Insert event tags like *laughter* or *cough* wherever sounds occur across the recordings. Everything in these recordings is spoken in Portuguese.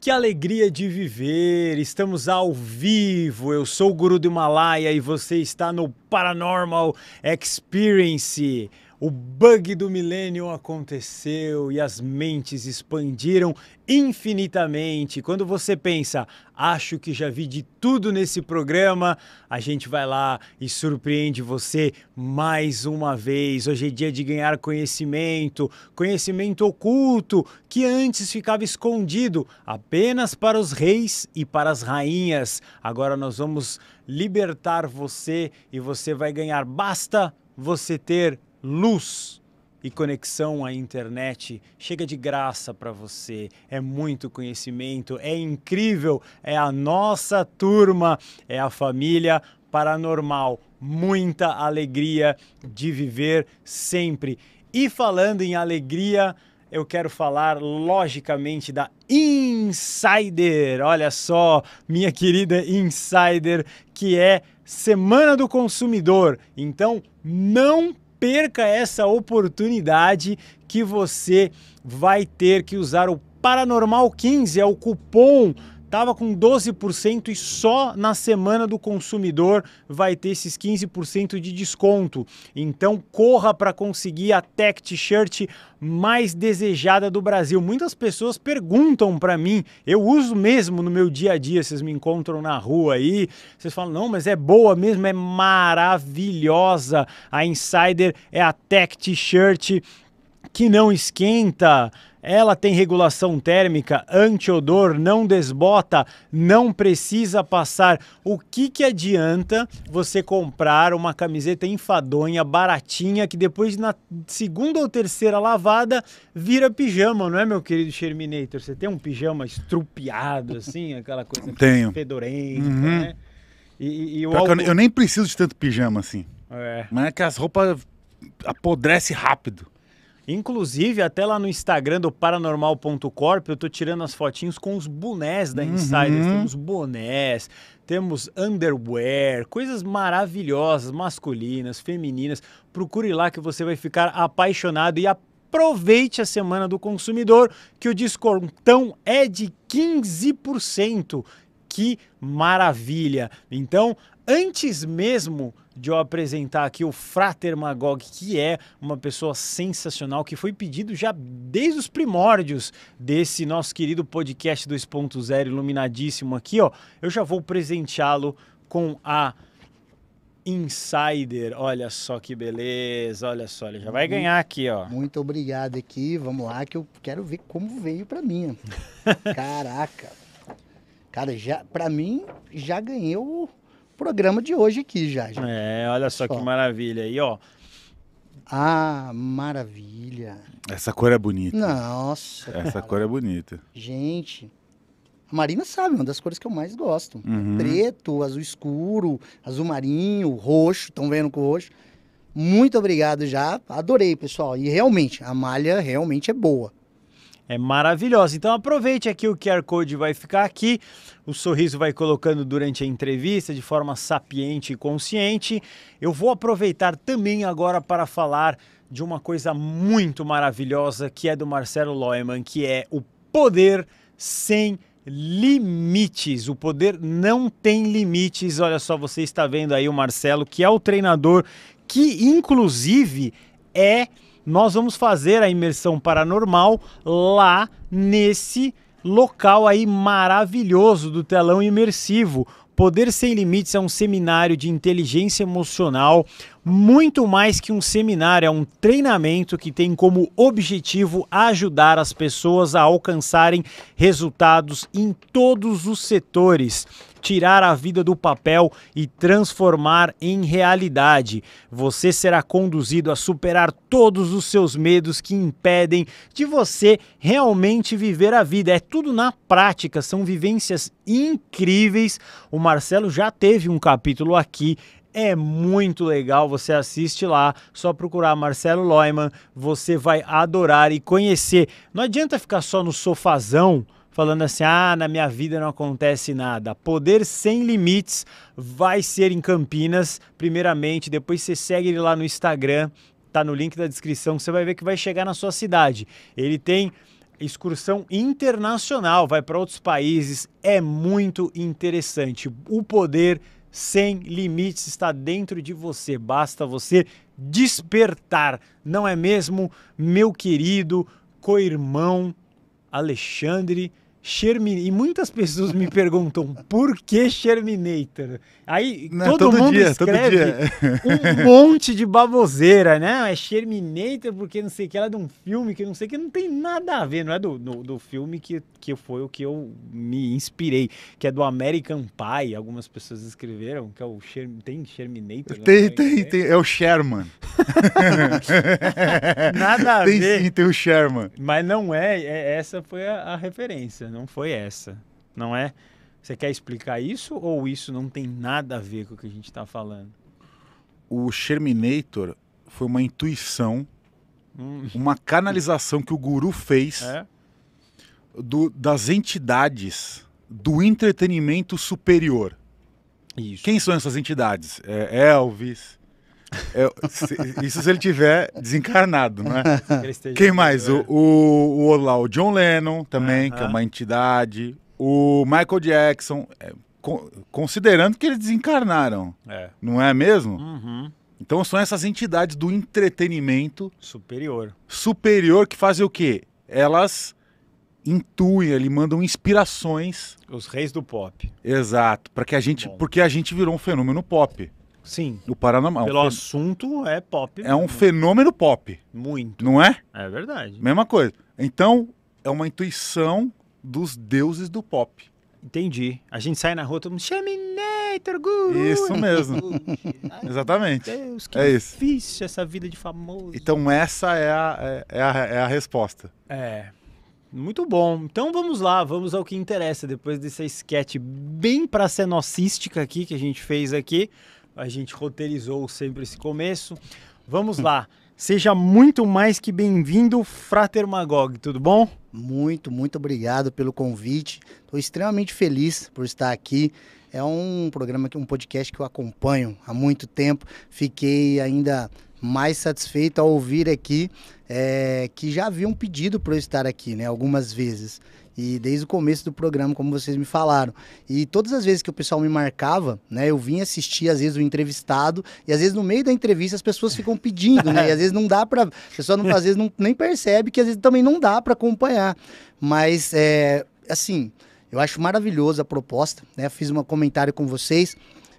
Que alegria de viver! Estamos ao vivo. Eu sou o Guru do Himalaia e você está no Paranormal Experience. O bug do milênio aconteceu e as mentes expandiram infinitamente. Quando você pensa, acho que já vi de tudo nesse programa, a gente vai lá e surpreende você mais uma vez. Hoje é dia de ganhar conhecimento, conhecimento oculto que antes ficava escondido apenas para os reis e para as rainhas. Agora nós vamos libertar você e você vai ganhar. Basta você ter luz e conexão à internet chega de graça para você. É muito conhecimento, é incrível, é a nossa turma, é a família paranormal. Muita alegria de viver sempre. E falando em alegria, eu quero falar logicamente da Insider. Olha só, minha querida Insider, que é Semana do Consumidor. Então, não perca essa oportunidade que você vai ter que usar o Paranormal 15, é o cupom estava com 12% e só na semana do consumidor vai ter esses 15% de desconto. Então corra para conseguir a Tech T-shirt mais desejada do Brasil. Muitas pessoas perguntam para mim, eu uso mesmo no meu dia a dia, vocês me encontram na rua aí, vocês falam: "Não, mas é boa mesmo, é maravilhosa. A Insider é a Tech T-shirt que não esquenta, ela tem regulação térmica, anti-odor, não desbota, não precisa passar. O que, que adianta você comprar uma camiseta enfadonha, baratinha, que depois na segunda ou terceira lavada vira pijama, não é, meu querido Sherminator? Você tem um pijama estrupiado, assim, aquela coisa Tenho. fedorenta, uhum. né? E, e, eu, nem preciso de tanto pijama, assim. É. Mas é que as roupas apodrece rápido. Inclusive, até lá no Instagram do paranormal.corp, eu tô tirando as fotinhos com os bonés da uhum. Insiders. Uhum. Temos bonés, temos underwear, coisas maravilhosas, masculinas, femininas. Procure lá que você vai ficar apaixonado e aproveite a semana do consumidor, que o descontão é de 15%. Que maravilha! Então, antes mesmo de eu apresentar aqui o Frater Magog, que é uma pessoa sensacional, que foi pedido já desde os primórdios desse nosso querido podcast 2.0 iluminadíssimo aqui, ó. Eu já vou presenteá-lo com a Insider. Olha só que beleza, olha só, ele já vai ganhar aqui, ó. Muito obrigado aqui. Vamos lá que eu quero ver como veio para mim. *laughs* Caraca. Cara, já para mim já ganhou programa de hoje aqui já. já. É, olha só, só, que maravilha aí, ó. Ah, maravilha. Essa cor é bonita. Nossa. Essa cara. cor é bonita. Gente, a Marina sabe, uma das cores que eu mais gosto. É uhum. Preto, azul escuro, azul marinho, roxo, estão vendo com roxo. Muito obrigado já, adorei, pessoal. E realmente, a malha realmente é boa é maravilhosa. Então aproveite aqui, o QR Code vai ficar aqui, o sorriso vai colocando durante a entrevista de forma sapiente e consciente. Eu vou aproveitar também agora para falar de uma coisa muito maravilhosa que é do Marcelo Loeman, que é o poder sem limites. O poder não tem limites. Olha só, você está vendo aí o Marcelo, que é o treinador que inclusive é nós vamos fazer a imersão paranormal lá nesse local aí maravilhoso do telão imersivo. Poder Sem Limites é um seminário de inteligência emocional, muito mais que um seminário, é um treinamento que tem como objetivo ajudar as pessoas a alcançarem resultados em todos os setores tirar a vida do papel e transformar em realidade. Você será conduzido a superar todos os seus medos que impedem de você realmente viver a vida. É tudo na prática, são vivências incríveis. O Marcelo já teve um capítulo aqui é muito legal, você assiste lá, só procurar Marcelo Loiman, você vai adorar e conhecer. Não adianta ficar só no sofazão falando assim: ah, na minha vida não acontece nada. Poder Sem Limites vai ser em Campinas, primeiramente. Depois você segue ele lá no Instagram, tá no link da descrição, você vai ver que vai chegar na sua cidade. Ele tem excursão internacional, vai para outros países, é muito interessante. O poder sem limites está dentro de você, basta você despertar, não é mesmo, meu querido co-irmão Alexandre Sherminator. E muitas pessoas me perguntam por que Sherminator? Aí Não, todo, todo, mundo dia, escreve todo um monte de baboseira, né? Ah, é Sherminator porque não sei que, ela é de um filme que não sei que, não tem nada a ver, não é do, do, do, filme que, que foi o que eu me inspirei, que é do American Pie, algumas pessoas escreveram, que é o Sher, tem Sherminator? Tem, tem, é? tem, é o Sherman. *laughs* nada a tem, ver. Tem, tem o Sherman. Mas não é, é essa foi a, a referência não foi essa. Não é? Você quer explicar isso ou isso não tem nada a ver com o que a gente está falando? O Sherminator foi uma intuição, hum. *laughs* uma canalização que o guru fez é? do, das entidades do entretenimento superior. Isso. Quem são essas entidades? É Elvis, eu, se, isso se ele tiver desencarnado, não é? *laughs* Quem mais? É. O, o, o, o John Lennon também, uh -huh. que é uma entidade. O Michael Jackson, é, co considerando que eles desencarnaram, é. não é mesmo? Uhum. Então são essas entidades do entretenimento superior. Superior que fazem o quê? Elas intuem, ali mandam inspirações. Os reis do pop. Exato, para que a gente, Bom. porque a gente virou um fenômeno pop. Sim. O Paranormal. É Pelo assunto, é pop. É mesmo. um fenômeno pop. Muito. Não é? É verdade. Mesma coisa. Então, é uma intuição dos deuses do pop. Entendi. A gente sai na rua, todo mundo, Terminator, guru! Isso mesmo. *laughs* Exatamente. Deus, que é difícil isso. essa vida de famoso. Então essa é a, é, é, a, é a resposta. É. Muito bom. Então vamos lá, vamos ao que interessa. Depois dessa sketch bem pra cenocística aqui que a gente fez aqui, a gente roteirizou sempre esse começo. Vamos lá. Seja muito mais que bem-vindo, Frater Magog, tudo bom? Muito, muito obrigado pelo convite. Estou extremamente feliz por estar aqui. É um programa, um podcast que eu acompanho há muito tempo. Fiquei ainda mais satisfeito ao ouvir aqui é, que já havia um pedido para eu estar aqui, né? Algumas vezes. E desde o começo do programa, como vocês me falaram. E todas as vezes que o pessoal me marcava, né, eu vinha assistir, às vezes, o entrevistado, e às vezes no meio da entrevista as pessoas ficam pedindo, né? *laughs* E às vezes não dá para. A pessoa não, às vezes não, nem percebe que às vezes também não dá para acompanhar. Mas, é, assim, eu acho maravilhosa a proposta, né? Fiz um comentário com vocês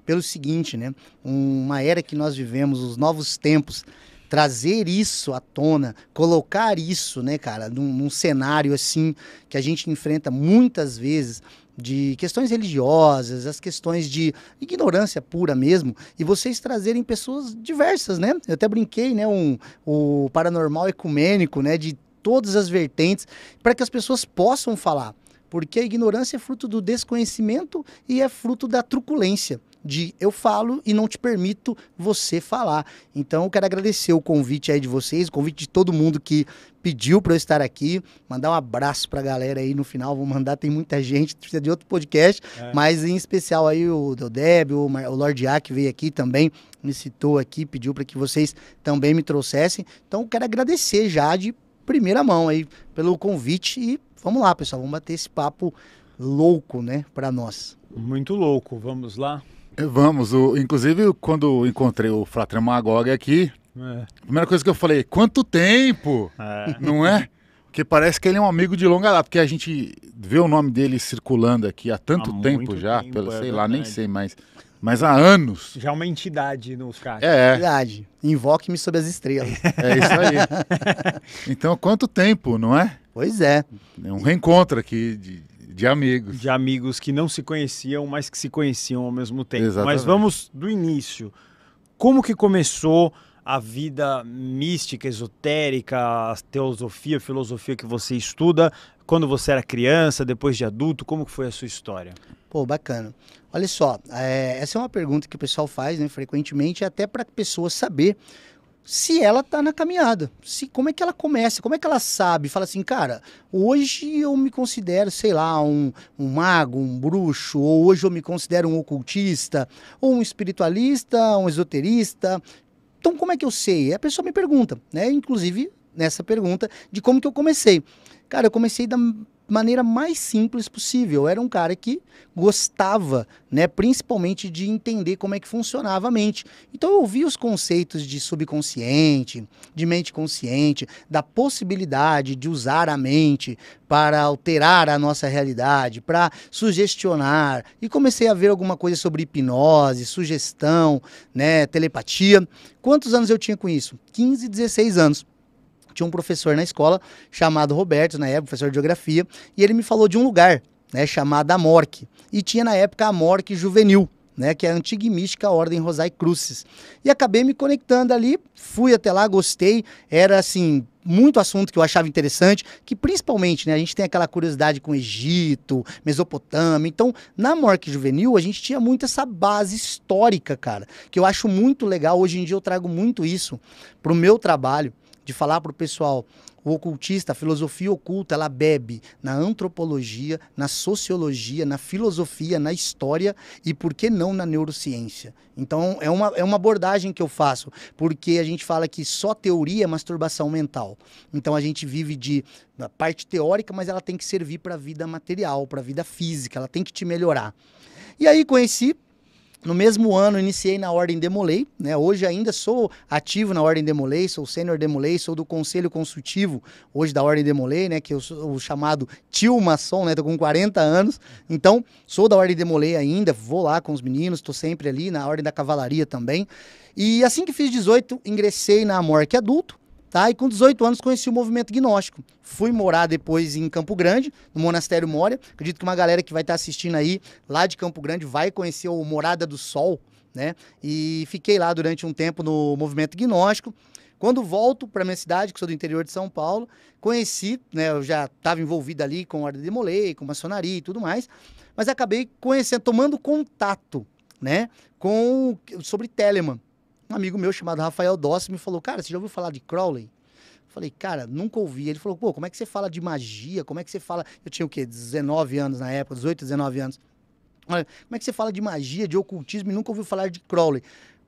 pelo seguinte, né? Uma era que nós vivemos, os novos tempos, trazer isso à tona, colocar isso, né, cara, num, num cenário assim que a gente enfrenta muitas vezes de questões religiosas, as questões de ignorância pura mesmo, e vocês trazerem pessoas diversas, né? Eu até brinquei, né, um, o paranormal ecumênico, né, de todas as vertentes, para que as pessoas possam falar, porque a ignorância é fruto do desconhecimento e é fruto da truculência de eu falo e não te permito você falar. Então, eu quero agradecer o convite aí de vocês, o convite de todo mundo que pediu para eu estar aqui, mandar um abraço para a galera aí no final, vou mandar, tem muita gente, precisa de outro podcast, é. mas em especial aí o Deodeb, o, o Lorde A que veio aqui também, me citou aqui, pediu para que vocês também me trouxessem. Então, eu quero agradecer já de primeira mão aí pelo convite e vamos lá, pessoal, vamos bater esse papo louco, né, para nós. Muito louco, vamos lá. Eh, vamos, o, inclusive quando encontrei o Frater Magog aqui, é. a primeira coisa que eu falei, quanto tempo, é. não é? Porque parece que ele é um amigo de longa data, porque a gente vê o nome dele circulando aqui há tanto há tempo já, tempo, pelo, é sei lá, nem sei mais, mas há anos. Já é uma entidade nos caras. É. Verdade, invoque-me sobre as estrelas. É isso aí. *laughs* então, quanto tempo, não é? Pois é. É um reencontro aqui de de amigos. De amigos que não se conheciam, mas que se conheciam ao mesmo tempo. Exatamente. Mas vamos do início. Como que começou a vida mística, esotérica, a teosofia, a filosofia que você estuda quando você era criança, depois de adulto? Como que foi a sua história? Pô, bacana. Olha só, é, essa é uma pergunta que o pessoal faz né, frequentemente, até para a pessoa saber se ela está na caminhada. Se, como é que ela começa? Como é que ela sabe? Fala assim, cara, hoje eu me considero, sei lá, um, um mago, um bruxo, ou hoje eu me considero um ocultista, ou um espiritualista, um esoterista. Então, como é que eu sei? A pessoa me pergunta, né? Inclusive, nessa pergunta de como que eu comecei. Cara, eu comecei da maneira mais simples possível. era um cara que gostava, né, principalmente de entender como é que funcionava a mente. Então eu ouvi os conceitos de subconsciente, de mente consciente, da possibilidade de usar a mente para alterar a nossa realidade, para sugestionar. E comecei a ver alguma coisa sobre hipnose, sugestão, né, telepatia. Quantos anos eu tinha com isso? 15, 16 anos tinha um professor na escola chamado Roberto, na época, professor de geografia, e ele me falou de um lugar, né, chamado Amorque. E tinha na época a Amorque Juvenil. Né, que é a antiga e mística Ordem Rosai Crucis. E acabei me conectando ali, fui até lá, gostei, era assim, muito assunto que eu achava interessante, que principalmente, né, a gente tem aquela curiosidade com Egito, Mesopotâmia. Então, na Morque Juvenil, a gente tinha muito essa base histórica, cara, que eu acho muito legal. Hoje em dia eu trago muito isso pro meu trabalho de falar para o pessoal, o ocultista, a filosofia oculta, ela bebe na antropologia, na sociologia, na filosofia, na história e, por que não, na neurociência. Então, é uma, é uma abordagem que eu faço, porque a gente fala que só teoria é masturbação mental. Então, a gente vive de da parte teórica, mas ela tem que servir para a vida material, para a vida física, ela tem que te melhorar. E aí, conheci no mesmo ano, iniciei na Ordem Demolei. Né? Hoje ainda sou ativo na Ordem Demolei, sou sênior Demolei, sou do Conselho Consultivo hoje da Ordem Demolei, né? que eu sou o chamado tio maçom, né? Estou com 40 anos. Então, sou da Ordem Demolei ainda, vou lá com os meninos, estou sempre ali na Ordem da Cavalaria também. E assim que fiz 18, ingressei na Amorque Adulto. Tá? E com 18 anos conheci o movimento gnóstico. Fui morar depois em Campo Grande, no Monastério Moria. Acredito que uma galera que vai estar tá assistindo aí, lá de Campo Grande, vai conhecer o Morada do Sol, né? E fiquei lá durante um tempo no movimento gnóstico. Quando volto para minha cidade, que sou do interior de São Paulo, conheci, né, eu já estava envolvido ali com a ordem de Molei, com maçonaria e tudo mais, mas acabei conhecendo, tomando contato, né, com sobre Telemann. Um amigo meu chamado Rafael Dossi me falou: Cara, você já ouviu falar de Crowley? Falei, cara, nunca ouvi. Ele falou, pô, como é que você fala de magia? Como é que você fala. Eu tinha o quê? 19 anos na época, 18, 19 anos. Olha, como é que você fala de magia, de ocultismo e nunca ouviu falar de Crowley?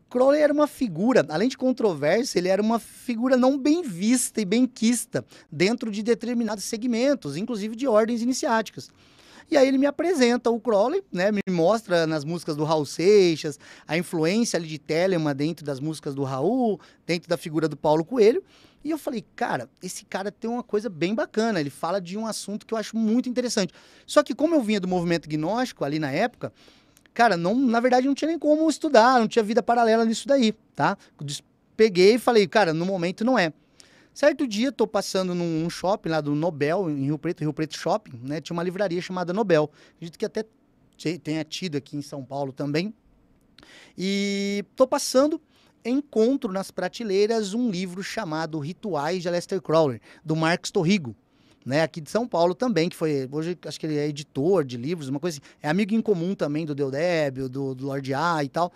Crowley era uma figura, além de controvérsia, ele era uma figura não bem vista e bem quista dentro de determinados segmentos, inclusive de ordens iniciáticas. E aí ele me apresenta o Crowley, né? Me mostra nas músicas do Raul Seixas, a influência ali de Telema dentro das músicas do Raul, dentro da figura do Paulo Coelho. E eu falei, cara, esse cara tem uma coisa bem bacana. Ele fala de um assunto que eu acho muito interessante. Só que, como eu vinha do movimento gnóstico ali na época, cara, não, na verdade não tinha nem como estudar, não tinha vida paralela nisso daí, tá? Peguei e falei, cara, no momento não é. Certo dia, tô passando num shopping lá do Nobel, em Rio Preto, Rio Preto Shopping, né? Tinha uma livraria chamada Nobel. Acredito que até tenha tido aqui em São Paulo também. E tô passando, encontro nas prateleiras um livro chamado Rituais de Aleister Crowley, do Marcos Torrigo. Né, aqui de São Paulo também, que foi, hoje acho que ele é editor de livros, uma coisa assim, é amigo em comum também do Deodébio, do, do Lorde A e tal.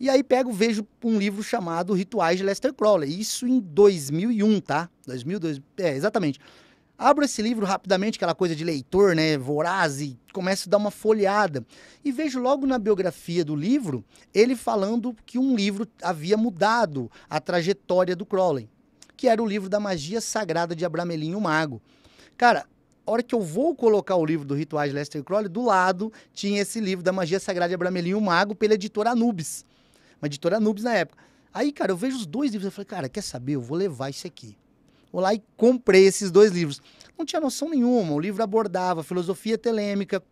E aí pego, vejo um livro chamado Rituais de Lester Crowley, isso em 2001, tá? 2002, é, exatamente. Abro esse livro rapidamente, aquela coisa de leitor, né, voraz, e começo a dar uma folheada. E vejo logo na biografia do livro, ele falando que um livro havia mudado a trajetória do Crowley, que era o livro da magia sagrada de Abramelinho Mago. Cara, a hora que eu vou colocar o livro do Rituais de Lester Crowley, do lado tinha esse livro da magia sagrada de Abramelinho Mago pela editora Anubis uma editora Nubes na época. Aí, cara, eu vejo os dois livros, eu falei, cara, quer saber? Eu vou levar esse aqui. Vou lá e comprei esses dois livros. Não tinha noção nenhuma. O livro abordava filosofia telêmica,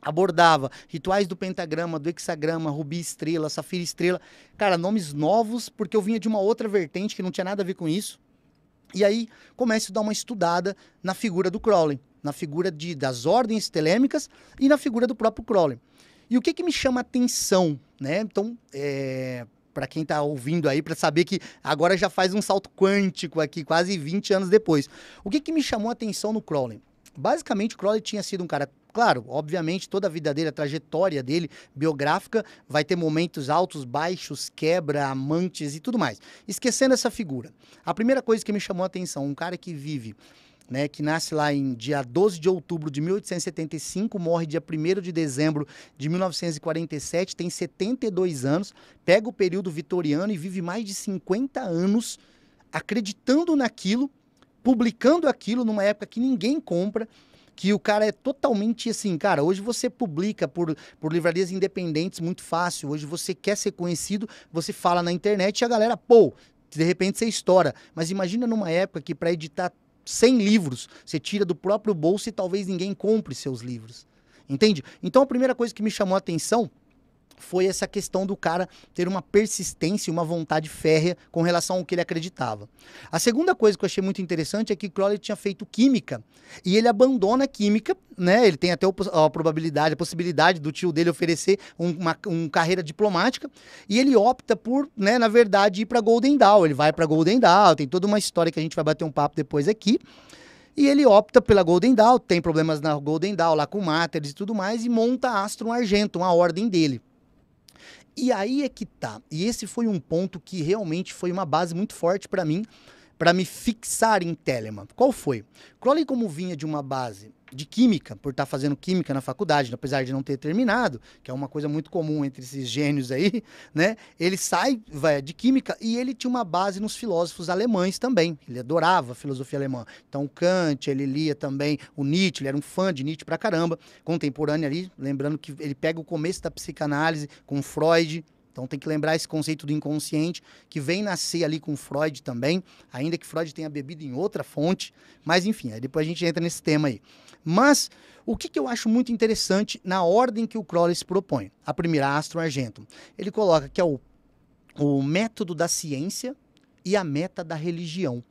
abordava rituais do pentagrama, do hexagrama, rubi estrela, safira estrela. Cara, nomes novos, porque eu vinha de uma outra vertente que não tinha nada a ver com isso. E aí começo a dar uma estudada na figura do Crowley, na figura de, das ordens telêmicas e na figura do próprio Crowley. E o que, que me chama atenção, né? Então, é, para quem está ouvindo aí, para saber que agora já faz um salto quântico aqui, quase 20 anos depois. O que, que me chamou atenção no Crowley? Basicamente, o Crowley tinha sido um cara. Claro, obviamente, toda a vida dele, a trajetória dele, biográfica, vai ter momentos altos, baixos, quebra, amantes e tudo mais. Esquecendo essa figura. A primeira coisa que me chamou a atenção, um cara que vive né, que nasce lá em dia 12 de outubro de 1875, morre dia 1 de dezembro de 1947, tem 72 anos, pega o período vitoriano e vive mais de 50 anos acreditando naquilo, publicando aquilo numa época que ninguém compra, que o cara é totalmente assim, cara, hoje você publica por, por livrarias independentes muito fácil, hoje você quer ser conhecido, você fala na internet e a galera, pô, de repente você estoura. Mas imagina numa época que para editar 100 livros, você tira do próprio bolso e talvez ninguém compre seus livros. Entende? Então a primeira coisa que me chamou a atenção foi essa questão do cara ter uma persistência, uma vontade férrea com relação ao que ele acreditava. A segunda coisa que eu achei muito interessante é que Crowley tinha feito química e ele abandona a química, né? Ele tem até a probabilidade, a possibilidade do tio dele oferecer uma, carreira diplomática e ele opta por, né, na verdade, ir para Golden Dawn. Ele vai para Golden Dawn, tem toda uma história que a gente vai bater um papo depois aqui e ele opta pela Golden Dawn, tem problemas na Golden Dawn, lá com Matters e tudo mais, e monta Astro Argento, uma ordem dele. E aí é que tá. E esse foi um ponto que realmente foi uma base muito forte para mim, para me fixar em Telemann. Qual foi? Crowley, como vinha de uma base de química, por estar tá fazendo química na faculdade, apesar de não ter terminado, que é uma coisa muito comum entre esses gênios aí, *laughs* né? Ele sai vai, de química e ele tinha uma base nos filósofos alemães também. Ele adorava a filosofia alemã. Então, Kant, ele lia também o Nietzsche, ele era um fã de Nietzsche pra caramba, contemporâneo ali, lembrando que ele pega o começo da psicanálise com Freud, então tem que lembrar esse conceito do inconsciente que vem nascer ali com Freud também, ainda que Freud tenha bebido em outra fonte, mas enfim, aí depois a gente entra nesse tema aí. Mas o que, que, eu acho muito interessante na ordem que o Crowley se propõe? A primeira, Astro Argento. Ele coloca que é o, o método da ciência e a meta da religião.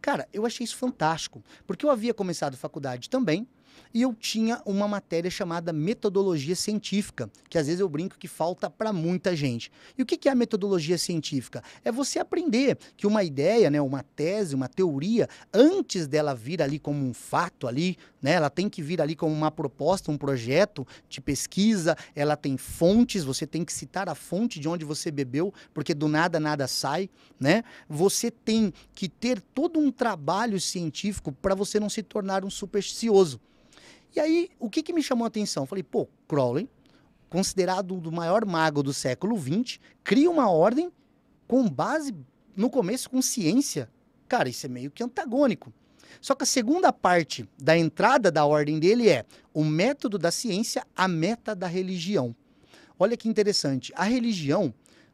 Cara, eu achei isso fantástico, porque eu havia começado faculdade também, e eu tinha uma matéria chamada metodologia científica, que às vezes eu brinco que falta para muita gente. E o que é a metodologia científica? É você aprender que uma ideia, né, uma tese, uma teoria, antes dela vir ali como um fato ali, né, ela tem que vir ali como uma proposta, um projeto de pesquisa, ela tem fontes, você tem que citar a fonte de onde você bebeu, porque do nada nada sai, né? Você tem que ter todo um trabalho científico para você não se tornar um supersticioso. E aí, o que, que me chamou a atenção? falei, pô, Crowley, considerado o maior mago do século XX, cria uma ordem com base, no começo, com ciência. Cara, isso é meio que antagônico. Só que a segunda parte da entrada da ordem dele é o método da ciência, a meta da religião. Olha que interessante. A religião,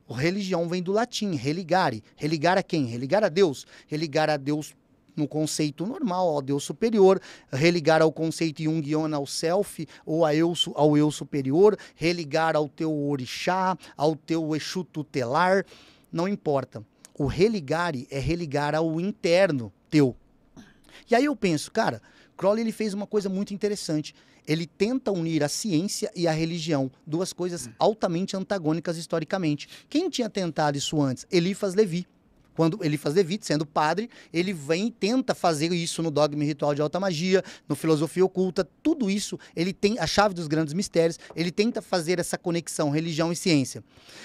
religião vem do latim, religare. Religar a quem? Religar a Deus. Religar a Deus no conceito normal, ao Deus superior, religar ao conceito junguiano ao self ou eu, ao eu superior, religar ao teu orixá, ao teu exu tutelar, não importa. O religare é religar ao interno teu. E aí eu penso, cara, Crowley ele fez uma coisa muito interessante. Ele tenta unir a ciência e a religião, duas coisas altamente antagônicas historicamente. Quem tinha tentado isso antes? Elifas Levi quando ele faz Levites, sendo padre, ele vem e tenta fazer isso no dogma ritual de alta magia, no filosofia oculta, tudo isso, ele tem a chave dos grandes mistérios, ele tenta fazer essa conexão religião e ciência.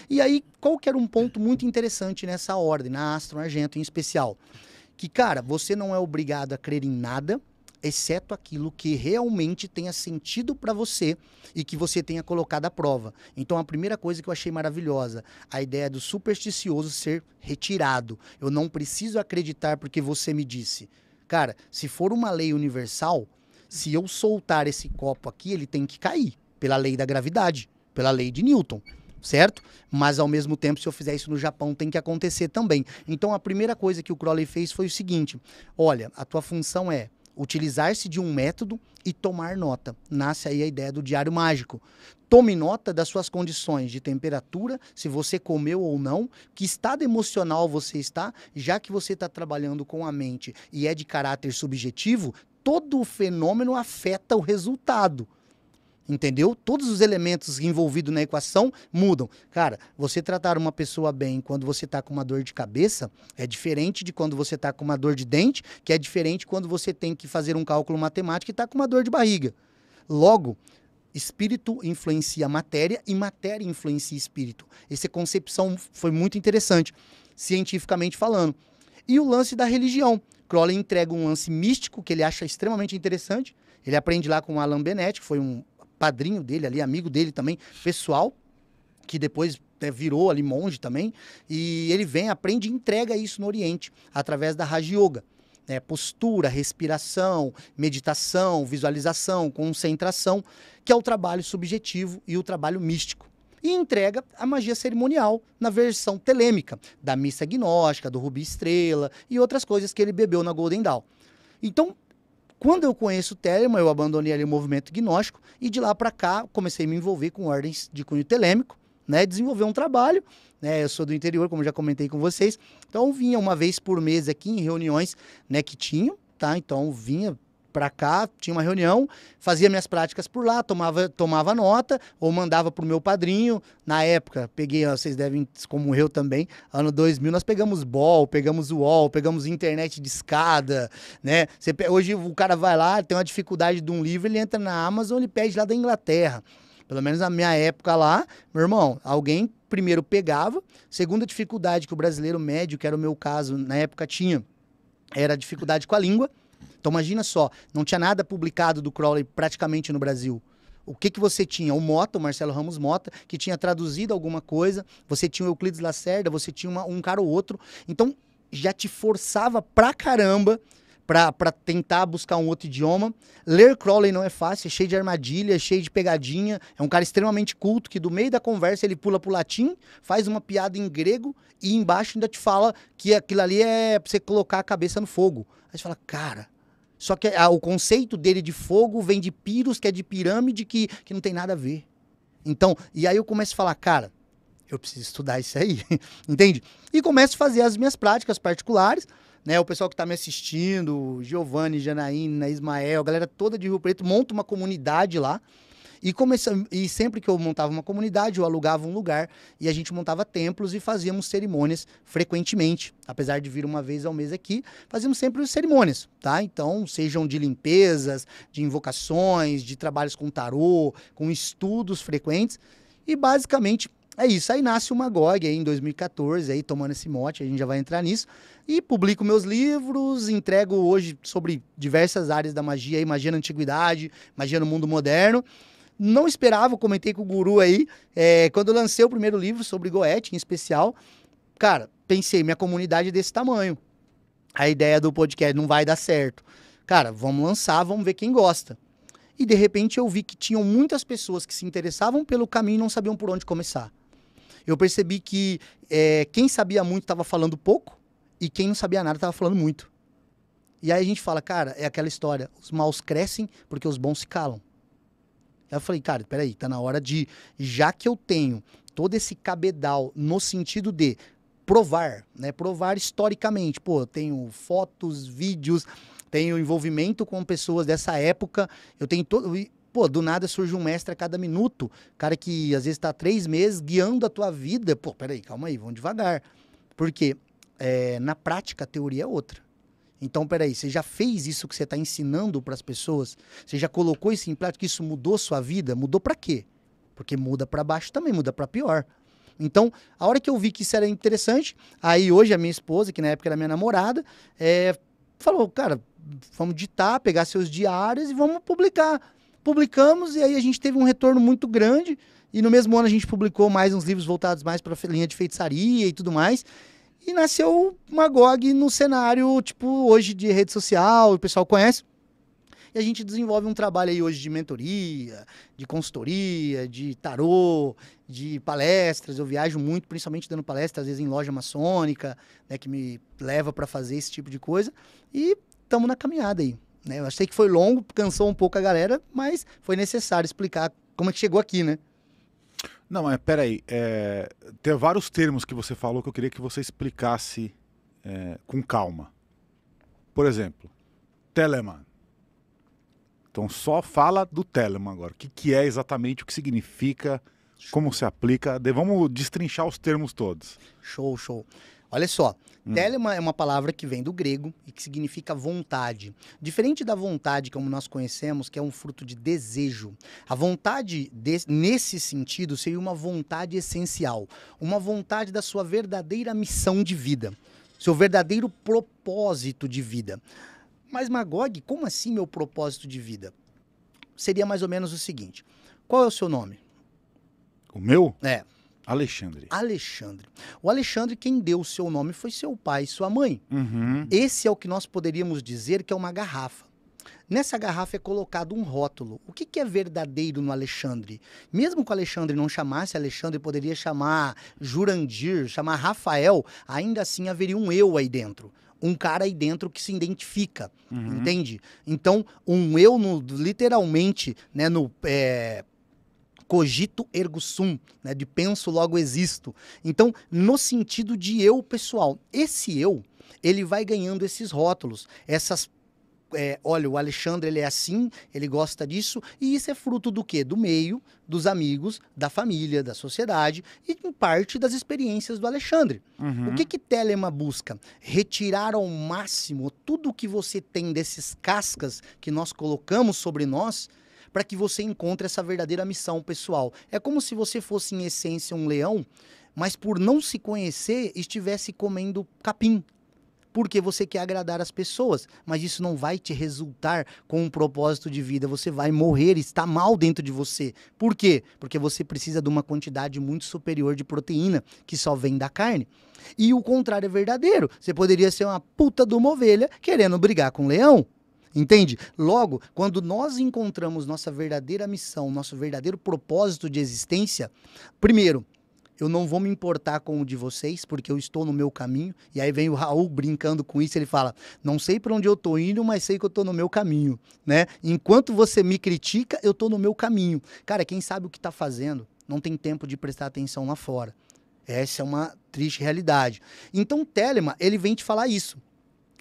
E aí, qual que era um ponto muito interessante nessa ordem, na Astro Argento em especial? Que, cara, você não é obrigado a crer em nada, exceto aquilo que realmente tenha sentido para você e que você tenha colocado à prova. Então, a primeira coisa que eu achei maravilhosa, a ideia do supersticioso ser retirado. Eu não preciso acreditar porque você me disse. Cara, se for uma lei universal, se eu soltar esse copo aqui, ele tem que cair pela lei da gravidade, pela lei de Newton certo? Mas ao mesmo tempo, se eu fizer isso no Japão, tem que acontecer também. Então a primeira coisa que o Crowley fez foi o seguinte: olha, a tua função é utilizar-se de um método e tomar nota. Nasce aí a ideia do diário mágico. Tome nota das suas condições de temperatura, se você comeu ou não, que estado emocional você está, já que você está trabalhando com a mente e é de caráter subjetivo, todo o fenômeno afeta o resultado entendeu? Todos os elementos envolvidos na equação mudam. Cara, você tratar uma pessoa bem quando você está com uma dor de cabeça é diferente de quando você está com uma dor de dente, que é diferente quando você tem que fazer um cálculo matemático e está com uma dor de barriga. Logo, espírito influencia matéria e matéria influencia espírito. Essa concepção foi muito interessante, cientificamente falando. E o lance da religião. Crowley entrega um lance místico que ele acha extremamente interessante. Ele aprende lá com Alan Bennett, que foi um padrinho dele ali, amigo dele também, pessoal, que depois né, virou ali monge também. E ele vem, aprende e entrega isso no Oriente, através da Raja Yoga. Né, postura, respiração, meditação, visualização, concentração, que é o trabalho subjetivo e o trabalho místico. E entrega a magia cerimonial na versão telêmica, da missa gnóstica, do Rubi Estrela e outras coisas que ele bebeu na Golden Dawn. Então, quando eu conheço o Telema, eu abandonei ali o movimento gnóstico e de lá para cá comecei a me envolver com ordens de cunho telêmico, né? Desenvolver um trabalho, né? Eu sou do interior, como já comentei com vocês. Então vinha uma vez por mês aqui em reuniões, né, que tinham, tá? Então vinha para cá, tinha uma reunião, fazia minhas práticas por lá, tomava, tomava nota ou mandava para o meu padrinho. Na época, peguei, vocês devem, como eu também, ano 2000, nós pegamos BOL, pegamos UOL, pegamos internet de escada, né? Você, hoje o cara vai lá, tem uma dificuldade de um livro, ele entra na Amazon, ele pede lá da Inglaterra. Pelo menos na minha época lá, meu irmão, alguém primeiro pegava, segunda dificuldade que o brasileiro médio, que era o meu caso na época, tinha, era a dificuldade com a língua. Então imagina só, não tinha nada publicado do Crowley praticamente no Brasil. O que, que você tinha? O Mota, o Marcelo Ramos Mota, que tinha traduzido alguma coisa, você tinha o Euclides Lacerda, você tinha uma, um cara ou outro. Então já te forçava pra caramba para tentar buscar um outro idioma. Ler Crowley não é fácil, é cheio de armadilha, é cheio de pegadinha. É um cara extremamente culto que do meio da conversa ele pula pro latim, faz uma piada em grego e embaixo ainda te fala que aquilo ali é pra você colocar a cabeça no fogo. Aí você fala, cara, só que a, o conceito dele de fogo vem de piros, que é de pirâmide, que, que não tem nada a ver. Então, e aí eu começo a falar, cara, eu preciso estudar isso aí, *laughs* entende? E começo a fazer as minhas práticas particulares, né? O pessoal que está me assistindo, Giovanni, Janaína, Ismael, a galera toda de Rio Preto, monta uma comunidade lá, e, e sempre que eu montava uma comunidade, eu alugava um lugar e a gente montava templos e fazíamos cerimônias frequentemente. Apesar de vir uma vez ao mês aqui, fazíamos sempre cerimônias, tá? Então, sejam de limpezas, de invocações, de trabalhos com tarô, com estudos frequentes. E basicamente é isso. Aí nasce o Magog aí, em 2014, aí tomando esse mote, a gente já vai entrar nisso. E publico meus livros, entrego hoje sobre diversas áreas da magia, aí, magia na antiguidade, magia no mundo moderno não esperava, comentei com o guru aí, é, quando lancei o primeiro livro sobre Goethe, em especial, cara, pensei, minha comunidade é desse tamanho. A ideia do podcast não vai dar certo. Cara, vamos lançar, vamos ver quem gosta. E de repente eu vi que tinham muitas pessoas que se interessavam pelo caminho e não sabiam por onde começar. Eu percebi que é, quem sabia muito estava falando pouco e quem não sabia nada estava falando muito. E aí a gente fala, cara, é aquela história: os maus crescem porque os bons se calam eu falei, cara, peraí, tá na hora de. Já que eu tenho todo esse cabedal no sentido de provar, né? Provar historicamente. Pô, eu tenho fotos, vídeos, tenho envolvimento com pessoas dessa época, eu tenho todo. Pô, do nada surge um mestre a cada minuto, cara que às vezes tá três meses guiando a tua vida. Pô, peraí, calma aí, vamos devagar. Porque é, na prática a teoria é outra. Então, peraí, você já fez isso que você está ensinando para as pessoas? Você já colocou isso em prática? Isso mudou sua vida? Mudou para quê? Porque muda para baixo também, muda para pior. Então, a hora que eu vi que isso era interessante, aí hoje a minha esposa, que na época era minha namorada, é, falou, cara, vamos ditar, pegar seus diários e vamos publicar. Publicamos e aí a gente teve um retorno muito grande. E no mesmo ano a gente publicou mais uns livros voltados mais para a linha de feitiçaria e tudo mais. E nasceu Magog no cenário, tipo, hoje de rede social, o pessoal conhece. E a gente desenvolve um trabalho aí hoje de mentoria, de consultoria, de tarô, de palestras. Eu viajo muito, principalmente dando palestras, às vezes em loja maçônica, né, que me leva para fazer esse tipo de coisa. E estamos na caminhada aí. Né? Eu achei que foi longo, cansou um pouco a galera, mas foi necessário explicar como é que chegou aqui, né? Não, mas peraí. É, tem vários termos que você falou que eu queria que você explicasse é, com calma. Por exemplo, Telemann. Então só fala do Telemann agora. O que, que é exatamente, o que significa, como se aplica. De, vamos destrinchar os termos todos. Show, show. Olha só, hum. telema é uma palavra que vem do grego e que significa vontade. Diferente da vontade como nós conhecemos, que é um fruto de desejo. A vontade de, nesse sentido seria uma vontade essencial, uma vontade da sua verdadeira missão de vida, seu verdadeiro propósito de vida. Mas Magog, como assim meu propósito de vida? Seria mais ou menos o seguinte: qual é o seu nome? O meu? É. Alexandre. Alexandre. O Alexandre, quem deu o seu nome foi seu pai e sua mãe. Uhum. Esse é o que nós poderíamos dizer que é uma garrafa. Nessa garrafa é colocado um rótulo. O que, que, é verdadeiro no Alexandre? Mesmo que o Alexandre não chamasse Alexandre, poderia chamar Jurandir, chamar Rafael, ainda assim haveria um eu aí dentro. Um cara aí dentro que se identifica, uhum. entende? Então, um eu, no, literalmente, né, no, é, cogito ergo sum, né, de penso logo existo. Então, no sentido de eu pessoal, esse eu, ele vai ganhando esses rótulos, essas é, olha, o Alexandre ele é assim, ele gosta disso, e isso é fruto do quê? Do meio, dos amigos, da família, da sociedade e em parte das experiências do Alexandre. Uhum. O que que Telema busca? Retirar ao máximo tudo que você tem desses cascas que nós colocamos sobre nós para que você encontre essa verdadeira missão pessoal. É como se você fosse, em essência, um leão, mas por não se conhecer, estivesse comendo capim. Porque você quer agradar as pessoas, mas isso não vai te resultar com um propósito de vida. Você vai morrer, está mal dentro de você. Por quê? Porque você precisa de uma quantidade muito superior de proteína, que só vem da carne. E o contrário é verdadeiro. Você poderia ser uma puta de uma ovelha querendo brigar com um leão. Entende? Logo, quando nós encontramos nossa verdadeira missão, nosso verdadeiro propósito de existência, primeiro, eu não vou me importar com o de vocês, porque eu estou no meu caminho. E aí vem o Raul brincando com isso, ele fala: "Não sei para onde eu tô indo, mas sei que eu tô no meu caminho", né? Enquanto você me critica, eu tô no meu caminho. Cara, quem sabe o que tá fazendo, não tem tempo de prestar atenção lá fora. Essa é uma triste realidade. Então, Telema, ele vem te falar isso.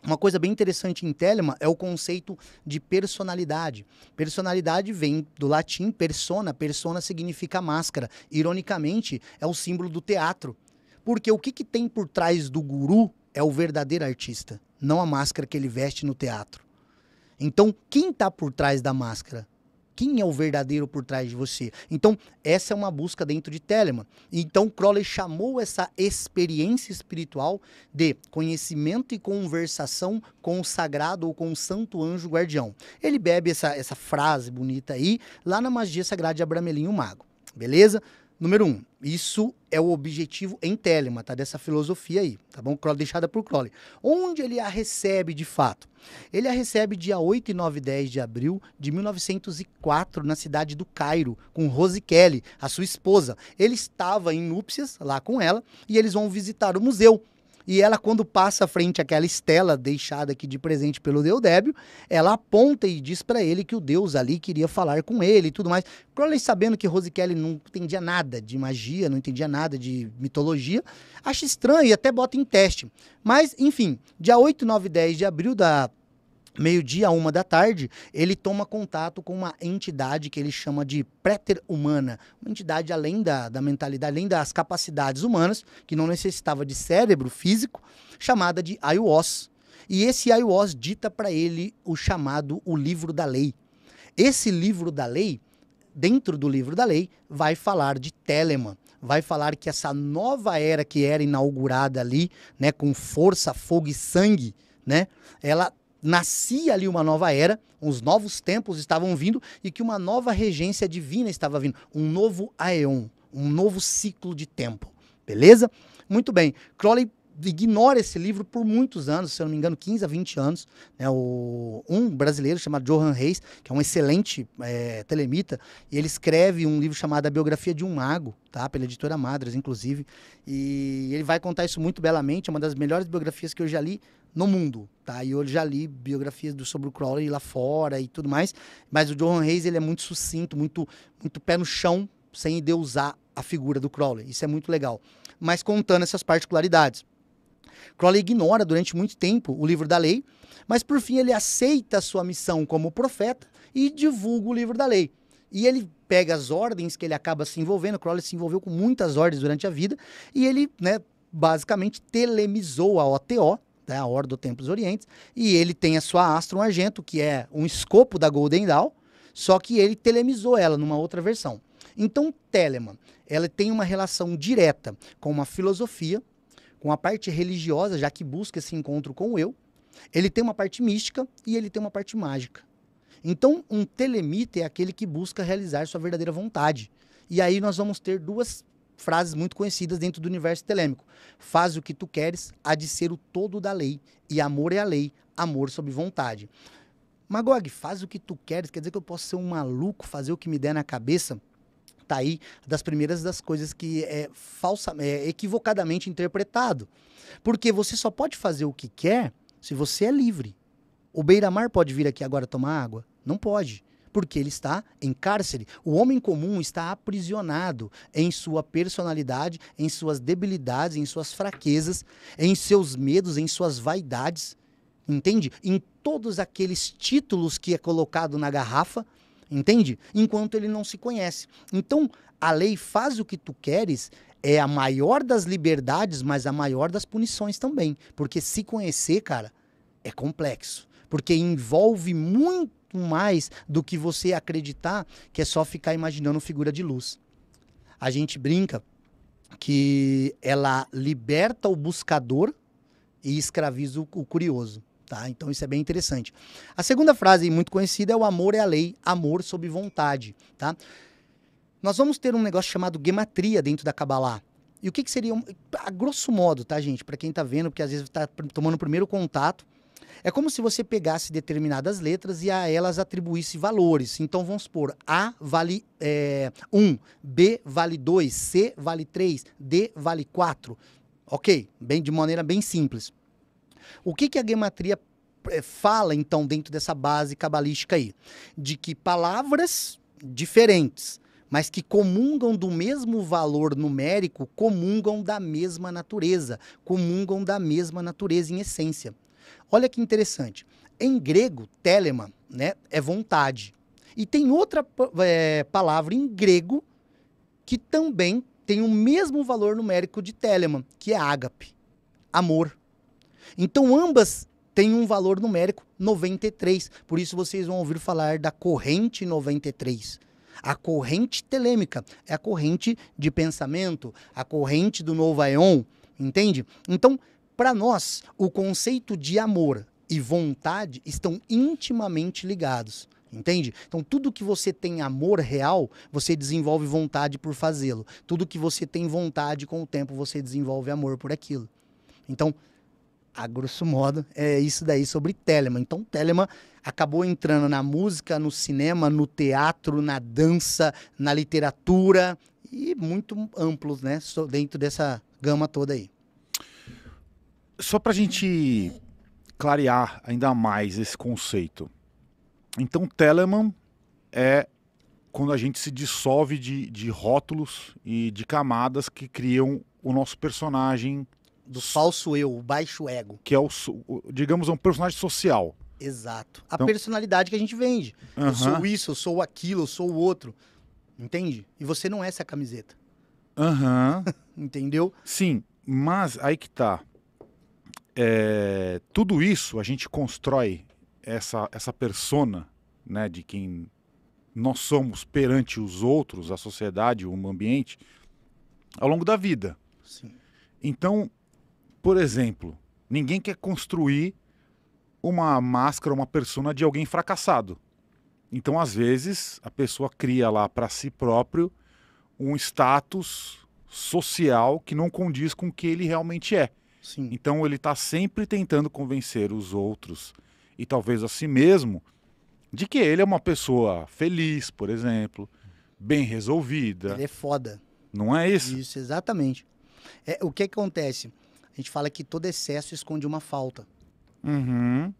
Uma coisa bem interessante em Telema é o conceito de personalidade. Personalidade vem do latim persona, persona significa máscara. Ironicamente, é o símbolo do teatro. Porque o que, que tem por trás do guru é o verdadeiro artista, não a máscara que ele veste no teatro. Então, quem está por trás da máscara? quem é o verdadeiro por trás de você. Então, essa é uma busca dentro de Telemann. Então, Crowley chamou essa experiência espiritual de conhecimento e conversação com o sagrado ou com o santo anjo guardião. Ele bebe essa, essa frase bonita aí lá na magia sagrada de Abramelin, o mago. Beleza? Número um, isso é o objetivo em Telema, tá? Dessa filosofia aí, tá bom? Deixada por Crowley. Onde ele a recebe de fato? Ele a recebe dia 8 e 9 e 10 de abril de 1904, na cidade do Cairo, com Rose Kelly, a sua esposa. Ele estava em núpcias lá com ela e eles vão visitar o museu e ela, quando passa frente àquela estela deixada aqui de presente pelo Deodébio, ela aponta e diz para ele que o Deus ali queria falar com ele e tudo mais. Crowley, sabendo que Rose não entendia nada de magia, não entendia nada de mitologia, acha estranho e até bota em teste. Mas, enfim, dia 8, 9 e 10 de abril da meio-dia, uma da tarde, ele toma contato com uma entidade que ele chama de préter-humana, uma entidade além da, da mentalidade, além das capacidades humanas, que não necessitava de cérebro físico, chamada de ayuos, E esse ayuos dita para ele o chamado o livro da lei. Esse livro da lei, dentro do livro da lei, vai falar de Telemann, vai falar que essa nova era que era inaugurada ali, né, com força, fogo e sangue, né, ela nascia ali uma nova era, uns novos tempos estavam vindo e que uma nova regência divina estava vindo, um novo aeon, um novo ciclo de tempo. Beleza? Muito bem. Crowley ignora esse livro por muitos anos, se eu não me engano, 15 a 20 anos. Né? O, um brasileiro chamado Johan Reis, que é um excelente é, telemita, e ele escreve um livro chamado A Biografia de um Mago, tá? pela editora Madras, inclusive. E ele vai contar isso muito belamente, é uma das melhores biografias que eu já li no mundo, tá? E eu já li biografias do, sobre o Crowley lá fora e tudo mais, mas o Johan Hayes ele é muito sucinto, muito, muito pé no chão, sem deusar a figura do Crowley. Isso é muito legal. Mas contando essas particularidades. Crowley ignora durante muito tempo o livro da lei, mas por fim ele aceita a sua missão como profeta e divulga o livro da lei. E ele pega as ordens que ele acaba se envolvendo, Crowley se envolveu com muitas ordens durante a vida, e ele, né, basicamente telemizou a OTO, né, a Templo Templos Orientes, e ele tem a sua Astron Argento, que é um escopo da Golden Dawn, só que ele telemizou ela numa outra versão. Então, Telemann, ela tem uma relação direta com uma filosofia, com a parte religiosa, já que busca esse encontro com o eu. Ele tem uma parte mística e ele tem uma parte mágica. Então, um telemita é aquele que busca realizar sua verdadeira vontade. E aí nós vamos ter duas frases muito conhecidas dentro do universo telêmico. Faz o que tu queres, há de ser o todo da lei, e amor é a lei, amor sob vontade. Magog, faz o que tu queres, quer dizer que eu posso ser um maluco, fazer o que me der na cabeça? Tá aí das primeiras das coisas que é falsa, é equivocadamente interpretado. Porque você só pode fazer o que quer se você é livre. O beira-mar pode vir aqui agora tomar água? Não pode porque ele está em cárcere. O homem comum está aprisionado em sua personalidade, em suas debilidades, em suas fraquezas, em seus medos, em suas vaidades, entende? Em todos aqueles títulos que é colocado na garrafa, entende? Enquanto ele não se conhece. Então, a lei faz o que tu queres é a maior das liberdades, mas a maior das punições também, porque se conhecer, cara, é complexo, porque envolve muito muito mais do que você acreditar que é só ficar imaginando figura de luz. A gente brinca que ela liberta o buscador e escraviza o curioso. Tá? Então isso é bem interessante. A segunda frase muito conhecida é o amor é a lei, amor sob vontade, tá? Nós vamos ter um negócio chamado gematria dentro da Kabbalah. E o que, que seria, um, a grosso modo, tá, gente? Para quem está vendo, porque às vezes está tomando o primeiro contato, é como se você pegasse determinadas letras e a elas atribuísse valores. Então vamos supor, A vale 1, é, um, B vale 2, C vale 3, D vale 4. Ok, bem, de maneira bem simples. O que, que a gematria é, fala, então, dentro dessa base cabalística aí? De que palavras diferentes, mas que comungam do mesmo valor numérico, comungam da mesma natureza, comungam da mesma natureza em essência. Olha que interessante. Em grego, telema né, é vontade. E tem outra é, palavra em grego que também tem o mesmo valor numérico de telema, que é ágape, amor. Então ambas têm um valor numérico 93. Por isso vocês vão ouvir falar da corrente 93. A corrente telêmica é a corrente de pensamento, a corrente do novo aion, entende? Então, para nós, o conceito de amor e vontade estão intimamente ligados. Entende? Então, tudo que você tem amor real, você desenvolve vontade por fazê-lo. Tudo que você tem vontade com o tempo, você desenvolve amor por aquilo. Então, a grosso modo, é isso daí sobre Telema. Então, Telema acabou entrando na música, no cinema, no teatro, na dança, na literatura e muito amplos, né? Dentro dessa gama toda aí. Só para a gente clarear ainda mais esse conceito. Então, Telemann é quando a gente se dissolve de, de rótulos e de camadas que criam o nosso personagem. Do falso eu, o baixo ego. Que é o, digamos, um personagem social. Exato. A então, personalidade que a gente vende. Uh -huh. Eu sou isso, eu sou aquilo, eu sou o outro. Entende? E você não é essa camiseta. Aham. Uh *laughs* -huh. Entendeu? Sim, mas aí que tá é, tudo isso a gente constrói essa, essa persona né, de quem nós somos perante os outros, a sociedade, o ambiente, ao longo da vida. Sim. Então, por exemplo, ninguém quer construir uma máscara, uma persona de alguém fracassado. Então, às vezes, a pessoa cria lá para si próprio um status social que não condiz com o que ele realmente é. Sim. Então ele está sempre tentando convencer os outros e talvez a si mesmo de que ele é uma pessoa feliz, por exemplo, bem resolvida. Ele é foda. Não é isso? Isso, exatamente. É, o que acontece? A gente fala que todo excesso esconde uma falta. Uhum.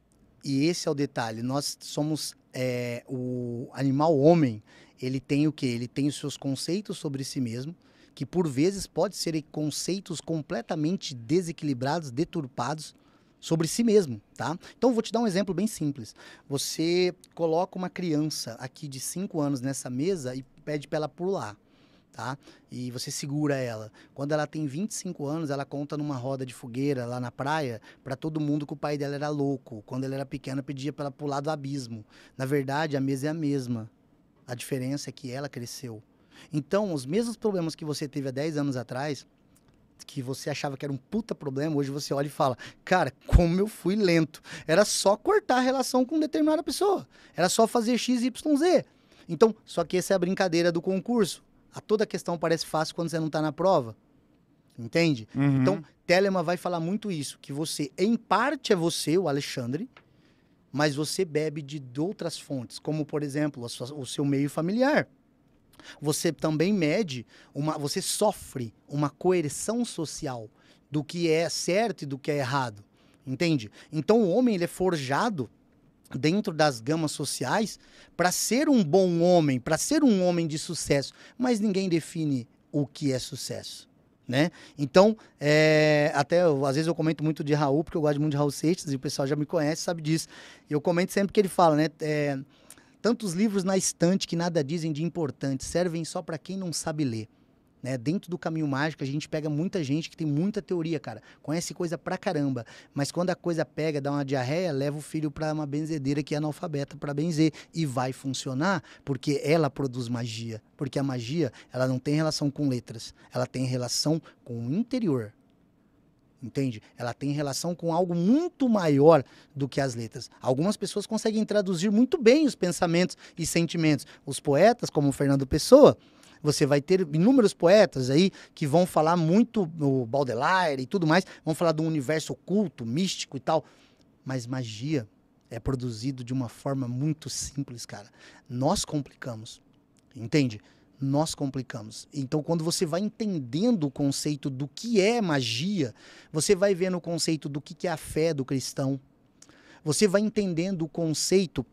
E esse é o detalhe. Nós somos é, o animal homem. Ele tem o que? Ele tem os seus conceitos sobre si mesmo que por vezes pode ser conceitos completamente desequilibrados, deturpados sobre si mesmo, tá? Então vou te dar um exemplo bem simples. Você coloca uma criança aqui de 5 anos nessa mesa e pede para ela pular, tá? E você segura ela. Quando ela tem 25 anos, ela conta numa roda de fogueira lá na praia para todo mundo que o pai dela era louco. Quando ela era pequena, pedia para ela pular do abismo. Na verdade, a mesa é a mesma. A diferença é que ela cresceu. Então, os mesmos problemas que você teve há 10 anos atrás, que você achava que era um puta problema, hoje você olha e fala, cara, como eu fui lento. Era só cortar a relação com determinada pessoa. Era só fazer X, Y, Z. Então, só que essa é a brincadeira do concurso. A toda questão parece fácil quando você não está na prova. Entende? Uhum. Então, Telema vai falar muito isso, que você, em parte, é você, o Alexandre, mas você bebe de outras fontes, como, por exemplo, sua, o seu meio familiar. Você também mede, uma, você sofre uma coerção social do que é certo e do que é errado, entende? Então o homem ele é forjado dentro das gamas sociais para ser um bom homem, para ser um homem de sucesso, mas ninguém define o que é sucesso. Né? Então, é, até eu, às vezes eu comento muito de Raul, porque eu gosto muito de Raul Seixas e o pessoal já me conhece, sabe disso. E eu comento sempre que ele fala, né? É, Tantos livros na estante que nada dizem de importante, servem só para quem não sabe ler. Né? Dentro do caminho mágico, a gente pega muita gente que tem muita teoria, cara. Conhece coisa pra caramba. Mas quando a coisa pega, dá uma diarreia, leva o filho pra uma benzedeira que é analfabeta para benzer. E vai funcionar porque ela produz magia. Porque a magia, ela não tem relação com letras. Ela tem relação com o interior entende? Ela tem relação com algo muito maior do que as letras. Algumas pessoas conseguem traduzir muito bem os pensamentos e sentimentos. Os poetas, como Fernando Pessoa, você vai ter inúmeros poetas aí que vão falar muito, o Baudelaire e tudo mais, vão falar de um universo oculto, místico e tal. Mas magia é produzido de uma forma muito simples, cara. Nós complicamos, entende? nós complicamos. Então, quando você vai entendendo o conceito do que é magia, você vai vendo o conceito do que é a fé do cristão. Você vai entendendo o conceito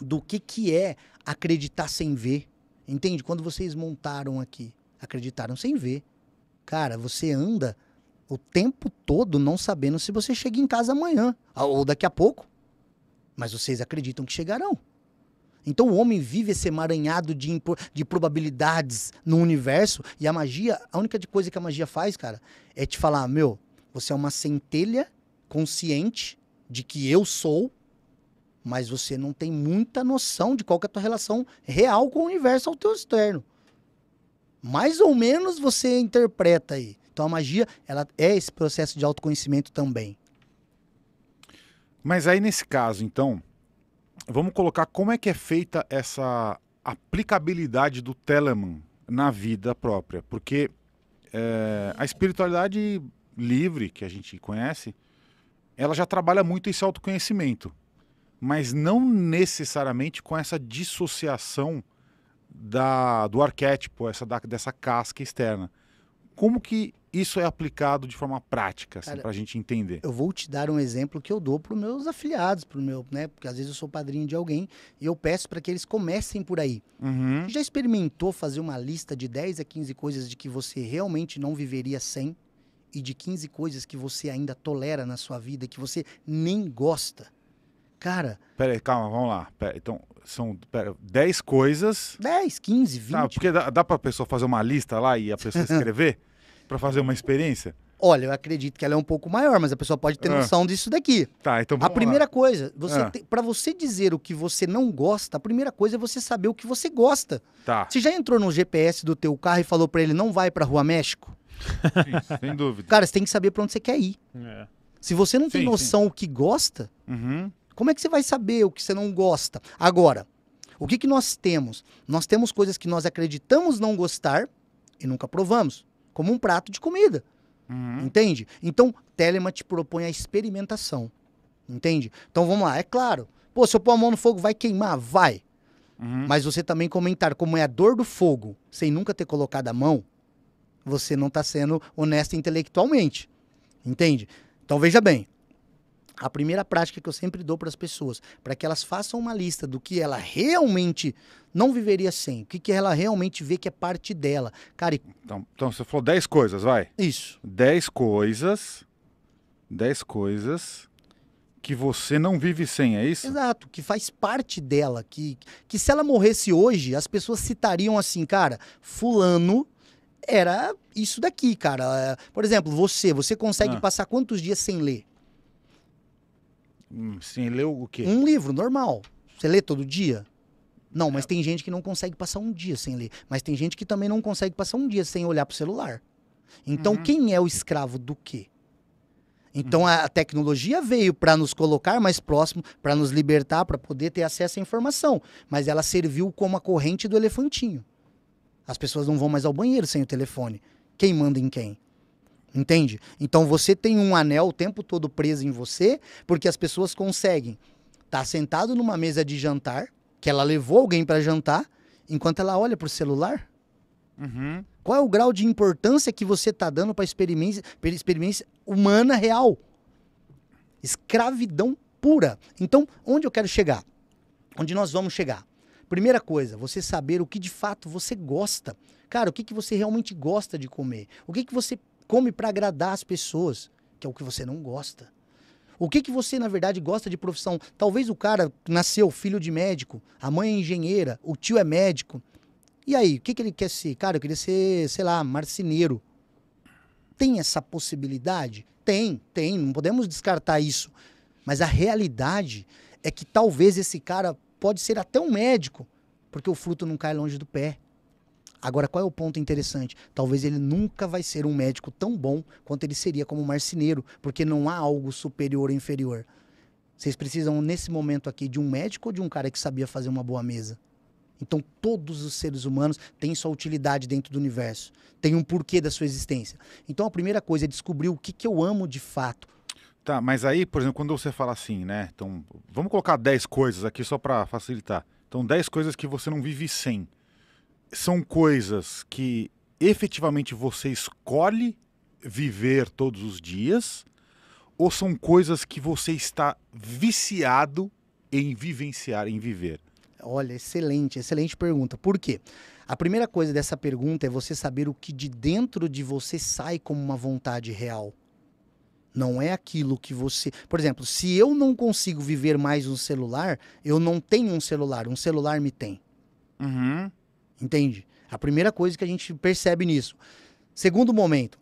do que, que é acreditar sem ver. Entende? Quando vocês montaram aqui, acreditaram sem ver. Cara, você anda o tempo todo não sabendo se você chega em casa amanhã ou daqui a pouco. Mas vocês acreditam que chegarão. Então o homem vive esse emaranhado de, de probabilidades no universo e a magia, a única coisa que a magia faz, cara, é te falar, meu, você é uma centelha consciente de que eu sou, mas você não tem muita noção de qual é a tua relação real com o universo ao teu externo. Mais ou menos você interpreta aí. Então a magia, ela é esse processo de autoconhecimento também. Mas aí nesse caso, então, vamos colocar como é que é feita essa aplicabilidade do Telemann na vida própria, porque é, a espiritualidade livre que a gente conhece, ela já trabalha muito esse autoconhecimento, mas não necessariamente com essa dissociação da, do arquétipo, essa da, dessa casca externa como que isso é aplicado de forma prática, assim, para a gente entender? Eu vou te dar um exemplo que eu dou para os meus afiliados, para o meu, né? Porque às vezes eu sou padrinho de alguém e eu peço para que eles comecem por aí. Uhum. Já experimentou fazer uma lista de 10 a 15 coisas de que você realmente não viveria sem? E de 15 coisas que você ainda tolera na sua vida, que você nem gosta? Cara. Peraí, calma, vamos lá. Pera, então, são pera, 10 coisas. 10, 15, 20. porque dá, dá para a pessoa fazer uma lista lá e a pessoa *laughs* escrever para fazer uma experiência? Olha, eu acredito que ela é um pouco maior, mas a pessoa pode ter ah. noção ah. disso daqui. Tá, então vamos A primeira lá. coisa, você ah. para você dizer o que você não gosta, a primeira coisa é você saber o que você gosta. Tá. Você já entrou no GPS do teu carro e falou para ele não vai para Rua México? Sim, sem dúvida. Cara, você tem que saber para onde você quer ir. É. Se você não sim, tem noção sim. o que gosta, uhum. Como é que você vai saber o que você não gosta? Agora, o que, que nós temos? Nós temos coisas que nós acreditamos não gostar e nunca provamos, como um prato de comida. Uhum. Entende? Então, Telema te propõe a experimentação. Entende? Então vamos lá, é claro. Pô, se eu pôr a mão no fogo, vai queimar? Vai. Uhum. Mas você também comentar como é a dor do fogo sem nunca ter colocado a mão, você não está sendo honesto intelectualmente. Entende? Então veja bem, a primeira prática que eu sempre dou para as pessoas, para que elas façam uma lista do que ela realmente não viveria sem, o que, que ela realmente vê que é parte dela. Cara, e... então, então você falou 10 coisas, vai? Isso. 10 coisas. 10 coisas que você não vive sem, é isso? Exato, que faz parte dela, que, que se ela morresse hoje, as pessoas citariam assim, cara, fulano era isso daqui, cara. Por exemplo, você, você consegue ah. passar quantos dias sem ler? sem hum, sim, leu o quê? Um livro, normal. Você lê todo dia? Não, mas é. tem gente que não consegue passar um dia sem ler. Mas tem gente que também não consegue passar um dia sem olhar pro celular. Então, uhum. quem é o escravo do quê? Então, uhum. a tecnologia veio para nos colocar mais próximo, para nos libertar, para poder ter acesso à informação. Mas ela serviu como a corrente do elefantinho. As pessoas não vão mais ao banheiro sem o telefone. Quem manda em quem? Entende? Então você tem um anel o tempo todo preso em você, porque as pessoas conseguem estar tá sentado numa mesa de jantar, que ela levou alguém para jantar, enquanto ela olha pro celular. Uhum. Qual é o grau de importância que você tá dando para experiência, pra experiência humana real? Escravidão pura. Então, onde eu quero chegar? Onde nós vamos chegar? Primeira coisa, você saber o que de fato você gosta. Cara, o que, que você realmente gosta de comer? O que, que você come para agradar as pessoas, que é o que você não gosta. O que, que você, na verdade, gosta de profissão? Talvez o cara nasceu filho de médico, a mãe é engenheira, o tio é médico. E aí, o que, que ele quer ser? Cara, eu queria ser, sei lá, marceneiro. Tem essa possibilidade? Tem, tem, não podemos descartar isso. Mas a realidade é que talvez esse cara pode ser até um médico, porque o fruto não cai longe do pé. Agora, qual é o ponto interessante? Talvez ele nunca vai ser um médico tão bom quanto ele seria como marceneiro, porque não há algo superior ou inferior. Vocês precisam, nesse momento aqui, de um médico ou de um cara que sabia fazer uma boa mesa? Então, todos os seres humanos têm sua utilidade dentro do universo, tem um porquê da sua existência. Então, a primeira coisa é descobrir o que, que eu amo de fato. Tá, mas aí, por exemplo, quando você fala assim, né? Então, vamos colocar 10 coisas aqui só para facilitar. Então, 10 coisas que você não vive sem são coisas que efetivamente você escolhe viver todos os dias ou são coisas que você está viciado em vivenciar, em viver? Olha, excelente, excelente pergunta. Por quê? A primeira coisa dessa pergunta é você saber o que de dentro de você sai como uma vontade real. Não é aquilo que você. Por exemplo, se eu não consigo viver mais um celular, eu não tenho um celular, um celular me tem. Uhum. Entende? A primeira coisa que a gente percebe nisso. Segundo momento,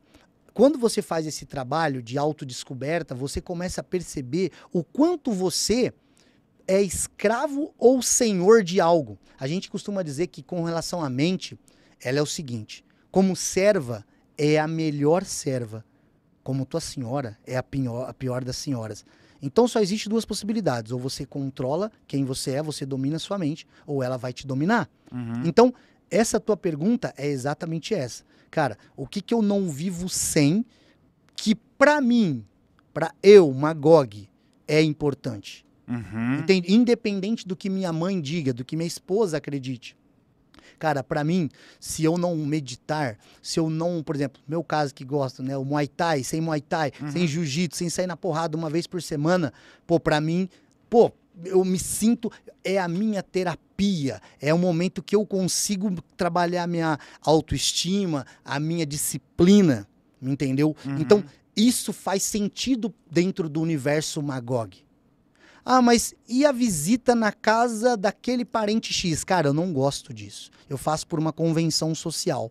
quando você faz esse trabalho de autodescoberta, você começa a perceber o quanto você é escravo ou senhor de algo. A gente costuma dizer que com relação à mente, ela é o seguinte: como serva, é a melhor serva. Como tua senhora, é a pior, a pior das senhoras. Então só existe duas possibilidades: ou você controla quem você é, você domina a sua mente, ou ela vai te dominar. Uhum. Então, essa tua pergunta é exatamente essa. Cara, o que, que eu não vivo sem que para mim, para eu, Magog, é importante? Uhum. Entende? Independente do que minha mãe diga, do que minha esposa acredite. Cara, para mim, se eu não meditar, se eu não, por exemplo, meu caso que gosto, né, o Muay Thai, sem Muay Thai, uhum. sem Jiu-Jitsu, sem sair na porrada uma vez por semana, pô, para mim, pô, eu me sinto, é a minha terapia, é o momento que eu consigo trabalhar minha autoestima, a minha disciplina, entendeu? Uhum. Então, isso faz sentido dentro do universo Magog. Ah, mas e a visita na casa daquele parente X? Cara, eu não gosto disso. Eu faço por uma convenção social.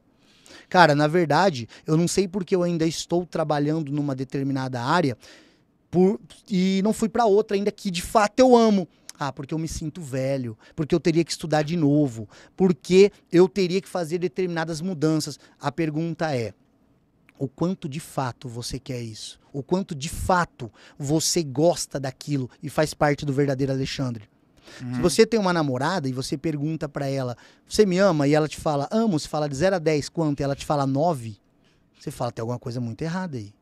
Cara, na verdade, eu não sei porque eu ainda estou trabalhando numa determinada área por, e não fui para outra ainda que de fato eu amo. Ah, porque eu me sinto velho, porque eu teria que estudar de novo, porque eu teria que fazer determinadas mudanças. A pergunta é: o quanto de fato você quer isso? O quanto de fato você gosta daquilo e faz parte do verdadeiro Alexandre? Uhum. Se você tem uma namorada e você pergunta para ela, você me ama? E ela te fala, amo. Se fala de 0 a 10, quanto? E ela te fala 9. Você fala, tem alguma coisa muito errada aí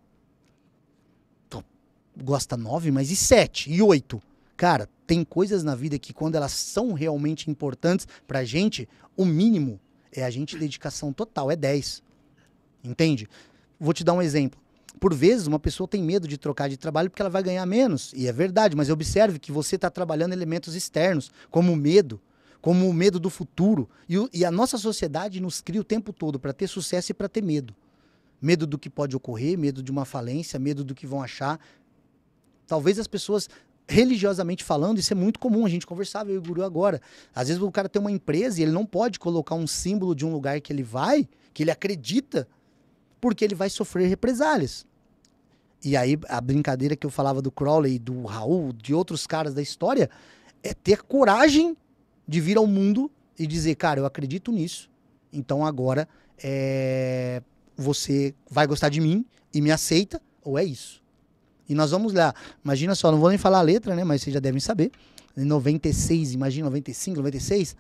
gosta nove, mas e sete, e oito? Cara, tem coisas na vida que quando elas são realmente importantes pra gente, o mínimo é a gente dedicação total, é 10. Entende? Vou te dar um exemplo. Por vezes, uma pessoa tem medo de trocar de trabalho porque ela vai ganhar menos. E é verdade, mas observe que você está trabalhando elementos externos, como o medo, como o medo do futuro. E, o, e a nossa sociedade nos cria o tempo todo para ter sucesso e para ter medo. Medo do que pode ocorrer, medo de uma falência, medo do que vão achar, Talvez as pessoas religiosamente falando, isso é muito comum. A gente conversava, eu e o Guru agora. Às vezes o cara tem uma empresa e ele não pode colocar um símbolo de um lugar que ele vai, que ele acredita, porque ele vai sofrer represálias. E aí a brincadeira que eu falava do Crowley, do Raul, de outros caras da história, é ter coragem de vir ao mundo e dizer, cara, eu acredito nisso. Então agora é... você vai gostar de mim e me aceita, ou é isso. E nós vamos lá. Imagina só, não vou nem falar a letra, né? Mas vocês já devem saber. Em 96, imagina, 95, 96.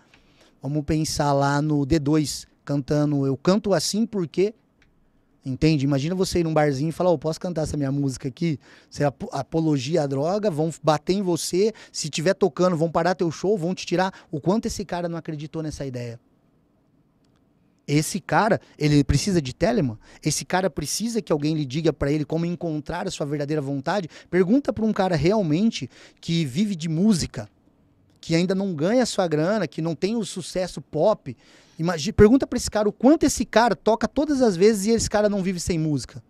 Vamos pensar lá no D2, cantando Eu Canto Assim Porque. Entende? Imagina você ir num barzinho e falar, oh, posso cantar essa minha música aqui? Você ap apologia à droga, vão bater em você, se tiver tocando, vão parar teu show, vão te tirar. O quanto esse cara não acreditou nessa ideia? Esse cara, ele precisa de Telemann? Esse cara precisa que alguém lhe diga para ele como encontrar a sua verdadeira vontade? Pergunta para um cara realmente que vive de música, que ainda não ganha sua grana, que não tem o sucesso pop. Imagina, pergunta para esse cara o quanto esse cara toca todas as vezes e esse cara não vive sem música.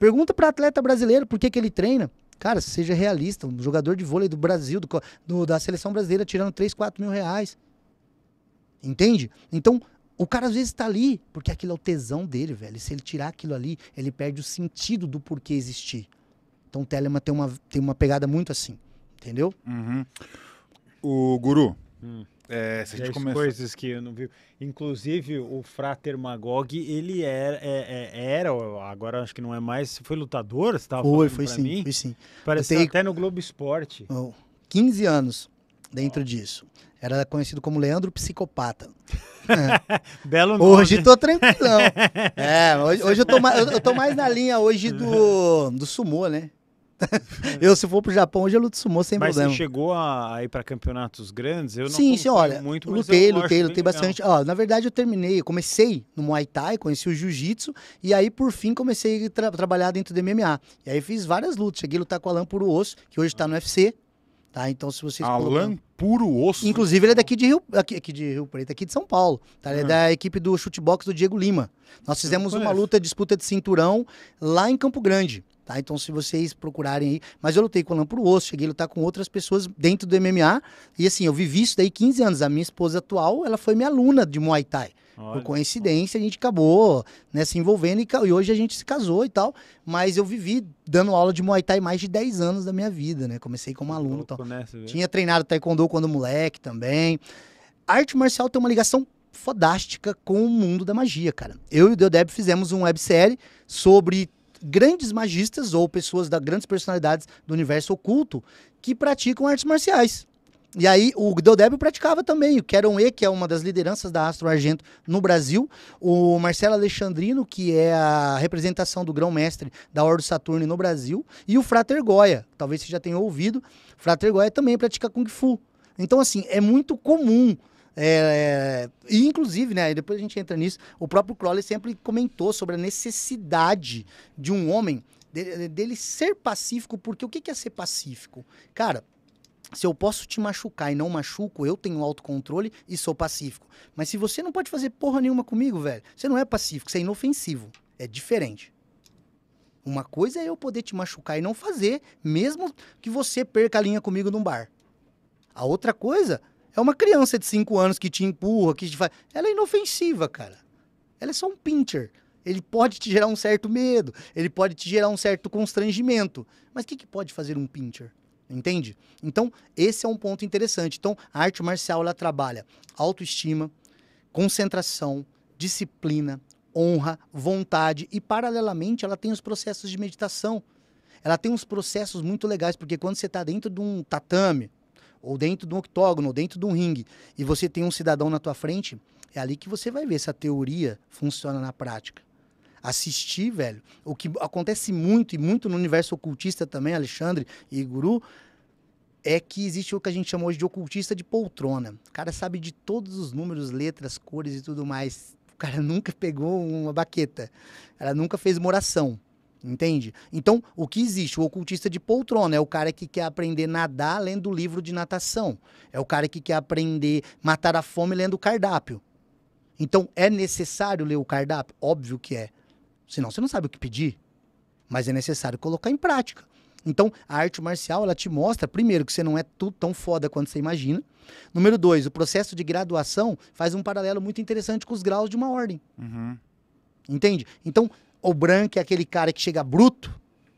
Pergunta para atleta brasileiro por que, que ele treina. Cara, seja realista, um jogador de vôlei do Brasil, do, do da seleção brasileira, tirando 3, 4 mil reais. Entende? Então, o cara às vezes está ali porque aquilo é o tesão dele, velho. Se ele tirar aquilo ali, ele perde o sentido do porquê existir. Então o Telema tem uma, tem uma pegada muito assim, entendeu? Uhum. O Guru, hum. é, se a gente começa... coisas que eu não vi. Inclusive, o Frater Magog, ele era, é, é, era, agora acho que não é mais, foi lutador? Você tava foi, foi sim, mim? foi sim. tenho... até no Globo Esporte. Oh, 15 anos dentro oh. disso. Era conhecido como Leandro Psicopata. *laughs* Belo nome. Hoje tô tranquilão. *laughs* é, hoje, hoje eu, tô mais, eu, tô mais na linha hoje do, do sumô, né? *laughs* eu, se for pro Japão, hoje eu é luto sumô sem mas problema. Mas você chegou a ir pra campeonatos grandes? Eu não sim, sim, olha, muito, lutei, lutei, lutei bastante. Ó, na verdade, eu terminei, eu comecei no Muay Thai, conheci o Jiu-Jitsu, e aí, por fim, comecei a tra trabalhar dentro do MMA. E aí fiz várias lutas, cheguei a lutar com o Alan por osso, que hoje ah. tá no UFC, Tá? Então, se vocês Alan colocam... Puro Osso. Inclusive, ele é daqui de Rio, aqui, aqui de Rio Preto, aqui de São Paulo. Tá? Ele é. é da equipe do chutebox do Diego Lima. Nós fizemos uma luta, disputa de cinturão lá em Campo Grande. Tá? Então, se vocês procurarem aí. Mas eu lutei com o Alan Puro Osso, cheguei a lutar com outras pessoas dentro do MMA. E assim, eu vivi isso daí 15 anos. A minha esposa atual, ela foi minha aluna de Muay Thai. Olha. Por coincidência, a gente acabou né, se envolvendo e, e, hoje a gente se casou e tal. Mas eu vivi dando aula de Muay Thai mais de 10 anos da minha vida, né? Comecei como aluno um tal. né, Tinha treinado Taekwondo quando moleque também. A arte marcial tem uma ligação fodástica com o mundo da magia, cara. Eu e o Deodeb fizemos uma websérie sobre grandes magistas ou pessoas da grandes personalidades do universo oculto que praticam artes marciais. E aí o Deodébio praticava também, o Keron E, que é uma das lideranças da Astro Argento no Brasil, o Marcelo Alexandrino, que é a representação do grão-mestre da Ordo Saturno no Brasil, e o Frater Goya, talvez você já tenha ouvido, Frater Goya também pratica Kung Fu. Então, assim, é muito comum é, e inclusive, né, depois a gente entra nisso, o próprio Crowley sempre comentou sobre a necessidade de um homem dele, dele ser pacífico, porque o que é ser pacífico? Cara, se eu posso te machucar e não machuco, eu tenho autocontrole e sou pacífico. Mas se você não pode fazer porra nenhuma comigo, velho, você não é pacífico, você é inofensivo. É diferente. Uma coisa é eu poder te machucar e não fazer, mesmo que você perca a linha comigo num bar. A outra coisa é uma criança de 5 anos que te empurra, que te faz. Ela é inofensiva, cara. Ela é só um pincher. Ele pode te gerar um certo medo, ele pode te gerar um certo constrangimento. Mas o que, que pode fazer um pincher? Entende? Então, esse é um ponto interessante. Então, a arte marcial ela trabalha autoestima, concentração, disciplina, honra, vontade e paralelamente ela tem os processos de meditação. Ela tem uns processos muito legais porque quando você está dentro de um tatame, ou dentro de um octógono, ou dentro de um ringue, e você tem um cidadão na tua frente, é ali que você vai ver se a teoria funciona na prática assistir, velho, o que acontece muito e muito no universo ocultista também, Alexandre e Guru, é que existe o que a gente chama hoje de ocultista de poltrona. O cara sabe de todos os números, letras, cores e tudo mais. O cara *laughs* nunca pegou uma baqueta. Ela nunca fez uma oração. Entende? Então, o que existe? O ocultista de poltrona é o cara que quer aprender nadar lendo o livro de natação. É o cara que quer aprender matar a fome lendo o cardápio. Então, é necessário ler o cardápio? Óbvio que é. Senão você não sabe o que pedir. Mas é necessário colocar em prática. Então, a arte marcial, ela te mostra, primeiro, que você não é tudo tão foda quanto você imagina. Número dois, o processo de graduação faz um paralelo muito interessante com os graus de uma ordem. Uhum. Entende? Então, o branco é aquele cara que chega bruto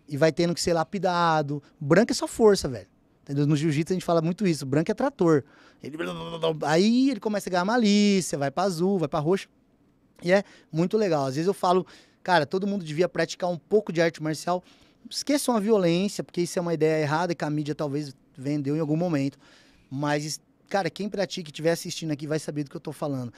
e vai tendo que ser lapidado. Branco é só força, velho. Entendeu? No jiu-jitsu a gente fala muito isso. Branco é trator. Ele... Aí ele começa a ganhar malícia, vai pra azul, vai pra roxo. E é muito legal. Às vezes eu falo Cara, todo mundo devia praticar um pouco de arte marcial. Esqueçam a violência, porque isso é uma ideia errada que a mídia talvez vendeu em algum momento. Mas, cara, quem pratica e estiver assistindo aqui vai saber do que eu tô falando.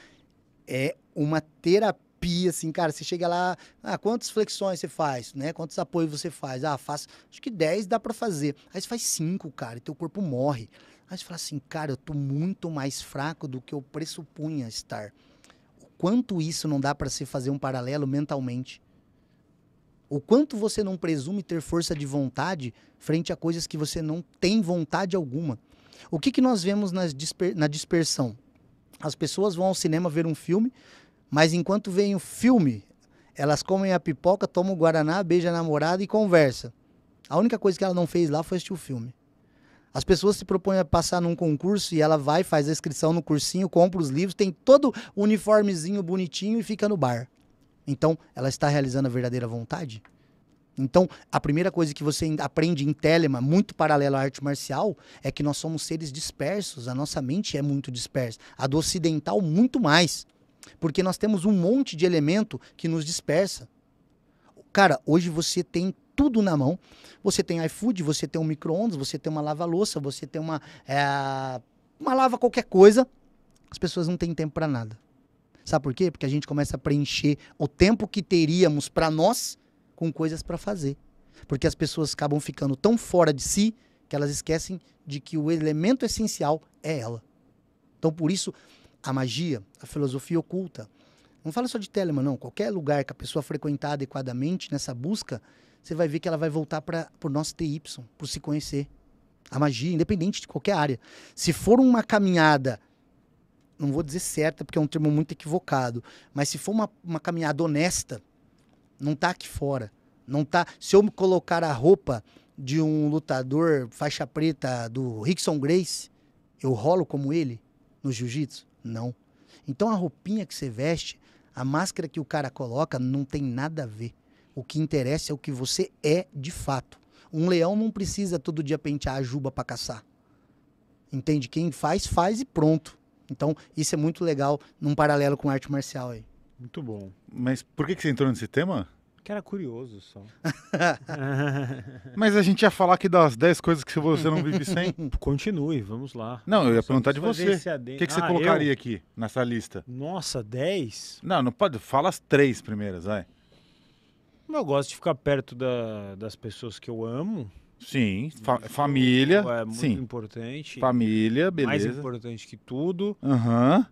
É uma terapia, assim, cara. Você chega lá, ah, quantas flexões você faz, né? Quantos apoios você faz? Ah, faço, acho que 10 dá para fazer. Aí você faz 5, cara, e teu corpo morre. Aí você fala assim, cara, eu tô muito mais fraco do que eu pressupunha estar quanto isso não dá para se fazer um paralelo mentalmente. O quanto você não presume ter força de vontade frente a coisas que você não tem vontade alguma. O que, que nós vemos disper na dispersão? As pessoas vão ao cinema ver um filme, mas enquanto vem o filme, elas comem a pipoca, tomam o guaraná, beijam a namorada e conversa. A única coisa que ela não fez lá foi assistir o filme. As pessoas se propõem a passar num concurso e ela vai, faz a inscrição no cursinho, compra os livros, tem todo o uniformezinho bonitinho e fica no bar. Então, ela está realizando a verdadeira vontade? Então, a primeira coisa que você aprende em Telema, muito paralelo à arte marcial, é que nós somos seres dispersos, a nossa mente é muito dispersa, a do ocidental muito mais, porque nós temos um monte de elemento que nos dispersa. Cara, hoje você tem tudo na mão. Você tem iFood, você tem um micro-ondas, você tem uma lava-louça, você tem uma. É, uma lava qualquer coisa. As pessoas não têm tempo para nada. Sabe por quê? Porque a gente começa a preencher o tempo que teríamos para nós com coisas para fazer. Porque as pessoas acabam ficando tão fora de si que elas esquecem de que o elemento essencial é ela. Então, por isso, a magia, a filosofia oculta, não fala só de Telemann, não. Qualquer lugar que a pessoa frequentar adequadamente nessa busca, você vai ver que ela vai voltar para o nosso TY, para se conhecer. A magia, independente de qualquer área. Se for uma caminhada, não vou dizer certa, porque é um termo muito equivocado, mas se for uma, uma caminhada honesta, não tá aqui fora. Não tá. Se eu me colocar a roupa de um lutador faixa preta do Rickson Grace, eu rolo como ele no jiu-jitsu? Não. Então a roupinha que você veste, a máscara que o cara coloca, não tem nada a ver. O que interessa é o que você é de fato. Um leão não precisa todo dia pentear a juba para caçar. Entende? Quem faz, faz e pronto. Então, isso é muito legal num paralelo com arte marcial aí. Muito bom. Mas por que, que você entrou nesse tema? Que era curioso só. *laughs* Mas a gente ia falar aqui das 10 coisas que você não vive sem. *laughs* Continue, vamos lá. Não, eu ia só perguntar de você. O que, que você ah, colocaria eu? aqui nessa lista? Nossa, 10? Não, não pode. Fala as três primeiras, vai. Eu gosto de ficar perto da, das pessoas que eu amo. Sim, fa família. É muito sim. importante. Família, beleza. Mais importante que tudo. Aham.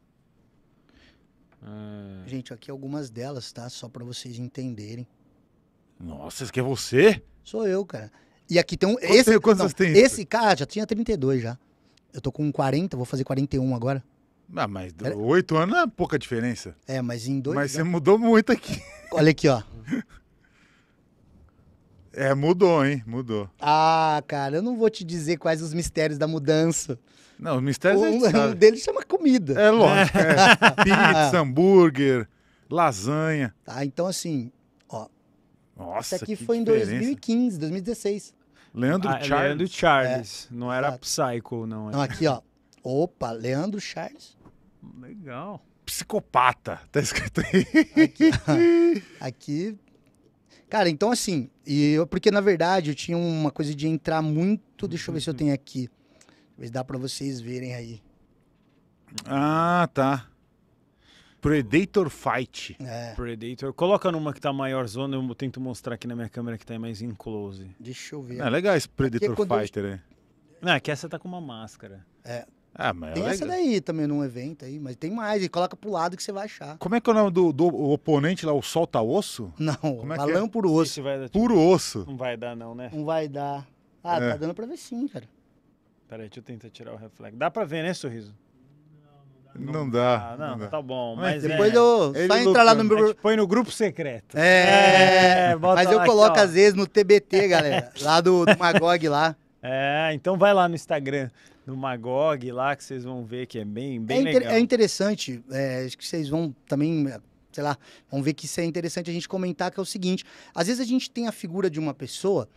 Uhum. É... Gente, aqui algumas delas, tá? Só para vocês entenderem. Nossa, esse aqui é você? Sou eu, cara. E aqui tem um. Quanto, esse, quantas não, tem? Esse, cara, já tinha 32 já. Eu tô com 40, vou fazer 41 agora. Ah, mas oito anos é pouca diferença. É, mas em dois. Mas você mudou muito aqui. Olha aqui, ó. *laughs* É, mudou, hein? Mudou. Ah, cara, eu não vou te dizer quais os mistérios da mudança. Não, os mistérios um, é *laughs* deles chama comida. É lógico. É. *laughs* Pizza, hambúrguer, lasanha. Tá, então assim, ó. Nossa, Isso aqui foi diferença. em 2015, 2016. Leandro ah, é Charles. Leandro Charles. É, não era é. Psycho, não. É. Não, aqui, ó. Opa, Leandro Charles. Legal. Psicopata, tá escrito aí. Aqui, *laughs* aqui Cara, então assim, e eu, porque na verdade eu tinha uma coisa de entrar muito. Deixa eu ver se eu tenho aqui. Talvez dá para vocês verem aí. Ah, tá. Predator Fight. É. Predator. Coloca numa que tá maior zona, eu tento mostrar aqui na minha câmera que tá mais em close. Deixa eu ver. É legal esse é Predator é Fighter, eu... é. Não, é que essa tá com uma máscara. É, ah, mas é tem é essa daí também num evento aí, mas tem mais, e coloca pro lado que você vai achar. Como é que é o nome do, do oponente lá, o solta osso? Não, Como é balão é? por osso. vai dar, tipo, Puro osso. Não vai dar, não, né? Não vai dar. Ah, é. tá dando pra ver sim, cara. Peraí, deixa eu tentar tirar o reflexo. Dá pra ver, né, sorriso? Não, não dá. Ah, não, não dá. tá bom. Mas depois é, eu. Só é entrar loucura. lá no meu. Põe no grupo secreto. É. é mas eu coloco aqui, às vezes no TBT, galera. lá do, do *laughs* Magog lá. É, então vai lá no Instagram no Magog lá, que vocês vão ver que é bem, bem é inter... É legal. É interessante, é, acho que vocês vão também, sei lá, vão ver que isso é interessante a gente comentar, que é o seguinte, às vezes a gente tem a figura de uma pessoa...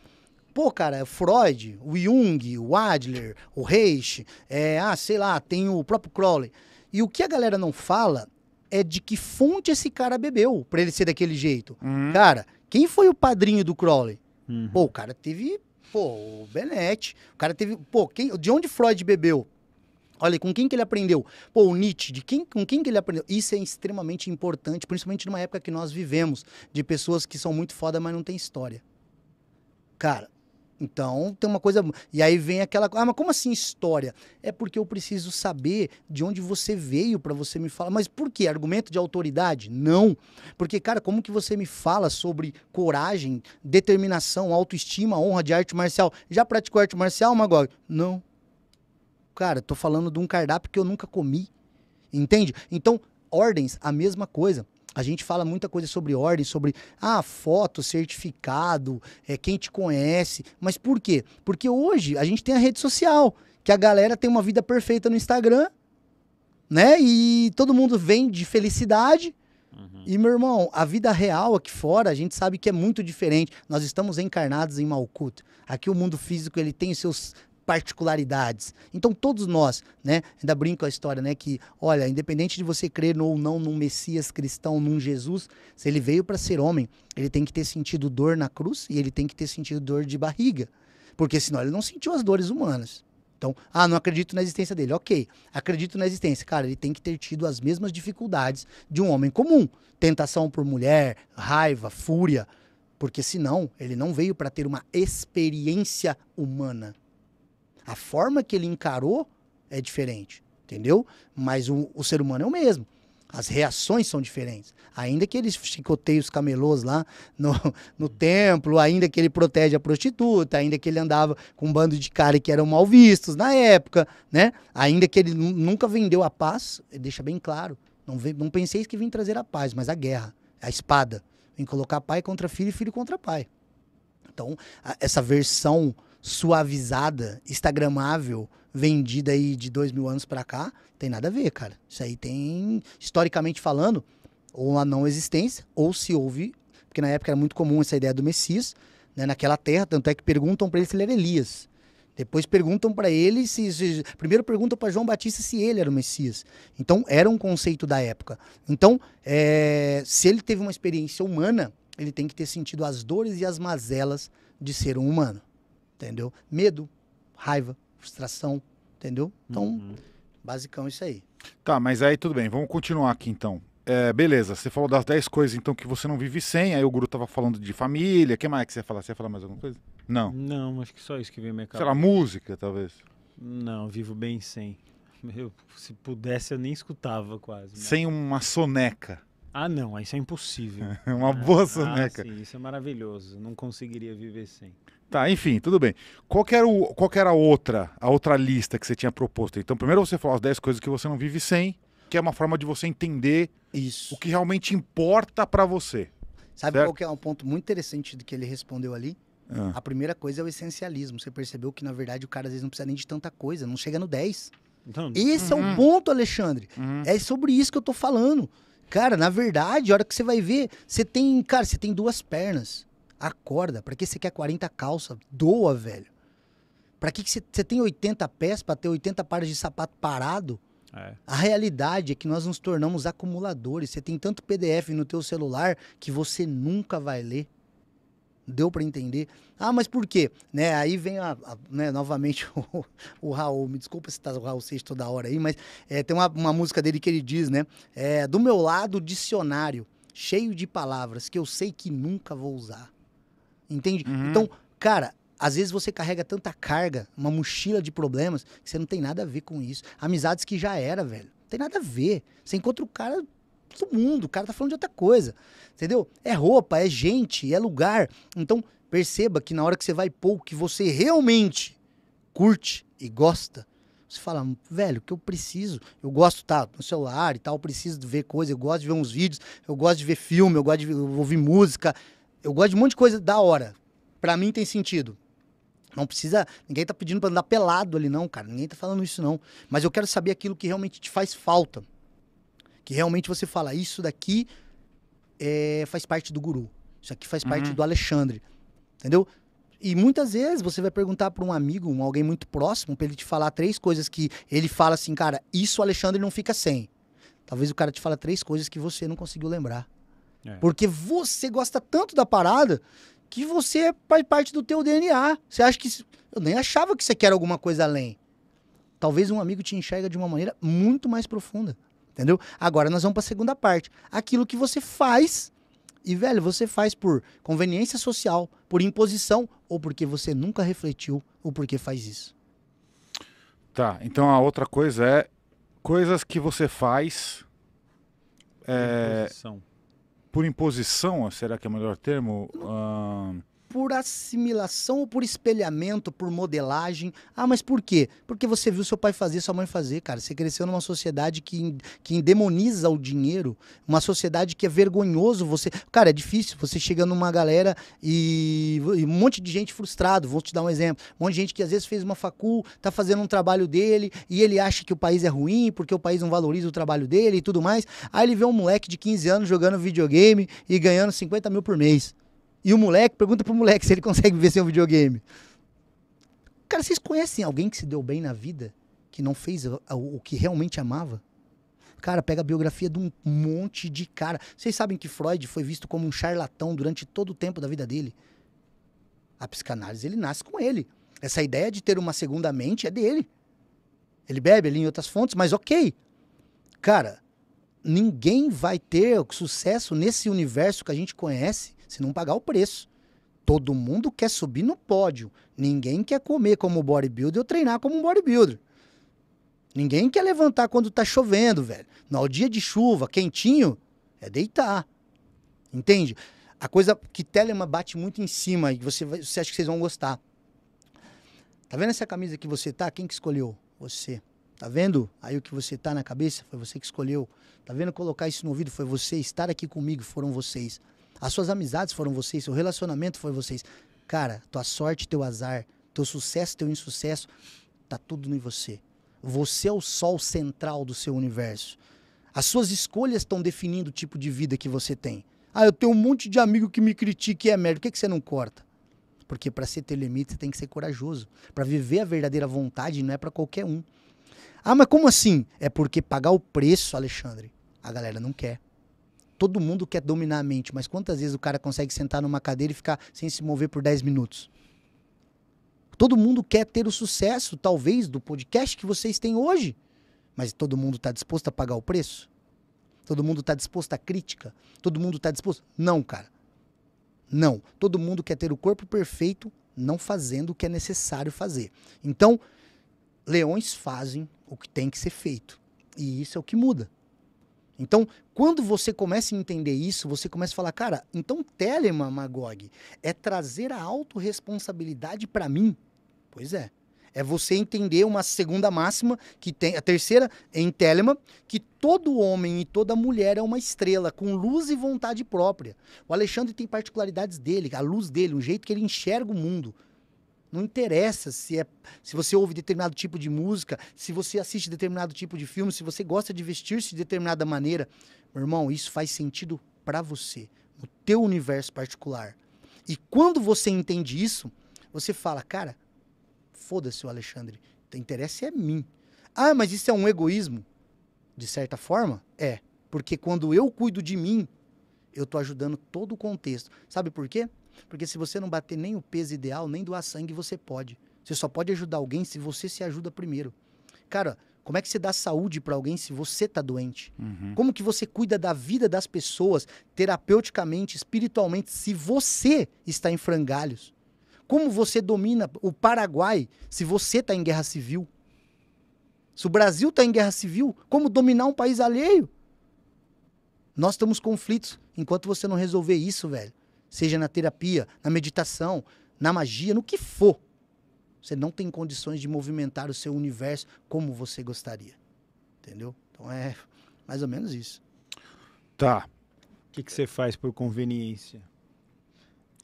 Pô, cara, é Freud, o Jung, o Adler, o Reich, é, ah, sei lá, tem o próprio Crowley. E o que a galera não fala é de que fonte esse cara bebeu para ele ser daquele jeito. Uhum. Cara, quem foi o padrinho do Crowley? Uhum. Pô, o cara teve Pô, o Benet. O cara teve. Pô, quem, de onde Freud bebeu? Olha, com quem que ele aprendeu? Pô, o Nietzsche, de quem, com quem que ele aprendeu? Isso é extremamente importante, principalmente numa época que nós vivemos, de pessoas que são muito foda, mas não tem história. Cara, então, tem uma coisa. E aí vem aquela. Ah, mas como assim história? É porque eu preciso saber de onde você veio para você me falar. Mas por quê? Argumento de autoridade? Não. Porque, cara, como que você me fala sobre coragem, determinação, autoestima, honra de arte marcial? Já praticou arte marcial, Magog? Não. Cara, tô falando de um cardápio que eu nunca comi. Entende? Então, ordens, a mesma coisa. A gente fala muita coisa sobre ordem, sobre ah, foto, certificado, é quem te conhece. Mas por quê? Porque hoje a gente tem a rede social, que a galera tem uma vida perfeita no Instagram, né? E todo mundo vem de felicidade. Uhum. E, meu irmão, a vida real aqui fora, a gente sabe que é muito diferente. Nós estamos encarnados em Malkuth. Aqui o mundo físico, ele tem os seus particularidades. Então todos nós, né, ainda brinco a história, né, que olha, independente de você crer ou não num Messias cristão, num Jesus, se ele veio para ser homem, ele tem que ter sentido dor na cruz e ele tem que ter sentido dor de barriga, porque senão ele não sentiu as dores humanas. Então, ah, não acredito na existência dele. Ok, acredito na existência. Cara, ele tem que ter tido as mesmas dificuldades de um homem comum: tentação por mulher, raiva, fúria. Porque senão, ele não veio para ter uma experiência humana. A forma que ele encarou é diferente, entendeu? Mas o, o ser humano é o mesmo. As reações são diferentes. Ainda que ele chicoteie os camelôs lá no, *laughs* no templo, ainda que ele protege a prostituta, ainda que ele andava com um bando de cara que eram mal vistos na época, né? Ainda que ele nunca vendeu a paz, eh, deixa bem claro. Não, não penseis que vim trazer a paz, mas a guerra, a espada. Vim colocar pai contra filho e filho contra pai. Então, a, essa versão suavizada, instagramável, vendida aí de dois mil anos para cá, tem nada a ver, cara. Isso aí tem, historicamente falando, ou a não existência, ou se houve, porque na época era muito comum essa ideia do Messias, né, naquela terra, tanto é que perguntam para ele se ele era Elias. Depois perguntam para ele se, se, Primeiro perguntam para João Batista se ele era o Messias. Então, era um conceito da época. Então, é, se ele teve uma experiência humana, ele tem que ter sentido as dores e as mazelas de ser um humano entendeu? Medo, raiva, frustração, entendeu? Então, uhum. basicão isso aí. Tá, mas aí tudo bem, vamos continuar aqui então. É, beleza, você falou das 10 coisas então que você não vive sem, aí o Guru tava falando de família, o que mais que você ia falar? Você ia falar mais alguma coisa? Não. Não, acho que só isso que veio me cabeça. Sei lá, música, talvez. Não, vivo bem sem. Eu, se pudesse, eu nem escutava quase. Mas... Né? Sem uma soneca. Ah, não, isso é impossível. *laughs* uma boa ah, ah, soneca. Ah, sim, isso é maravilhoso. Não conseguiria viver sem. Tá, enfim, tudo bem. Qual, era, o, qual era a outra, a outra lista que você tinha proposto? Então, primeiro você falou as 10 coisas que você não vive sem, que é uma forma de você entender Isso. o que realmente importa para você. Sabe certo? qual que é um ponto muito interessante do que ele respondeu ali? Ah. A primeira coisa é o essencialismo. Você percebeu que, na verdade, o cara às vezes não precisa nem de tanta coisa, não chega no 10. Então, Esse é uhum. é o ponto, Alexandre. Uhum. É sobre isso que eu tô falando. Cara, na verdade, a hora que você vai ver, você tem, cara, você tem duas pernas. Acorda. Pra que você quer 40 calça? Doa, velho. Pra que você tem 80 pés para ter 80 pares de sapato parado? É. A realidade é que nós nos tornamos acumuladores. Você tem tanto PDF no teu celular que você nunca vai ler. Deu para entender? Ah, mas por quê? Né, aí vem a, a, né, novamente *laughs* o, o, Raul. Me desculpa se tá o Raul Seixas toda hora aí, mas é, tem uma, uma, música dele que ele diz, né? É, Do meu lado, dicionário, cheio de palavras que eu sei que nunca vou usar. Entende? Uhum. Então, cara, às vezes você carrega tanta carga, uma mochila de problemas, que você não tem nada a ver com isso. Amizades que já era, velho. Não tem nada a ver. Você encontra o cara do mundo, o cara tá falando de outra coisa. Entendeu? É roupa, é gente, é lugar. Então, perceba que na hora que você vai pouco que você realmente curte e gosta, você fala, velho, o que eu preciso? Eu gosto, tá, no celular e tal, eu preciso de ver coisa, eu gosto de ver uns vídeos, eu gosto de ver filme, eu gosto de ouvir música. Eu gosto de um monte de coisa da hora. Para mim tem sentido. Não precisa. Ninguém tá pedindo para andar pelado ali, não, cara. Ninguém tá falando isso, não. Mas eu quero saber aquilo que realmente te faz falta. Que realmente você fala, isso daqui é, faz parte do guru. Isso aqui faz uhum. parte do Alexandre. Entendeu? E muitas vezes você vai perguntar pra um amigo, um, alguém muito próximo, para ele te falar três coisas que ele fala assim, cara, isso o Alexandre não fica sem. Talvez o cara te fala três coisas que você não conseguiu lembrar. É. Porque você gosta tanto da parada que você faz parte do teu DNA. Você acha que. Eu nem achava que você quer alguma coisa além. Talvez um amigo te enxerga de uma maneira muito mais profunda. Entendeu? Agora nós vamos para a segunda parte. Aquilo que você faz. E, velho, você faz por conveniência social, por imposição, ou porque você nunca refletiu o porquê faz isso. Tá, então a outra coisa é coisas que você faz. É, imposição por imposição, será que é o melhor termo? Uh, por assimilação ou por espelhamento, por modelagem. Ah, mas por quê? Porque você viu seu pai fazer, sua mãe fazer, cara. Você cresceu numa sociedade que, que endemoniza o dinheiro, uma sociedade que é vergonhoso você. Cara, é difícil. Você chega numa galera e, e um monte de gente frustrado, vou te dar um exemplo. Um monte de gente que às vezes fez uma facul, tá fazendo um trabalho dele e ele acha que o país é ruim porque o país não valoriza o trabalho dele e tudo mais. Aí ele vê um moleque de 15 anos jogando videogame e ganhando 50 mil por mês. E o moleque, pergunta pro moleque *laughs* se ele consegue viver sem um videogame. Cara, vocês conhecem alguém que se deu bem na vida? Que não fez o, o que realmente amava? Cara, pega a biografia de um monte de cara. Vocês sabem que Freud foi visto como um charlatão durante todo o tempo da vida dele. A psicanálise, ele nasce com ele. Essa ideia de ter uma segunda mente é dele. Ele bebe ali em outras fontes, mas ok. Cara, ninguém vai ter sucesso nesse universo que a gente conhece se não pagar o preço. Todo mundo quer subir no pódio. Ninguém quer comer como bodybuilder ou treinar como um bodybuilder. Ninguém quer levantar quando tá chovendo, velho. No é dia de chuva, quentinho, é deitar. Entende? A coisa que Telema bate muito em cima e você, você acha que vocês vão gostar. Tá vendo essa camisa que você tá? Quem que escolheu? Você. Tá vendo? Aí o que você tá na cabeça foi você que escolheu. Tá vendo colocar isso no ouvido? Foi você. Estar aqui comigo foram vocês. As suas amizades foram vocês, seu relacionamento foi vocês. Cara, tua sorte, teu azar, teu sucesso, teu insucesso, tá tudo em você. Você é o sol central do seu universo. As suas escolhas estão definindo o tipo de vida que você tem. Ah, eu tenho um monte de amigo que me critica e é merda. Por que, que você não corta? Porque para ser ter limite, você tem que ser corajoso. Para viver a verdadeira vontade não é para qualquer um. Ah, mas como assim? É porque pagar o preço, Alexandre, a galera não quer todo mundo quer dominar a mente, mas quantas vezes o cara consegue sentar numa cadeira e ficar sem se mover por 10 minutos? Todo mundo quer ter o sucesso, talvez, do podcast que vocês têm hoje, mas todo mundo está disposto a pagar o preço? Todo mundo está disposto à crítica? Todo mundo está disposto? Não, cara. Não. Todo mundo quer ter o corpo perfeito, não fazendo o que é necessário fazer. Então, leões fazem o que tem que ser feito. E isso é o que muda. Então, quando você começa a entender isso, você começa a falar, cara, então telema Magog, é trazer a autorresponsabilidade para mim? Pois é. É você entender uma segunda máxima, que tem a terceira em telema que todo homem e toda mulher é uma estrela, com luz e vontade própria. O Alexandre tem particularidades dele, a luz dele, o jeito que ele enxerga o mundo. Não interessa se é se você ouve determinado tipo de música, se você assiste determinado tipo de filme, se você gosta de vestir-se de determinada maneira. Meu irmão, isso faz sentido para você, no teu universo particular. E quando você entende isso, você fala, cara, foda-se o Alexandre, o interesse é mim. Ah, mas isso é um egoísmo? De certa forma, é. Porque quando eu cuido de mim, eu estou ajudando todo o contexto. Sabe por quê? Porque se você não bater nem o peso ideal, nem doar sangue, você pode. Você só pode ajudar alguém se você se ajuda primeiro. Cara, como é que você dá saúde para alguém se você tá doente? Uhum. Como que você cuida da vida das pessoas terapeuticamente, espiritualmente, se você está em frangalhos? Como você domina o Paraguai se você tá em guerra civil? Se o Brasil tá em guerra civil, como dominar um país alheio? Nós temos conflitos. Enquanto você não resolver isso, velho, seja na terapia, na meditação, na magia, no que for. Você não tem condições de movimentar o seu universo como você gostaria. Entendeu? Então é mais ou menos isso. Tá. O que, que você faz por conveniência?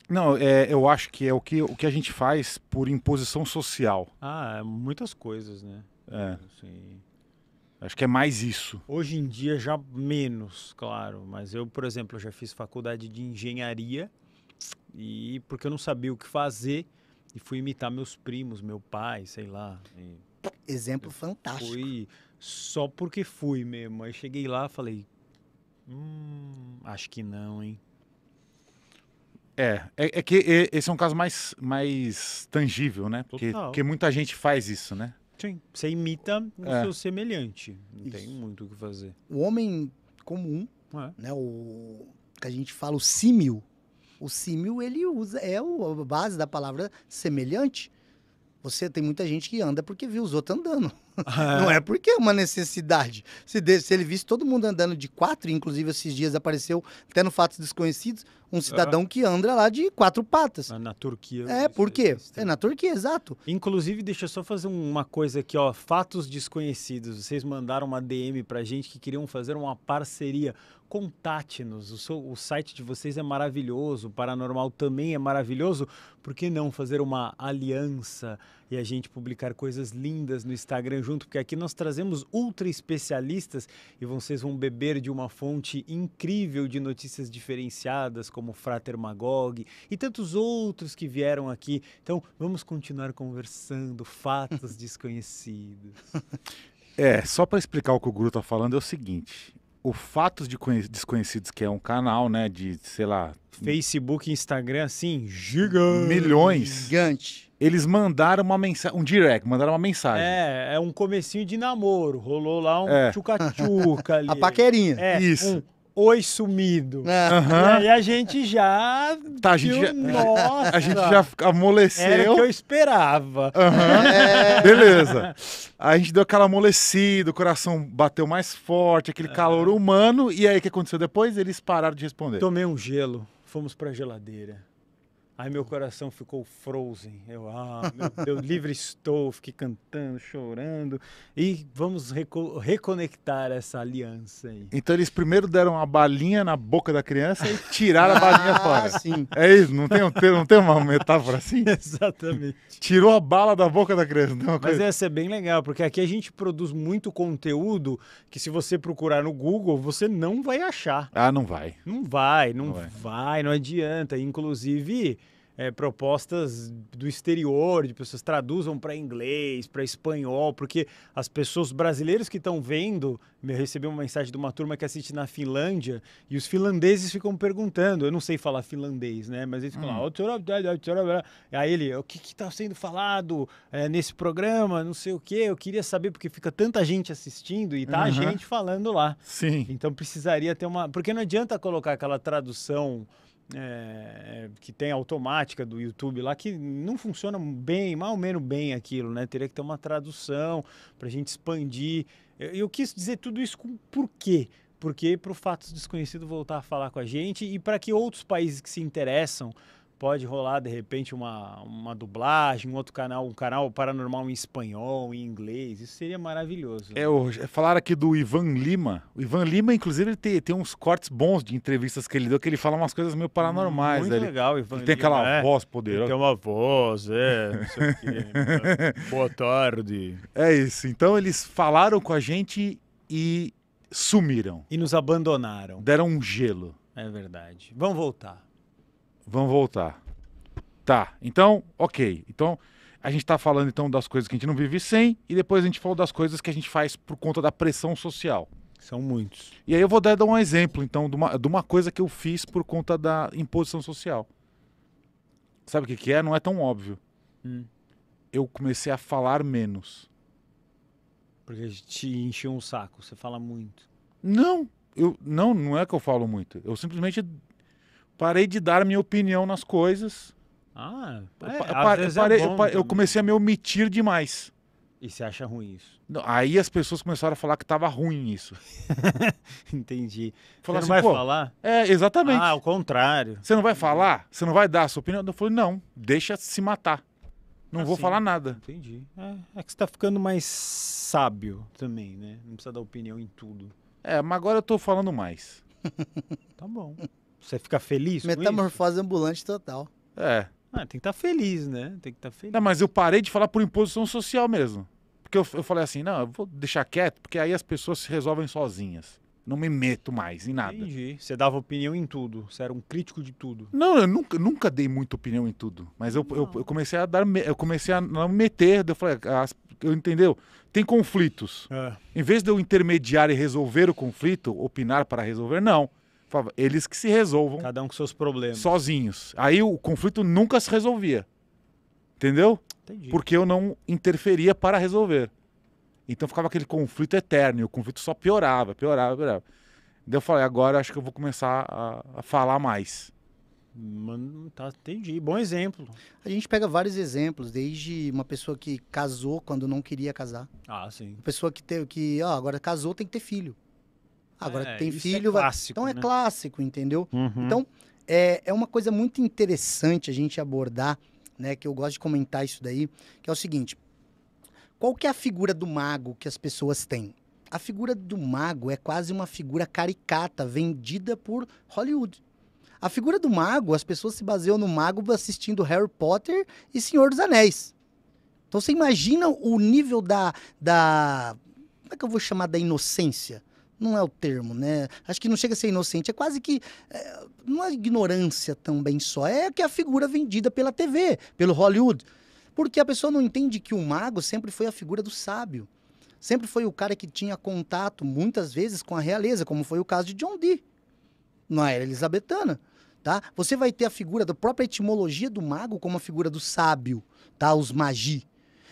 Não, é, eu acho que é o que, o que a gente faz por imposição social. Ah, é muitas coisas, né? É. Sim. Acho que é mais isso. Hoje em dia já menos, claro. Mas eu, por exemplo, já fiz faculdade de engenharia e porque eu não sabia o que fazer e fui imitar meus primos, meu pai, sei lá. Exemplo fantástico. Fui só porque fui mesmo. Aí cheguei lá, e falei, hum, acho que não, hein. É, é, é que é, esse é um caso mais, mais tangível, né? Porque, porque muita gente faz isso, né? Sim. Você imita o é. seu semelhante. Não Isso. tem muito o que fazer. O homem comum, é. né? O que a gente fala, o símil. O símil, ele usa, é a base da palavra semelhante. Você tem muita gente que anda porque viu os outros andando. É. Não é porque é uma necessidade. Se, de, se ele visse todo mundo andando de quatro, inclusive esses dias apareceu, até no Fatos Desconhecidos, um cidadão é. que anda lá de quatro patas. Na, na Turquia. É, por é quê? É na Turquia, exato. Inclusive, deixa eu só fazer uma coisa aqui, ó. Fatos Desconhecidos. Vocês mandaram uma DM pra gente que queriam fazer uma parceria. Contate-nos. O, o site de vocês é maravilhoso, o Paranormal também é maravilhoso. Por que não fazer uma aliança? e a gente publicar coisas lindas no Instagram junto, porque aqui nós trazemos ultra especialistas e vocês vão beber de uma fonte incrível de notícias diferenciadas, como Frater Magog e tantos outros que vieram aqui. Então, vamos continuar conversando fatos *laughs* desconhecidos. É, só para explicar o que o Guru está falando é o seguinte, o Fatos de Desconhecidos, que é um canal, né, de, sei lá... Facebook, Instagram, assim, gigante. Milhões. Gigante eles mandaram uma mensagem, um direct, mandaram uma mensagem. É, é um comecinho de namoro, rolou lá um é. tchuca-tchuca *laughs* ali. A paquerinha. É, Isso. Um oi sumido. É. Uhum. E aí a gente já. Tá, a gente viu, já. Nossa, a gente já amoleceu. Era o que eu esperava. Uhum. É. Beleza. A gente deu aquela amolecida, o coração bateu mais forte, aquele calor humano. E aí o que aconteceu depois? Eles pararam de responder. Tomei um gelo, fomos pra geladeira. Aí meu coração ficou frozen. Eu, ah, meu, eu *laughs* livre estou, fiquei cantando, chorando. E vamos reco reconectar essa aliança aí. Então eles primeiro deram a balinha na boca da criança e *laughs* tiraram a balinha ah, fora. Sim. É isso, não tem, não tem uma metáfora assim? *laughs* Exatamente. Tirou a bala da boca da criança. É Mas coisa... essa é bem legal, porque aqui a gente produz muito conteúdo que se você procurar no Google, você não vai achar. Ah, não vai. Não vai, não, não vai. vai, não adianta. Inclusive é, propostas do exterior, de pessoas traduzam para inglês, para espanhol, porque as pessoas brasileiras que estão vendo, eu recebi uma mensagem de uma turma que assiste na Finlândia e os finlandeses ficam perguntando, eu não sei falar finlandês, né? Mas eles ficam hum. lá, aí ele, o que está sendo falado é, nesse programa, não sei o que, eu queria saber porque fica tanta gente assistindo e tá uhum. a gente falando lá. Sim. Então precisaria ter uma, porque não adianta colocar aquela tradução é, é, que tem automática do YouTube lá, que não funciona bem, mal ou menos bem aquilo, né? Teria que ter uma tradução para a gente expandir. Eu, eu, quis dizer tudo isso com por quê? Porque para o fato Desconhecido voltar a falar com a gente e para que outros países que se interessam pode rolar de repente uma, uma dublagem, um outro canal, um canal paranormal em espanhol, em inglês. Isso seria maravilhoso. É, falar é, falaram aqui do Ivan Lima. O Ivan Lima, inclusive, ele tem, tem uns cortes bons de entrevistas que ele deu, que ele fala umas coisas meio paranormais. Muito legal, Ivan ele Lima. Tem aquela é, voz poderosa. Tem uma voz, é. *laughs* Boa tarde. É isso. Então eles falaram com a gente e sumiram. E nos abandonaram. Deram um gelo. É verdade. Vamos voltar. Vão voltar. Tá, então, ok. Então, a gente está falando então das coisas que a gente não vive sem e depois a gente falou das coisas que a gente faz por conta da pressão social. São muitos. E aí eu vou dar, dar um exemplo, então, de uma, de uma coisa que eu fiz por conta da imposição social. Sabe o que, que é? Não é tão óbvio. Hum. Eu comecei a falar menos. Porque te encheu um saco, você fala muito. Não, eu não, não é que eu falo muito. Eu simplesmente Parei de dar minha opinião nas coisas. Ah, é, eu, é eu, parei, eu é comecei a me omitir demais. E você acha ruim isso? Não, aí as pessoas começaram a falar que estava ruim isso. *laughs* Entendi. você não assim, vai falar? É, exatamente. Ah, ao contrário. Você não vai falar? Você não vai dar a sua opinião? Eu falei, não, deixa se matar. Não vou assim, falar nada. Entendi. É, é que você tá ficando mais sábio também, né? Não precisa dar opinião em tudo. É, mas agora eu tô falando mais. *laughs* tá bom. Você fica feliz? Metamorfose ambulante total. É. Ah, tem que estar tá feliz, né? Tem que estar tá feliz. Não, mas eu parei de falar por imposição social mesmo. Porque eu, eu falei assim, não, eu vou deixar quieto, porque aí as pessoas se resolvem sozinhas. Não me meto mais em nada. Entendi. Você dava opinião em tudo. Você era um crítico de tudo. Não, eu nunca, nunca dei muita opinião em tudo. Mas eu, eu, eu, comecei a dar. Eu comecei a não me meter. Eu falei, as, eu entendeu? Tem conflitos. É. Em vez de eu intermediar e resolver o conflito, opinar para resolver, não. Falava, eles que se resolvam. Cada um com seus problemas. Sozinhos. Aí o conflito nunca se resolvia. Entendeu? Entendi. Porque eu não interferia para resolver. Então ficava aquele conflito eterno, e o conflito só piorava, piorava, piorava. Daí então eu falei, agora acho que eu vou começar a, a falar mais. Mano, tá, entendi. Bom exemplo. A gente pega vários exemplos, desde uma pessoa que casou quando não queria casar. Ah, sim. Uma pessoa que teve que, ó, agora casou tem que ter filho. Agora é, tem é filho, então é clássico, vai... então né? é clássico, entendeu? Uhum. Então é, é uma coisa muito interessante a gente abordar, né? Que eu gosto de comentar isso daí, que é o seguinte: qual que é a figura do mago que as pessoas têm? A figura do mago é quase uma figura caricata vendida por Hollywood. A figura do mago, as pessoas se baseiam no mago assistindo Harry Potter e Senhor dos Anéis. Então você imagina o nível da, da como é que eu vou chamar da inocência? não é o termo, né? Acho que não chega a ser inocente, é quase que é, não é ignorância também só, é que a figura vendida pela TV, pelo Hollywood. Porque a pessoa não entende que o mago sempre foi a figura do sábio. Sempre foi o cara que tinha contato muitas vezes com a realeza, como foi o caso de John Dee na era elizabetana, tá? Você vai ter a figura da própria etimologia do mago como a figura do sábio, tá? Os magi,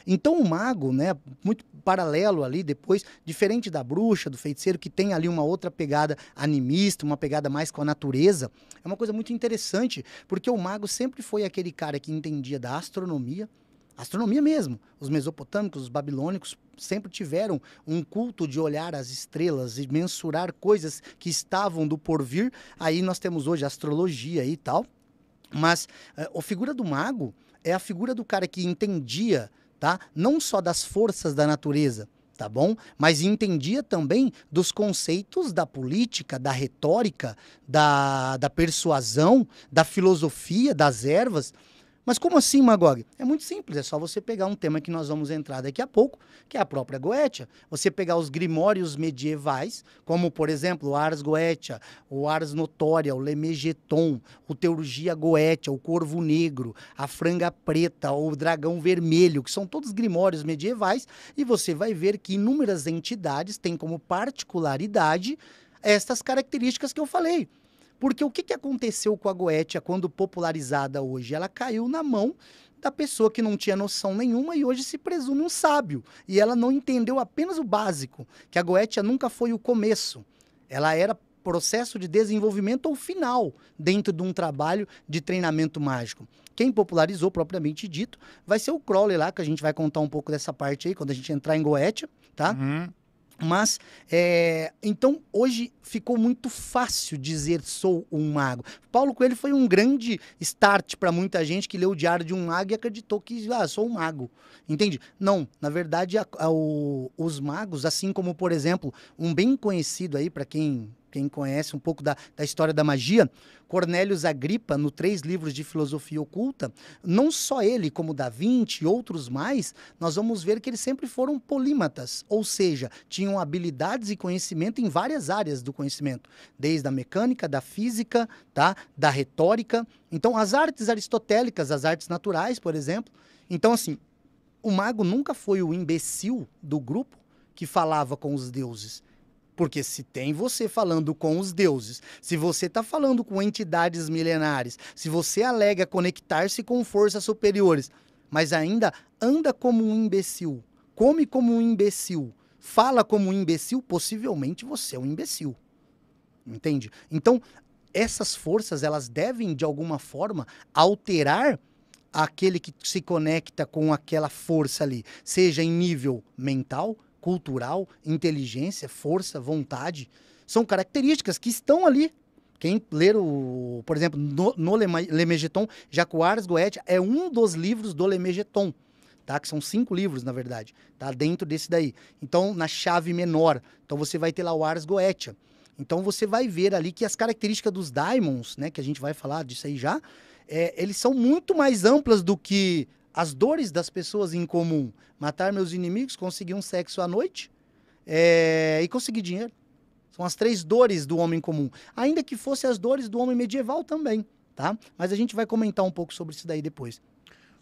então o mago, né, muito paralelo ali depois, diferente da bruxa, do feiticeiro, que tem ali uma outra pegada animista, uma pegada mais com a natureza, é uma coisa muito interessante, porque o mago sempre foi aquele cara que entendia da astronomia, astronomia mesmo. Os mesopotâmicos, os babilônicos sempre tiveram um culto de olhar as estrelas e mensurar coisas que estavam do porvir. Aí nós temos hoje astrologia e tal. Mas eh, a figura do mago é a figura do cara que entendia tá? Não só das forças da natureza, tá bom? Mas entendia também dos conceitos da política, da retórica, da, da persuasão, da filosofia, das ervas mas como assim, Magog? É muito simples, é só você pegar um tema que nós vamos entrar daqui a pouco, que é a própria Goetia. Você pegar os grimórios medievais, como, por exemplo, o Ars Goetia, o Ars Notória, o Lemegeton, o Teurgia Goetia, o Corvo Negro, a Franga Preta, o Dragão Vermelho, que são todos grimórios medievais, e você vai ver que inúmeras entidades têm como particularidade estas características que eu falei. Porque o que, que aconteceu com a Goetia quando popularizada hoje? Ela caiu na mão da pessoa que não tinha noção nenhuma e hoje se presume um sábio. E ela não entendeu apenas o básico, que a Goetia nunca foi o começo. Ela era processo de desenvolvimento ou final dentro de um trabalho de treinamento mágico. Quem popularizou, propriamente dito, vai ser o Crowley lá, que a gente vai contar um pouco dessa parte aí quando a gente entrar em Goetia, tá? Uhum. Mas, é, então, hoje ficou muito fácil dizer sou um mago. Paulo Coelho foi um grande start para muita gente que leu o Diário de um Mago e acreditou que, ah, sou um mago. Entende? Não, na verdade, a, a, o, os magos, assim como, por exemplo, um bem conhecido aí para quem quem conhece um pouco da, da história da magia, Cornélios Agripa, no Três Livros de Filosofia Oculta, não só ele, como Da Vinci e outros mais, nós vamos ver que eles sempre foram polímatas, ou seja, tinham habilidades e conhecimento em várias áreas do conhecimento, desde a mecânica, da física, tá? da retórica. Então, as artes aristotélicas, as artes naturais, por exemplo. Então, assim, o mago nunca foi o imbecil do grupo que falava com os deuses. Porque se tem você falando com os deuses, se você está falando com entidades milenares, se você alega conectar-se com forças superiores, mas ainda anda como um imbecil, come como um imbecil, fala como um imbecil, possivelmente você é um imbecil. Entende? Então, essas forças, elas devem, de alguma forma, alterar aquele que se conecta com aquela força ali, seja em nível mental, cultural, inteligência, força, vontade, são características que estão ali. Quem ler o, por exemplo, no, no Lemegeton, Jacoares Goethe é um dos livros do Lemegeton, tá? Que são cinco livros, na verdade, tá? Dentro desse daí. Então, na chave menor, então você vai ter lá o Ars Goethe. Então você vai ver ali que as características dos diamonds, né, que a gente vai falar disso aí já, é, eles são muito mais amplas do que as dores das pessoas em comum. Matar meus inimigos, conseguir um sexo à noite é, e conseguir dinheiro. São as três dores do homem comum. Ainda que fossem as dores do homem medieval também, tá? Mas a gente vai comentar um pouco sobre isso daí depois.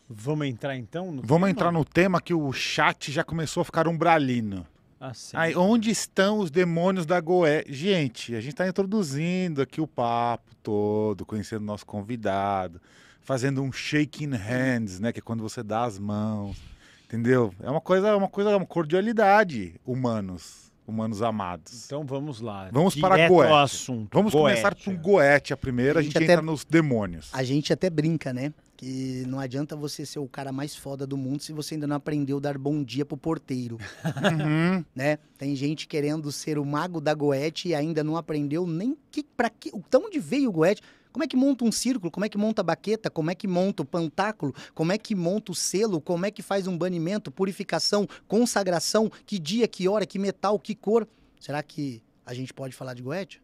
Vamos entrar então no Vamos tema? entrar no tema que o chat já começou a ficar umbralino. Ah, Aí, onde estão os demônios da Goé? Gente, a gente está introduzindo aqui o papo todo, conhecendo o nosso convidado fazendo um shaking hands, né? Que é quando você dá as mãos, entendeu? É uma coisa, é uma coisa, é uma cordialidade, humanos, humanos amados. Então vamos lá. Vamos para para Goethe. assunto. Vamos Goethe. começar com Goethe a primeira, a gente, a gente até, entra nos demônios. A gente até brinca, né? Que não adianta você ser o cara mais foda do mundo se você ainda não aprendeu a dar bom dia pro porteiro. *laughs* Uhum. né? Tem gente querendo ser o mago da Goethe e ainda não aprendeu nem que para que, tão de veio o Goethe. Como é que monta um círculo? Como é que monta a baqueta? Como é que monta o pantáculo? Como é que monta o selo? Como é que faz um banimento, purificação, consagração? Que dia, que hora, que metal, que cor? Será que a gente pode falar de Goethe?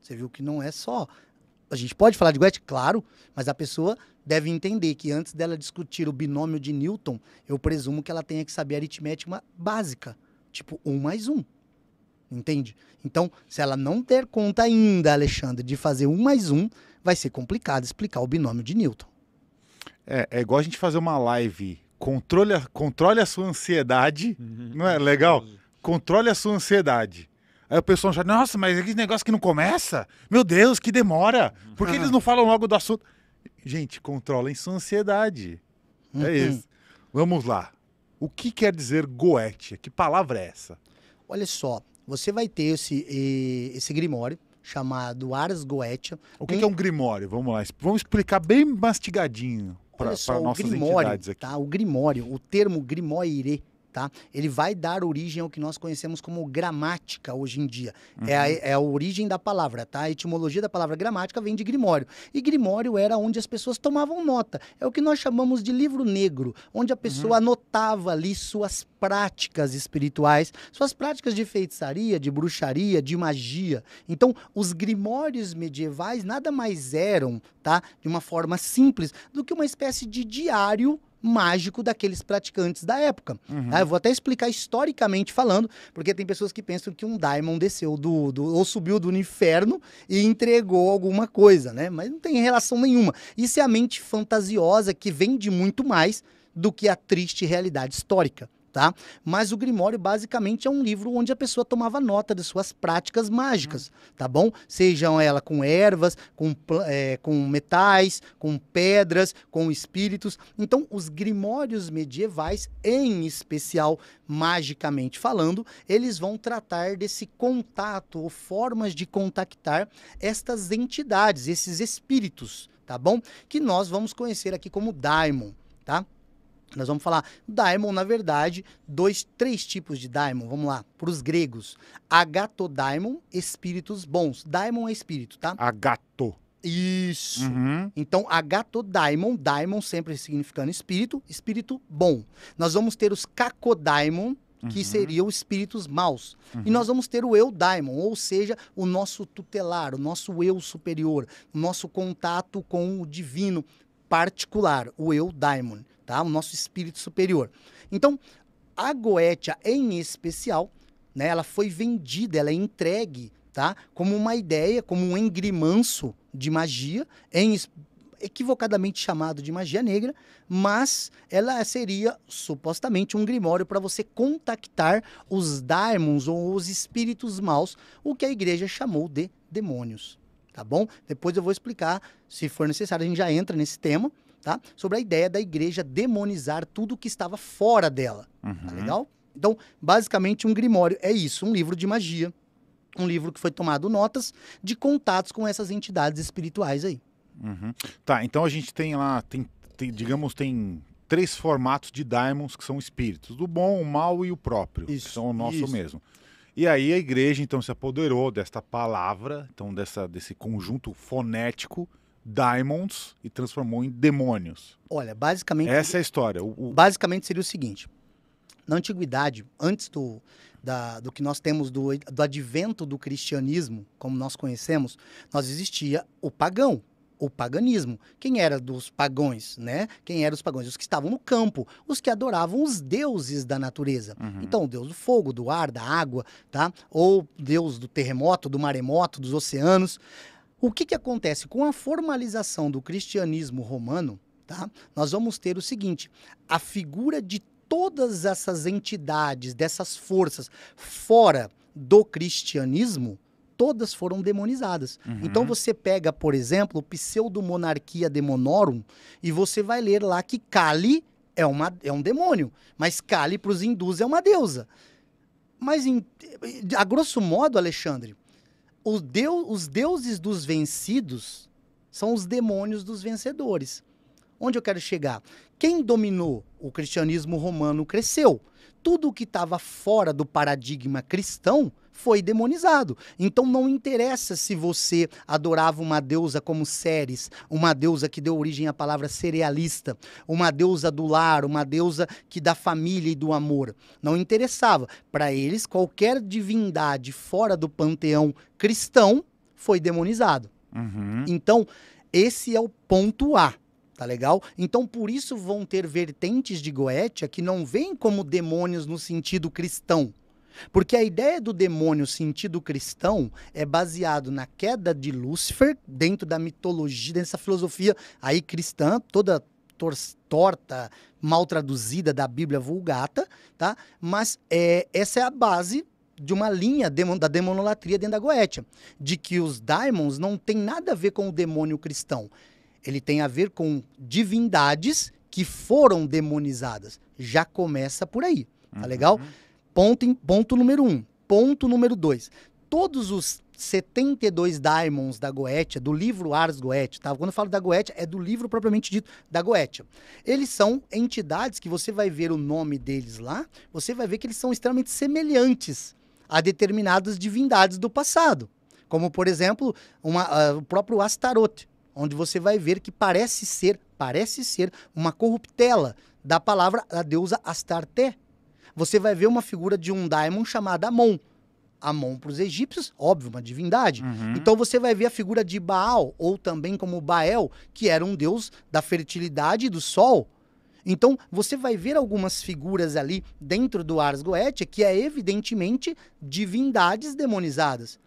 Você viu que não é só. A gente pode falar de Goethe, claro, mas a pessoa deve entender que antes dela discutir o binômio de Newton, eu presumo que ela tenha que saber aritmética básica, tipo um mais um. entende? Então, se ela não ter conta ainda, Alexandre, de fazer um mais um, vai ser complicado explicar o binômio de Newton. É, é igual a gente fazer uma live. Controle a, controle a sua ansiedade. Uhum. Não é legal? Uhum. Controle a sua ansiedade. Aí o pessoal já, nossa, mas aquele negócio que não começa? Meu Deus, que demora! Uhum. Por que eles não falam logo do assunto? Gente, controlem sua ansiedade. É uhum. É isso. Vamos lá. O que quer dizer Goetia? Que palavra é essa? Olha só, você vai ter esse, esse grimório, chamado Ars Goetia. O que, um... que, é um grimório? Vamos lá, vamos explicar bem mastigadinho para nossas grimório, entidades aqui. Tá? O grimório, o termo grimoire tá? Ele vai dar origem ao que nós conhecemos como gramática hoje em dia. É uhum. É, a, é a origem da palavra, tá? A etimologia da palavra gramática vem de Grimório. E Grimório era onde as pessoas tomavam nota. É o que nós chamamos de livro negro, onde a pessoa uhum. anotava ali suas práticas espirituais, suas práticas de feitiçaria, de bruxaria, de magia. Então, os grimórios medievais nada mais eram, tá? De uma forma simples, do que uma espécie de diário mágico daqueles praticantes da época. Uhum. Tá? Eu vou até explicar historicamente falando, porque tem pessoas que pensam que um Daimon desceu do, do ou subiu do inferno e entregou alguma coisa, né? Mas não tem relação nenhuma. Isso é a mente fantasiosa que vende muito mais do que a triste realidade histórica tá? Mas o Grimório basicamente é um livro onde a pessoa tomava nota de suas práticas mágicas, uhum. tá bom? Sejam ela com ervas, com, é, com metais, com pedras, com espíritos. Então, os Grimórios medievais, em especial magicamente falando, eles vão tratar desse contato ou formas de contactar estas entidades, esses espíritos, tá bom? Que nós vamos conhecer aqui como daimon, tá? Nós vamos falar daimon, na verdade, dois, três tipos de daimon. Vamos lá, para os gregos. Agato daimon, espíritos bons. Daimon é espírito, tá? Agato. Isso. Uhum. Então, agato daimon, daimon sempre significando espírito, espírito bom. Nós vamos ter os kakodaimon, que uhum. seriam espíritos maus. Uhum. E nós vamos ter o eu daimon, ou seja, o nosso tutelar, o nosso eu superior, o nosso contato com o divino particular, o eu daimon tá? O nosso espírito superior. Então, a Goetia em especial, né, ela foi vendida, ela é entregue, tá? Como uma ideia, como um engrimanço de magia, em, equivocadamente chamado de magia negra, mas ela seria supostamente um grimório para você contactar os daimons ou os espíritos maus, o que a igreja chamou de demônios, tá bom? Depois eu vou explicar, se for necessário, a gente já entra nesse tema, tá? Sobre a ideia da igreja demonizar tudo que estava fora dela. Tá uhum. Tá legal? Então, basicamente, um grimório é isso, um livro de magia, um livro que foi tomado notas de contatos com essas entidades espirituais aí. Uhum. Tá, então a gente tem lá, tem, tem, digamos, tem três formatos de daimons que são espíritos, do bom, o mal e o próprio, isso, que são o nosso isso. mesmo. E aí a igreja então se apoderou desta palavra, então dessa, desse conjunto fonético, Diamonds e transformou em demônios. Olha, basicamente. Essa é a história. O, o... Basicamente seria o seguinte: na antiguidade, antes do, da, do que nós temos do, do advento do cristianismo, como nós conhecemos, nós existia o pagão, o paganismo. Quem era dos pagões, né? Quem eram os pagões? Os que estavam no campo, os que adoravam os deuses da natureza. Uhum. Então, o deus do fogo, do ar, da água, tá? Ou deus do terremoto, do maremoto, dos oceanos. O que, que acontece? Com a formalização do cristianismo romano, tá? nós vamos ter o seguinte: a figura de todas essas entidades, dessas forças fora do cristianismo, todas foram demonizadas. Uhum. Então você pega, por exemplo, o Pseudomonarquia Demonorum e você vai ler lá que Kali é, uma, é um demônio, mas Kali para os hindus é uma deusa. Mas, em, a grosso modo, Alexandre, Deus, os deuses dos vencidos são os demônios dos vencedores. Onde eu quero chegar? Quem dominou o cristianismo romano cresceu. Tudo o que estava fora do paradigma cristão foi demonizado. Então não interessa se você adorava uma deusa como Ceres, uma deusa que deu origem à palavra cerealista, uma deusa do lar, uma deusa que da família e do amor. Não interessava. Para eles, qualquer divindade fora do panteão cristão foi demonizado. Uhum. Então, esse é o ponto A tá legal? Então, por isso vão ter vertentes de Goetia que não vêm como demônios no sentido cristão, porque a ideia do demônio, sentido cristão, é baseado na queda de Lúcifer, dentro da mitologia, dessa filosofia aí cristã, toda torta, mal traduzida da Bíblia Vulgata, tá? Mas é, essa é a base de uma linha demon, da demonolatria dentro da Goetia, de que os daimons não tem nada a ver com o demônio cristão. Ele tem a ver com divindades que foram demonizadas. Já começa por aí, tá uhum. legal? Ponto, ponto número um. Ponto número dois. Todos os 72 Diamonds da Goethe, do livro Ars Goethe, tá? Quando eu falo da Goethe, é do livro propriamente dito da Goethe. Eles são entidades que você vai ver o nome deles lá, você vai ver que eles são extremamente semelhantes a determinadas divindades do passado. Como, por exemplo, uma, uh, o próprio Astaroth, onde você vai ver que parece ser, parece ser uma corruptela da palavra da deusa Astarté, você vai ver uma figura de um daimon chamada Amon. Amon para os egípcios, óbvio, uma divindade. Uhum. Então você vai ver a figura de Baal, ou também como Bael, que era um deus da fertilidade e do sol. Então você vai ver algumas figuras ali dentro do Ars Goetia que é evidentemente divindades demonizadas.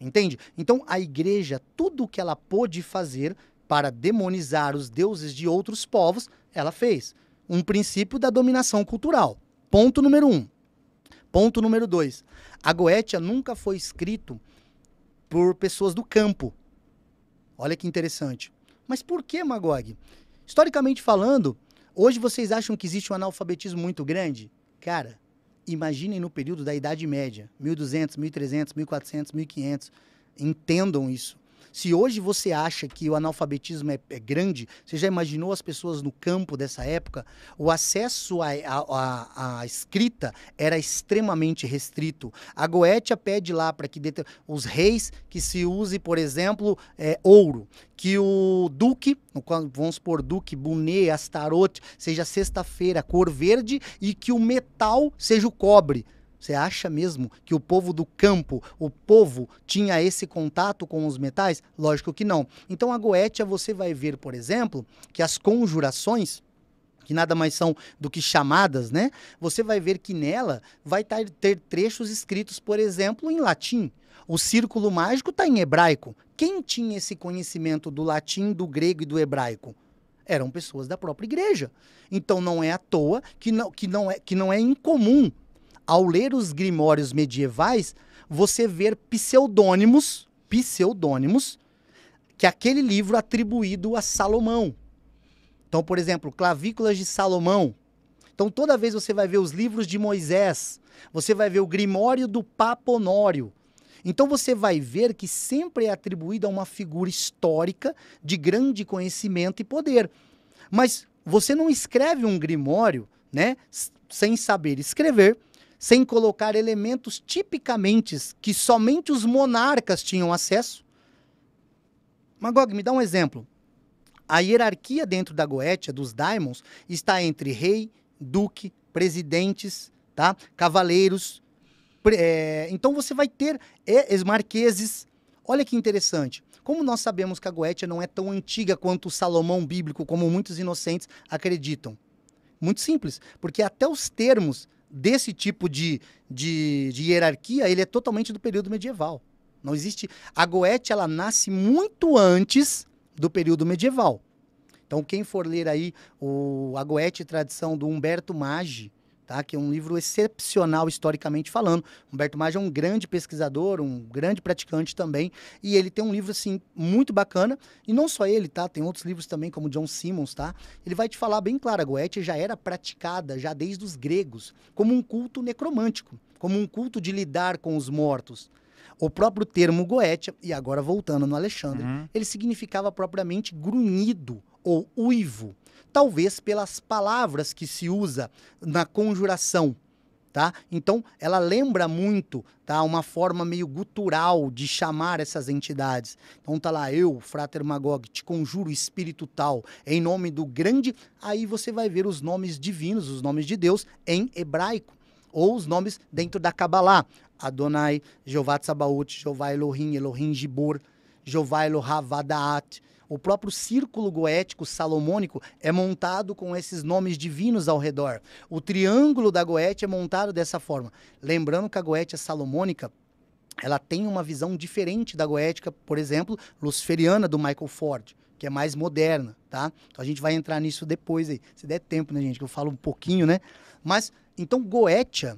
Entende? Então a igreja, tudo o que ela pôde fazer para demonizar os deuses de outros povos, ela fez. Um princípio da dominação cultural. Ponto número um. Ponto número dois. A Goetia nunca foi escrito por pessoas do campo. Olha que interessante. Mas por que, Magog? Historicamente falando, hoje vocês acham que existe um analfabetismo muito grande? Cara, imaginem no período da Idade Média, 1200, 1300, 1400, 1500. Entendam isso. Se hoje você acha que o analfabetismo é, é grande, você já imaginou as pessoas no campo dessa época? O acesso à escrita era extremamente restrito. A Goetia pede lá para que os reis que se use, por exemplo, é, ouro, que o duque, vamos supor duque, Bunet, astarote, seja sexta-feira, cor verde, e que o metal seja o cobre. Você acha mesmo que o povo do campo, o povo, tinha esse contato com os metais? Lógico que não. Então, a Goetia, você vai ver, por exemplo, que as conjurações que nada mais são do que chamadas, né? Você vai ver que nela vai ter trechos escritos, por exemplo, em latim. O círculo mágico está em hebraico. Quem tinha esse conhecimento do latim, do grego e do hebraico? Eram pessoas da própria igreja. Então não é à toa que não, que não, é, que não é incomum ao ler os grimórios medievais, você ver pseudônimos, pseudônimos, que é aquele livro atribuído a Salomão. Então, por exemplo, Clavículas de Salomão. Então, toda vez você vai ver os livros de Moisés, você vai ver o Grimório do Papa Honório. Então, você vai ver que sempre é atribuído a uma figura histórica de grande conhecimento e poder. Mas você não escreve um Grimório, né, sem saber escrever, sem colocar elementos tipicamente que somente os monarcas tinham acesso. Magog, me dá um exemplo. A hierarquia dentro da Goetia, dos Daimons, está entre rei, duque, presidentes, tá? cavaleiros. Pre é, então você vai ter é, ex-marqueses. Olha que interessante. Como nós sabemos que a Goetia não é tão antiga quanto o Salomão bíblico, como muitos inocentes acreditam? Muito simples, porque até os termos desse tipo de, de, de hierarquia, ele é totalmente do período medieval. Não existe. A Goethe ela nasce muito antes do período medieval. Então, quem for ler aí o, a Goethe Tradição do Humberto Maggi, tá? que é um livro excepcional historicamente falando. Humberto Maggi é um grande pesquisador, um grande praticante também, e ele tem um livro assim muito bacana, e não só ele, tá? Tem outros livros também como John Simmons, tá? Ele vai te falar bem claro, a Goethe já era praticada já desde os gregos como um culto necromântico, como um culto de lidar com os mortos. O próprio termo Goetia, e agora voltando no Alexandre, uhum. ele significava propriamente grunhido ou uivo talvez pelas palavras que se usa na conjuração. Tá? Então, ela lembra muito tá? uma forma meio gutural de chamar essas entidades. Então, tá lá, eu, Frater Magog, te conjuro espírito tal, em nome do grande. Aí você vai ver os nomes divinos, os nomes de Deus, em hebraico, ou os nomes dentro da Kabbalah. Adonai, Jeová Tsabaoth, Jeová Elohim, Elohim Gibor, Jeová Elohá Vadaat. O próprio círculo goético salomônico é montado com esses nomes divinos ao redor. O triângulo da Goethe é montado dessa forma. Lembrando que a Goethe salomônica ela tem uma visão diferente da goética, por exemplo, luciferiana do Michael Ford, que é mais moderna, tá? Então a gente vai entrar nisso depois aí, se der tempo, né, gente, que eu falo um pouquinho, né? Mas então goétia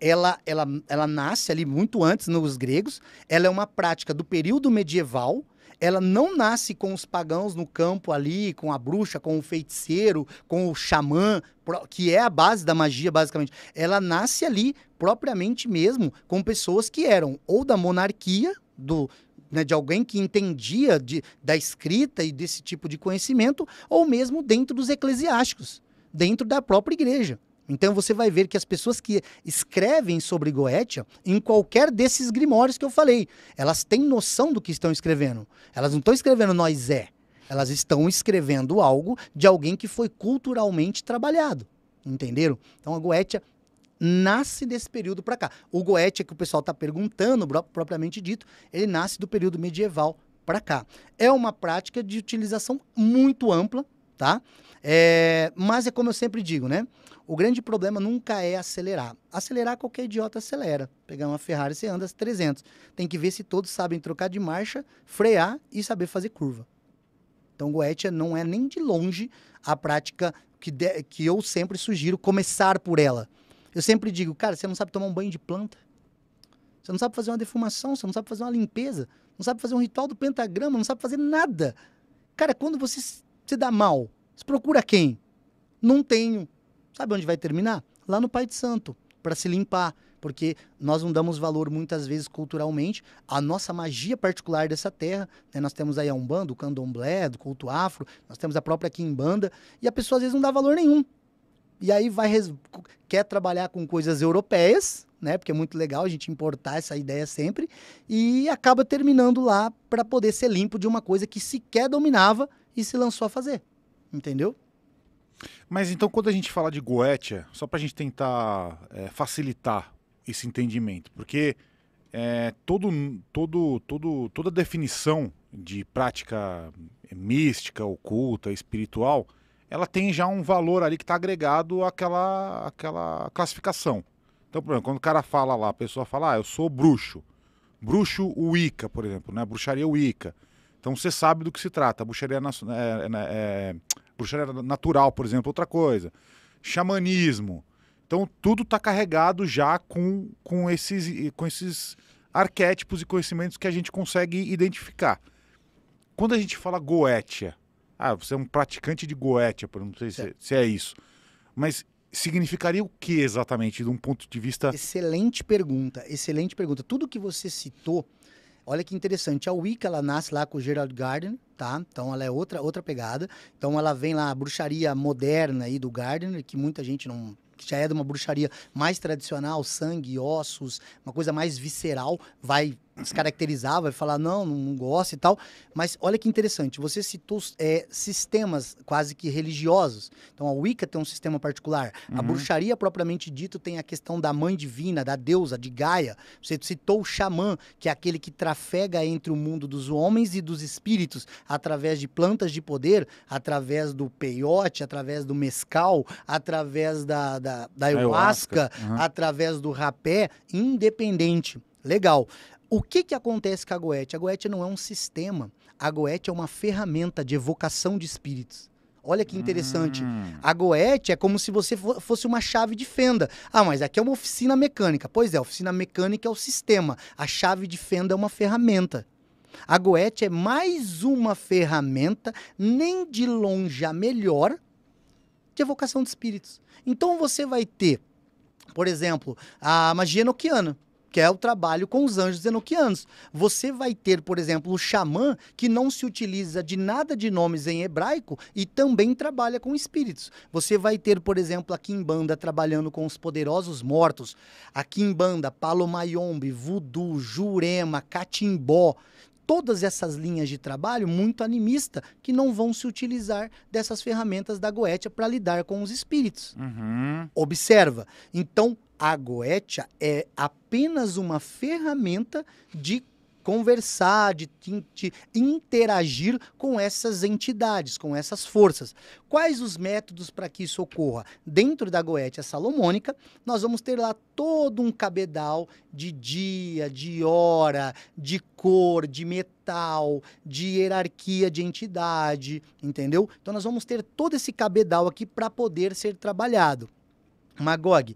ela, ela, ela nasce ali muito antes nos gregos, ela é uma prática do período medieval, ela não nasce com os pagãos no campo ali, com a bruxa, com o feiticeiro, com o xamã, que é a base da magia, basicamente. Ela nasce ali, propriamente mesmo, com pessoas que eram ou da monarquia, do né, de alguém que entendia de, da escrita e desse tipo de conhecimento, ou mesmo dentro dos eclesiásticos, dentro da própria igreja. Então você vai ver que as pessoas que escrevem sobre Goethe, em qualquer desses grimórios que eu falei, elas têm noção do que estão escrevendo. Elas não estão escrevendo nós é. Elas estão escrevendo algo de alguém que foi culturalmente trabalhado. Entenderam? Então a Goethe nasce desse período para cá. O Goethe que o pessoal está perguntando, propriamente dito, ele nasce do período medieval para cá. É uma prática de utilização muito ampla, tá? É, mas é como eu sempre digo, né? O grande problema nunca é acelerar. Acelerar, qualquer idiota acelera. Pegar uma Ferrari, você anda 300. Tem que ver se todos sabem trocar de marcha, frear e saber fazer curva. Então, Goetia não é nem de longe a prática que, de, que eu sempre sugiro começar por ela. Eu sempre digo, cara, você não sabe tomar um banho de planta? Você não sabe fazer uma defumação? Você não sabe fazer uma limpeza? Não sabe fazer um ritual do pentagrama? Não sabe fazer nada? Cara, quando você se dá mal, você procura quem? Não tenho Sabe onde vai terminar? Lá no Pai de Santo, para se limpar. Porque nós não damos valor muitas vezes culturalmente à nossa magia particular dessa terra. Né? Nós temos aí a Umbanda, o Candomblé, do culto afro, nós temos a própria Kimbanda, e a pessoa às vezes não dá valor nenhum. E aí vai quer trabalhar com coisas europeias, né? Porque é muito legal a gente importar essa ideia sempre e acaba terminando lá para poder ser limpo de uma coisa que sequer dominava e se lançou a fazer. Entendeu? Mas então, quando a gente fala de Goethe, só para a gente tentar é, facilitar esse entendimento, porque é, todo, todo, todo, toda definição de prática é, mística, oculta, espiritual, ela tem já um valor ali que está agregado àquela, àquela classificação. Então, por exemplo, quando o cara fala lá, a pessoa fala, ah, eu sou bruxo. Bruxo Wicca, por exemplo, né? Bruxaria Wicca. Então você sabe do que se trata. A bruxaria é, é, é, bruxaria natural, por exemplo, outra coisa. Xamanismo. Então tudo está carregado já com, com, esses, com esses arquétipos e conhecimentos que a gente consegue identificar. Quando a gente fala Goetia, ah, você é um praticante de Goetia, não sei se, se é isso, mas significaria o que exatamente, de um ponto de vista. Excelente pergunta, excelente pergunta. Tudo que você citou Olha que interessante, a Wicca ela nasce lá com o Gerald Gardner, tá? Então ela é outra outra pegada. Então ela vem lá a bruxaria moderna aí do Gardner, que muita gente não que já é de uma bruxaria mais tradicional, sangue, ossos, uma coisa mais visceral, vai descaracterizava e falava, não, não gosta e tal. Mas olha que interessante, você citou é, sistemas quase que religiosos. Então a Wicca tem um sistema particular. Uhum. A bruxaria propriamente dito tem a questão da mãe divina, da deusa, de Gaia. Você citou o xamã, que é aquele que trafega entre o mundo dos homens e dos espíritos através de plantas de poder, através do peiote, através do mescal, através da, da, da ayahuasca, ayahuasca uhum. através do rapé, independente. Legal. O que, que acontece com a Goethe? A Goethe não é um sistema. A Goethe é uma ferramenta de evocação de espíritos. Olha que interessante. Hum. A Goethe é como se você fosse uma chave de fenda. Ah, mas aqui é uma oficina mecânica. Pois é, oficina mecânica é o sistema. A chave de fenda é uma ferramenta. A Goethe é mais uma ferramenta, nem de longe a melhor, de evocação de espíritos. Então você vai ter, por exemplo, a magia noquiana que é o trabalho com os anjos enoquianos. Você vai ter, por exemplo, o xamã, que não se utiliza de nada de nomes em hebraico e também trabalha com espíritos. Você vai ter, por exemplo, a Kimbanda trabalhando com os poderosos mortos. A Kimbanda, Palomayombe, Voodoo, Jurema, Catimbó todas essas linhas de trabalho muito animista que não vão se utilizar dessas ferramentas da Goetia para lidar com os espíritos. Uhum. Observa. Então, a Goetia é apenas uma ferramenta de conversar, de, de, interagir com essas entidades, com essas forças. Quais os métodos para que isso ocorra? Dentro da Goetia Salomônica, nós vamos ter lá todo um cabedal de dia, de hora, de cor, de metal, de hierarquia de entidade, entendeu? Então nós vamos ter todo esse cabedal aqui para poder ser trabalhado. Magog,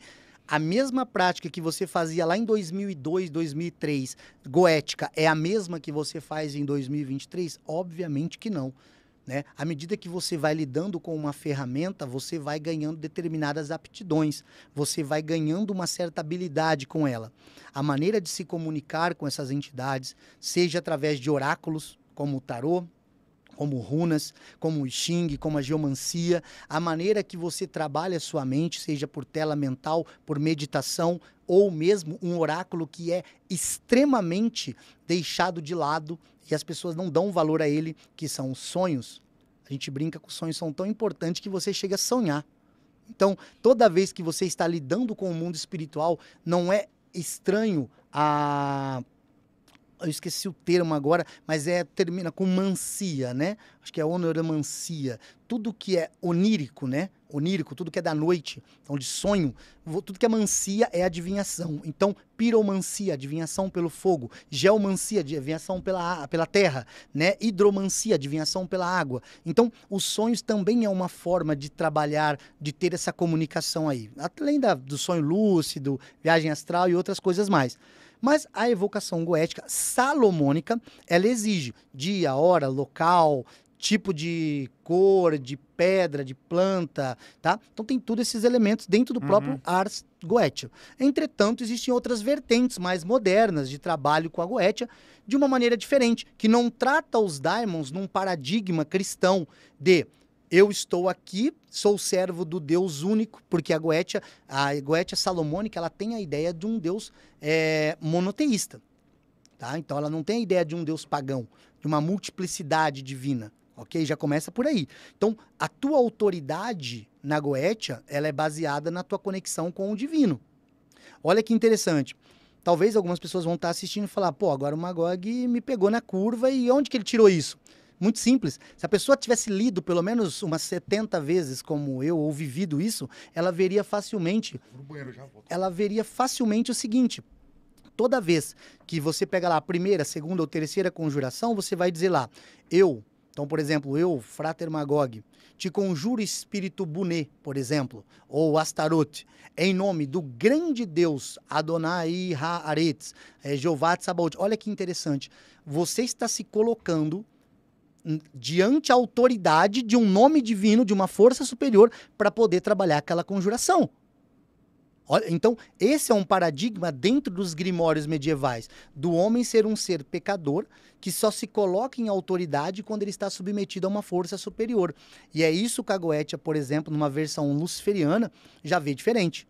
a mesma prática que você fazia lá em 2002, 2003, goética, é a mesma que você faz em 2023? Obviamente que não. Né? À medida que você vai lidando com uma ferramenta, você vai ganhando determinadas aptidões, você vai ganhando uma certa habilidade com ela. A maneira de se comunicar com essas entidades, seja através de oráculos, como o tarô, como runas, como o xing, como a geomancia, a maneira que você trabalha a sua mente, seja por tela mental, por meditação ou mesmo um oráculo que é extremamente deixado de lado e as pessoas não dão valor a ele, que são os sonhos. A gente brinca que os sonhos são tão importantes que você chega a sonhar. Então, toda vez que você está lidando com o mundo espiritual, não é estranho a eu esqueci o termo agora, mas é termina com mancia, né? Acho que é onoromancia Tudo que é onírico, né? Onírico, tudo que é da noite, então de sonho, tudo que é mancia é adivinhação. Então, piromancia, adivinhação pelo fogo, geomancia, adivinhação pela, pela terra, né? Hidromancia, adivinhação pela água. Então, os sonhos também é uma forma de trabalhar, de ter essa comunicação aí. Além da, do sonho lúcido, viagem astral e outras coisas mais. Mas a evocação goética salomônica, ela exige dia, hora, local, tipo de cor, de pedra, de planta, tá? Então tem todos esses elementos dentro do uhum. próprio ars goétia. Entretanto, existem outras vertentes mais modernas de trabalho com a goétia de uma maneira diferente, que não trata os diamonds num paradigma cristão de eu estou aqui, sou servo do Deus único, porque a Goetia, a Goetia Salomônica, ela tem a ideia de um Deus é, monoteísta. Tá? Então ela não tem a ideia de um Deus pagão, de uma multiplicidade divina. Ok? Já começa por aí. Então, a tua autoridade na Goetia, ela é baseada na tua conexão com o divino. Olha que interessante. Talvez algumas pessoas vão estar assistindo e falar, pô, agora o Magog me pegou na curva e onde que ele tirou isso? muito simples. Se a pessoa tivesse lido pelo menos umas 70 vezes como eu ou vivido isso, ela veria facilmente. Ela veria facilmente o seguinte: toda vez que você pega lá a primeira, segunda ou terceira conjuração, você vai dizer lá: eu, então, por exemplo, eu, Frater Magog, te conjuro espírito Buné, por exemplo, ou Astaroth, em nome do grande Deus Adonai Haaretz, é, eh, Jeová Tsabaoth. Olha que interessante. Você está se colocando diante a autoridade de um nome divino, de uma força superior, para poder trabalhar aquela conjuração. Então, esse é um paradigma dentro dos grimórios medievais, do homem ser um ser pecador que só se coloca em autoridade quando ele está submetido a uma força superior. E é isso que a Goetia, por exemplo, numa versão luciferiana, já vê diferente.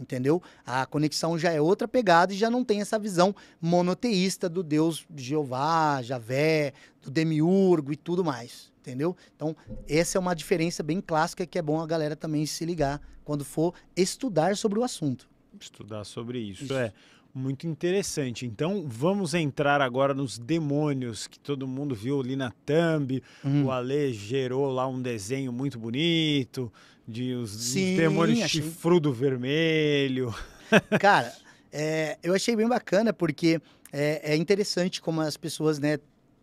Entendeu? A conexão já é outra pegada e já não tem essa visão monoteísta do Deus Jeová, Javé, do demiurgo e tudo mais. Entendeu? Então, essa é uma diferença bem clássica que é bom a galera também se ligar quando for estudar sobre o assunto. Estudar sobre isso. isso. é muito interessante. Então, vamos entrar agora nos demônios que todo mundo viu ali na thumb. Uhum. O Ale gerou lá um desenho muito bonito de os, Sim, os demônios achei... chifrudo vermelho. *laughs* Cara, é, eu achei bem bacana porque é, é interessante como as pessoas, né,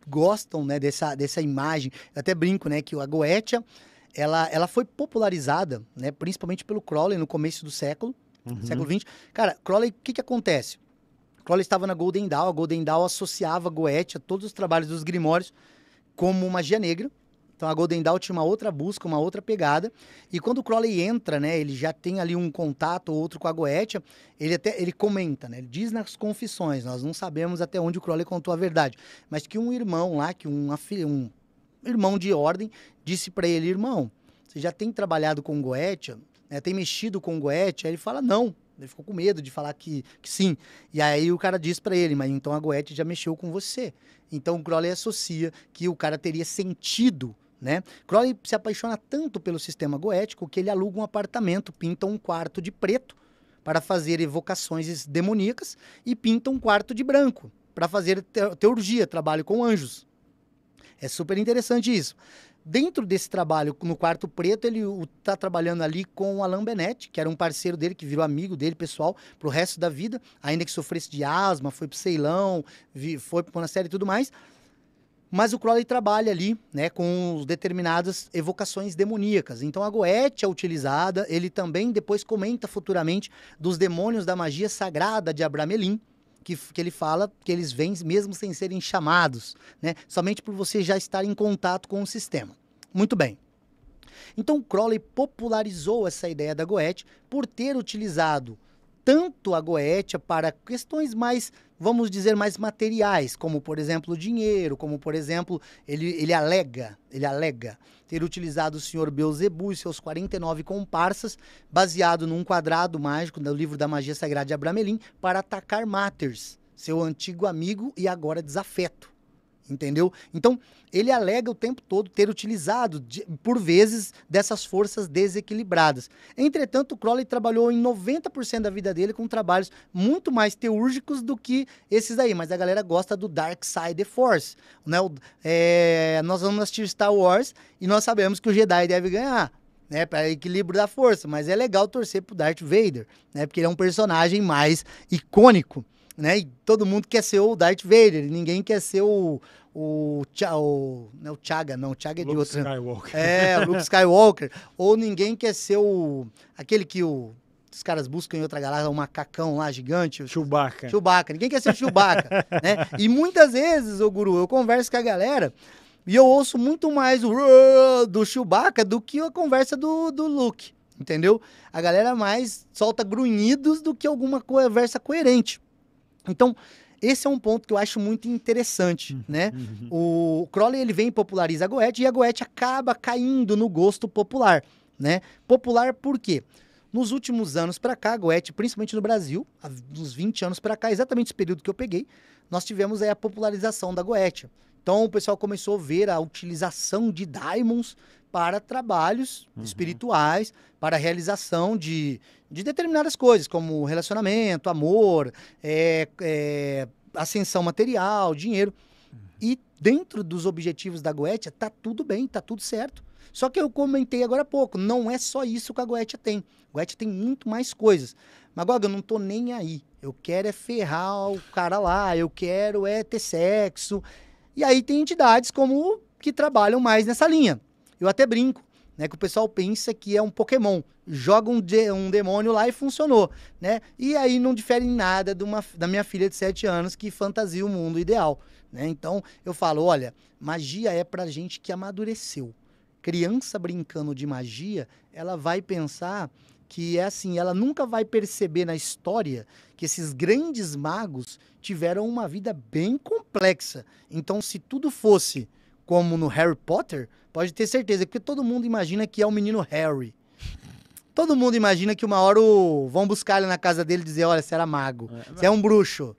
gostam, né, dessa, dessa imagem. Eu até brinco, né, que a Goetia, ela, ela foi popularizada, né, principalmente pelo Crowley no começo do século, uhum. século 20. Cara, Crowley, o que que acontece? Crowley estava na Golden Dawn, a Golden Dawn associava Goetia, todos os trabalhos dos Grimórios como magia negra. Então a Golden Dawn tinha uma outra busca, uma outra pegada. E quando o Crowley entra, né, ele já tem ali um contato ou outro com a Goetia, ele até ele comenta, né, ele diz nas confissões, nós não sabemos até onde o Crowley contou a verdade, mas que um irmão lá, que um, um irmão de ordem disse para ele, irmão, você já tem trabalhado com Goetia, né, tem mexido com Goetia? Aí ele fala, não, ele ficou com medo de falar que, que sim. E aí o cara diz para ele, mas então a Goethe já mexeu com você. Então o Crowley associa que o cara teria sentido né? Crowley se apaixona tanto pelo sistema goético que ele aluga um apartamento, pinta um quarto de preto para fazer evocações demoníacas e pinta um quarto de branco para fazer teurgia, trabalho com anjos. É super interessante isso. Dentro desse trabalho, no quarto preto, ele está trabalhando ali com o Alain Benetti, que era um parceiro dele, que virou amigo dele, pessoal, para o resto da vida, ainda que sofresse de asma, foi para Ceilão, foi para o monastério e tudo mais. Mas o Crowley trabalha ali, né, com determinadas evocações demoníacas. Então a goethe é utilizada, ele também depois comenta futuramente dos demônios da magia sagrada de Abramelin, que, que ele fala que eles vêm mesmo sem serem chamados, né, somente por você já estar em contato com o sistema. Muito bem. Então Crowley popularizou essa ideia da goethe por ter utilizado tanto a Goetia para questões mais, vamos dizer, mais materiais, como por exemplo dinheiro, como por exemplo, ele, ele alega, ele alega ter utilizado o senhor Beuzebu e seus 49 comparsas, baseado num quadrado mágico do livro da magia sagrada de Abramelin, para atacar Matters, seu antigo amigo e agora desafeto entendeu? Então, ele alega o tempo todo ter utilizado, de, por vezes, dessas forças desequilibradas. Entretanto, Crowley trabalhou em 90% da vida dele com trabalhos muito mais teúrgicos do que esses aí mas a galera gosta do Dark Side Force. Né? O, é, nós vamos assistir Star Wars e nós sabemos que o Jedi deve ganhar. Né, para equilíbrio da força, mas é legal torcer o Darth Vader, né, porque ele é um personagem mais icônico né? E todo mundo quer ser o Darth Vader, ninguém quer ser o o, Ch o não, é o Chaga, não, o Chaga é de Luke outro. Né? Skywalker. É, o Luke *laughs* Skywalker. Ou ninguém quer ser o aquele que o os caras buscam em outra galáxia um macacão lá gigante. Chewbacca. Chewbacca. Ninguém quer ser Chewbacca, *laughs* né? E muitas vezes, o guru, eu converso com a galera e eu ouço muito mais o do Chewbacca do que a conversa do, do Luke, entendeu? A galera mais solta grunhidos do que alguma conversa coerente. Então, esse é um ponto que eu acho muito interessante, uhum. né? Uhum. o Crowley ele vem e populariza a Goethe e a Goethe acaba caindo no gosto popular, né? Popular por quê? Nos últimos anos para cá, a Goethe, principalmente no Brasil, há uns 20 anos para cá, exatamente esse período que eu peguei, nós tivemos aí a popularização da Goethe. Então o pessoal começou a ver a utilização de diamonds para trabalhos uhum. espirituais, para a realização de, de determinadas coisas, como relacionamento, amor, é, é, ascensão material, dinheiro. Uhum. E dentro dos objetivos da Goetia, está tudo bem, está tudo certo. Só que eu comentei agora há pouco, não é só isso que a Goetia tem. A Goetia tem muito mais coisas. Magoga, eu não tô nem aí. Eu quero é ferrar o cara lá, eu quero é ter sexo. E aí tem entidades como que trabalham mais nessa linha. Eu até brinco. Né, que o pessoal pensa que é um Pokémon. Joga um, de, um demônio lá e funcionou, né? E aí não difere em nada uma, da minha filha de 7 anos que fantasia o mundo ideal, né? Então eu falo, olha, magia é pra gente que amadureceu. Criança brincando de magia, ela vai pensar que é assim, ela nunca vai perceber na história que esses grandes magos tiveram uma vida bem complexa. Então se tudo fosse como no Harry Potter, pode ter certeza, porque todo mundo imagina que é o menino Harry. Todo mundo imagina que uma hora o... vão buscar ele na casa dele e dizer: olha, você era mago, é, você é um bruxo.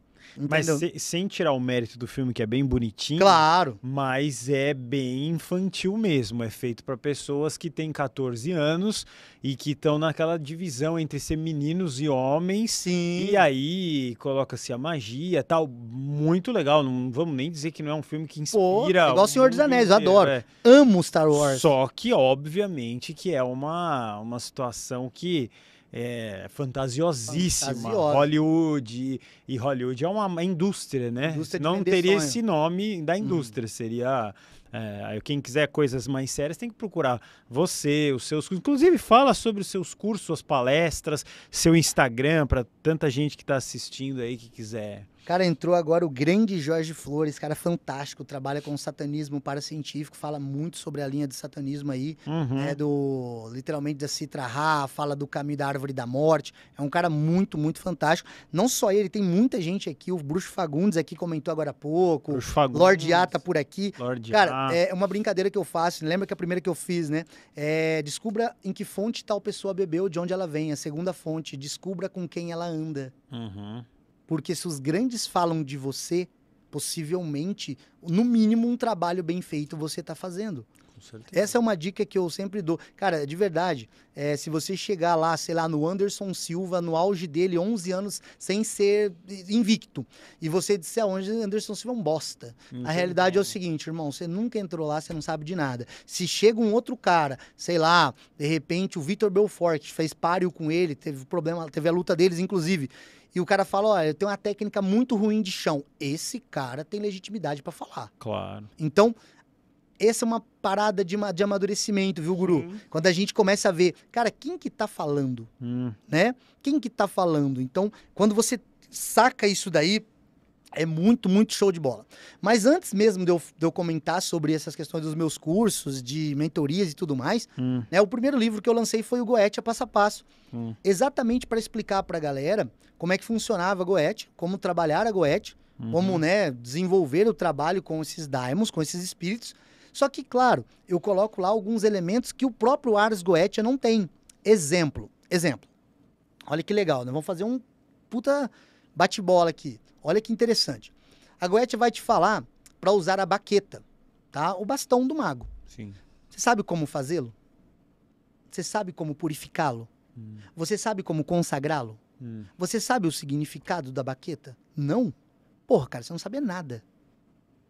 Mas se, sem tirar o mérito do filme, que é bem bonitinho. Claro. Mas é bem infantil mesmo. É feito para pessoas que têm 14 anos e que estão naquela divisão entre ser meninos e homens. Sim. E aí coloca-se a magia tal. Muito legal. Não vamos nem dizer que não é um filme que inspira. Pô, igual o Senhor dos Anéis, eu adoro. É. Amo Star Wars. Só que, obviamente, que é uma, uma situação que é, fantasiosíssima. Fantasiosa. Hollywood. E, e, Hollywood é uma indústria, né? Indústria Não teria sonho. esse nome da uhum. indústria, seria. É, quem quiser coisas mais sérias tem que procurar você, os seus Inclusive, fala sobre os seus cursos, suas palestras, seu Instagram, para tanta gente que está assistindo aí que quiser Cara, entrou agora o grande Jorge Flores, cara fantástico, trabalha com satanismo paracientífico, fala muito sobre a linha de satanismo aí, uhum. né, do, literalmente da Citra Ra, fala do caminho da árvore da morte, é um cara muito, muito fantástico. Não só ele, tem muita gente aqui, o Bruxo Fagundes aqui comentou agora há pouco, Bruxo Fagundes. Lorde A tá por aqui. Lorde cara, a. é uma brincadeira que eu faço, lembra que a primeira que eu fiz, né, é, descubra em que fonte tal pessoa bebeu, de onde ela vem, a segunda fonte, descubra com quem ela anda. Uhum. Porque se os grandes falam de você, possivelmente, no mínimo, um trabalho bem feito você está fazendo. Essa é uma dica que eu sempre dou. Cara, de verdade, é, se você chegar lá, sei lá, no Anderson Silva, no auge dele, 11 anos, sem ser invicto, e você disser, aonde ah, Anderson Silva é um bosta. Entendi. A realidade é o seguinte, irmão, você nunca entrou lá, você não sabe de nada. Se chega um outro cara, sei lá, de repente o Vitor Belfort fez páreo com ele, teve problema, teve a luta deles, inclusive e o cara fala, olha, eu tenho uma técnica muito ruim de chão. Esse cara tem legitimidade para falar. Claro. Então, essa é uma parada de, de amadurecimento, viu, guru? Quando a gente começa a ver, cara, quem que tá falando? Hum. Né? Quem que tá falando? Então, quando você saca isso daí, é muito, muito show de bola. Mas antes mesmo de eu, de eu, comentar sobre essas questões dos meus cursos, de mentorias e tudo mais, hum. né, o primeiro livro que eu lancei foi o Goethe Passo a Passo. Hum. Exatamente para explicar para a galera como é que funcionava a Goethe, como trabalhar a Goethe, uhum. como né, desenvolver o trabalho com esses daimons, com esses espíritos. Só que, claro, eu coloco lá alguns elementos que o próprio Ars Goethe não tem. Exemplo, exemplo. Olha que legal, né? vamos fazer um puta Bate-bola aqui. Olha que interessante. A Goethe vai te falar para usar a baqueta, tá? O bastão do mago. Sim. Você sabe como fazê-lo? Você sabe como purificá-lo? Hum. Você sabe como consagrá-lo? Hum. Você sabe o significado da baqueta? Não. Porra, cara, você não sabia nada.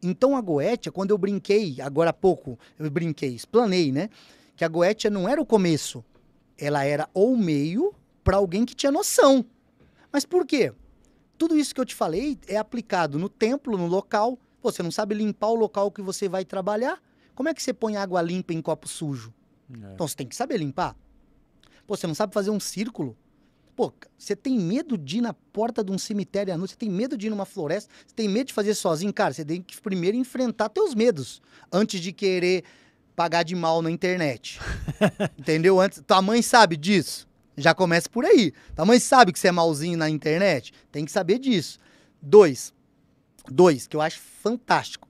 Então a Goetia, quando eu brinquei, agora há pouco, eu brinquei, explanei, né? Que a Goetia não era o começo. Ela era ou meio para alguém que tinha noção. Mas por quê? tudo isso que eu te falei é aplicado no templo, no local. Pô, você não sabe limpar o local que você vai trabalhar? Como é que você põe água limpa em copo sujo? É. Então você tem que saber limpar. Pô, você não sabe fazer um círculo? Pô, você tem medo de ir na porta de um cemitério à noite, você tem medo de ir numa floresta, você tem medo de fazer sozinho. Cara, você tem que primeiro enfrentar teus medos antes de querer pagar de mal na internet. *laughs* Entendeu? Antes, tua mãe sabe disso. Já começa por aí. Tua mãe sabe que você é malzinho na internet? Tem que saber disso. Dois. Dois, que eu acho fantástico.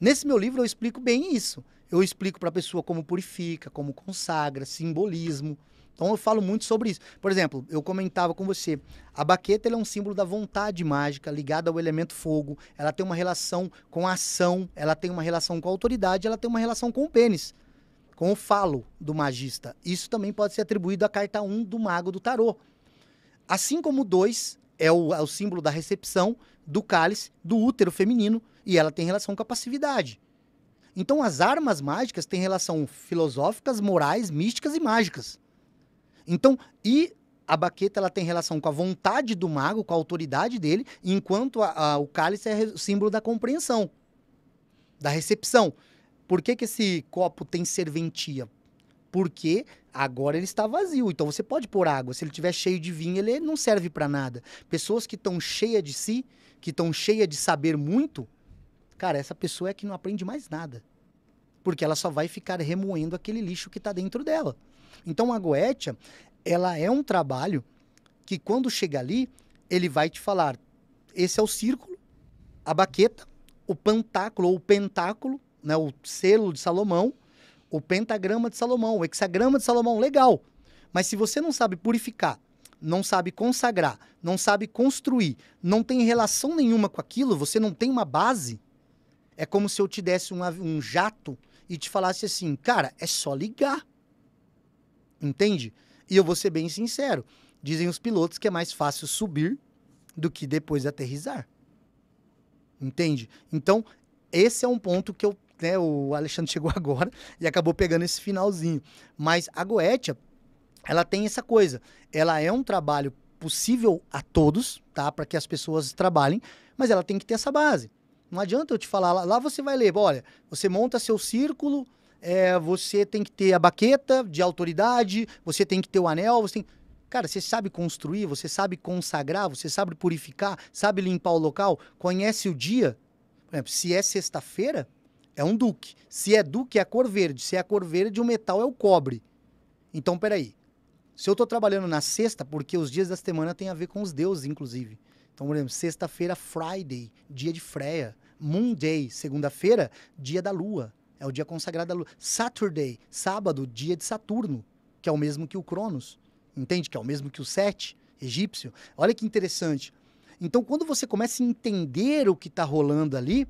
Nesse meu livro eu explico bem isso. Eu explico para a pessoa como purifica, como consagra, simbolismo. Então eu falo muito sobre isso. Por exemplo, eu comentava com você, a baqueta é um símbolo da vontade mágica ligada ao elemento fogo. Ela tem uma relação com a ação, ela tem uma relação com a autoridade, ela tem uma relação com o pênis com o falo do magista. Isso também pode ser atribuído à carta 1 do mago do tarô. Assim como o 2 é o, é o símbolo da recepção do cálice, do útero feminino, e ela tem relação com a passividade. Então as armas mágicas têm relação filosóficas, morais, místicas e mágicas. Então, e a baqueta ela tem relação com a vontade do mago, com a autoridade dele, enquanto a, a, o cálice é o símbolo da compreensão, da recepção. Por que, que esse copo tem serventia? Porque agora ele está vazio, então você pode pôr água. Se ele tiver cheio de vinho, ele não serve para nada. Pessoas que estão cheias de si, que estão cheias de saber muito, cara, essa pessoa é que não aprende mais nada. Porque ela só vai ficar remoendo aquele lixo que está dentro dela. Então a Goetia, ela é um trabalho que quando chega ali, ele vai te falar: esse é o círculo, a baqueta, o pantáculo ou o pentáculo, né, o selo de Salomão, o pentagrama de Salomão, o hexagrama de Salomão, legal. Mas se você não sabe purificar, não sabe consagrar, não sabe construir, não tem relação nenhuma com aquilo, você não tem uma base, é como se eu te desse um, um jato e te falasse assim, cara, é só ligar. Entende? E eu vou ser bem sincero. Dizem os pilotos que é mais fácil subir do que depois aterrizar. Entende? Então, esse é um ponto que eu né, o Alexandre chegou *laughs* agora e acabou pegando esse finalzinho. Mas a Goetia, ela tem essa coisa. Ela é um trabalho possível a todos, tá? Para que as pessoas trabalhem, mas ela tem que ter essa base. Não adianta eu te falar, lá, lá você vai ler, olha, você monta seu círculo, é, você tem que ter a baqueta de autoridade, você tem que ter o anel, você tem. Cara, você sabe construir, você sabe consagrar, você sabe purificar, sabe limpar o local, conhece o dia. Por exemplo, se é sexta-feira, é um duque. Se é duque, é a cor verde. Se é a cor verde, o metal é o cobre. Então, peraí. Se eu estou trabalhando na sexta, porque os dias da semana têm a ver com os deuses, inclusive. Então, por exemplo, sexta-feira, Friday, dia de Freia. Moon Day, segunda-feira, dia da lua. É o dia consagrado à lua. Saturday, sábado, dia de Saturno, que é o mesmo que o Cronos. Entende? Que é o mesmo que o Sete, egípcio. Olha que interessante. Então, quando você começa a entender o que está rolando ali,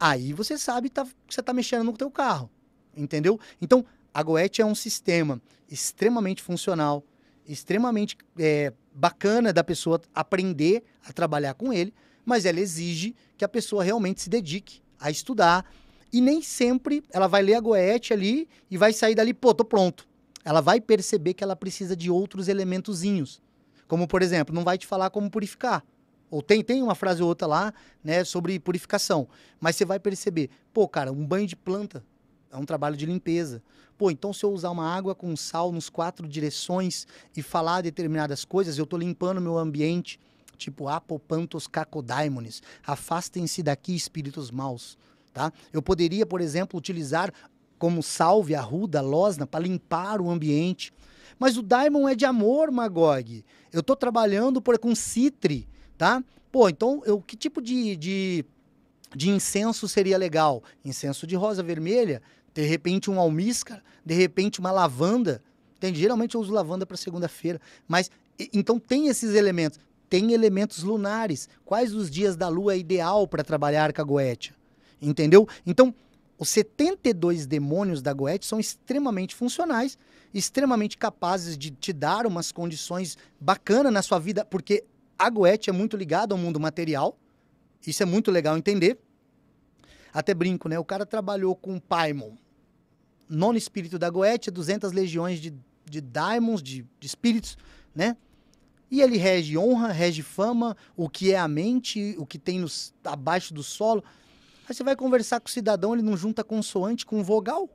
Aí você sabe tá, que você está mexendo no teu carro, entendeu? Então, a Goethe é um sistema extremamente funcional, extremamente é, bacana da pessoa aprender a trabalhar com ele, mas ela exige que a pessoa realmente se dedique a estudar. E nem sempre ela vai ler a Goethe ali e vai sair dali, pô, tô pronto. Ela vai perceber que ela precisa de outros elementozinhos. Como, por exemplo, não vai te falar como purificar. Ou tem, tem uma frase ou outra lá, né, sobre purificação. Mas você vai perceber, pô, cara, um banho de planta é um trabalho de limpeza. Pô, então se eu usar uma água com sal nos quatro direções e falar determinadas coisas, eu estou limpando meu ambiente. Tipo, apopantos cacodaimones, afastem-se daqui espíritos maus, tá? Eu poderia, por exemplo, utilizar como salve, a ruda losna, para limpar o ambiente. Mas o daimon é de amor, Magog. Eu estou trabalhando por, com citre, tá? Pô, então eu, que tipo de, de, de incenso seria legal? Incenso de rosa vermelha, de repente um almíscar, de repente uma lavanda. Entende? Geralmente eu uso lavanda para segunda-feira. Mas então tem esses elementos. Tem elementos lunares. Quais os dias da lua é ideal para trabalhar com a goétia? Entendeu? Então, os 72 demônios da goétia são extremamente funcionais, extremamente capazes de te dar umas condições bacanas na sua vida, porque a Goethe é muito ligada ao mundo material. Isso é muito legal entender. Até brinco, né? O cara trabalhou com Paimon, nono espírito da Goethe, 200 legiões de, de daimons, de, de espíritos, né? E ele rege honra, rege fama, o que é a mente, o que tem nos, abaixo do solo. Aí você vai conversar com o cidadão, ele não junta consoante com vogal.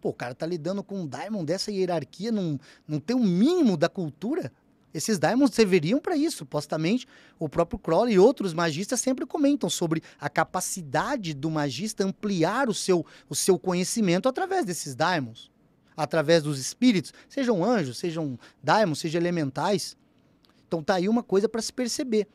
Pô, o cara tá lidando com um daimon dessa hierarquia, não, não tem o um mínimo da cultura. Esses daimons serviriam para isso, supostamente. O próprio Crowley e outros magistas sempre comentam sobre a capacidade do magista ampliar o seu, o seu conhecimento através desses daimons, através dos espíritos, sejam anjos, sejam daimons, sejam elementais. Então tá aí uma coisa para se perceber.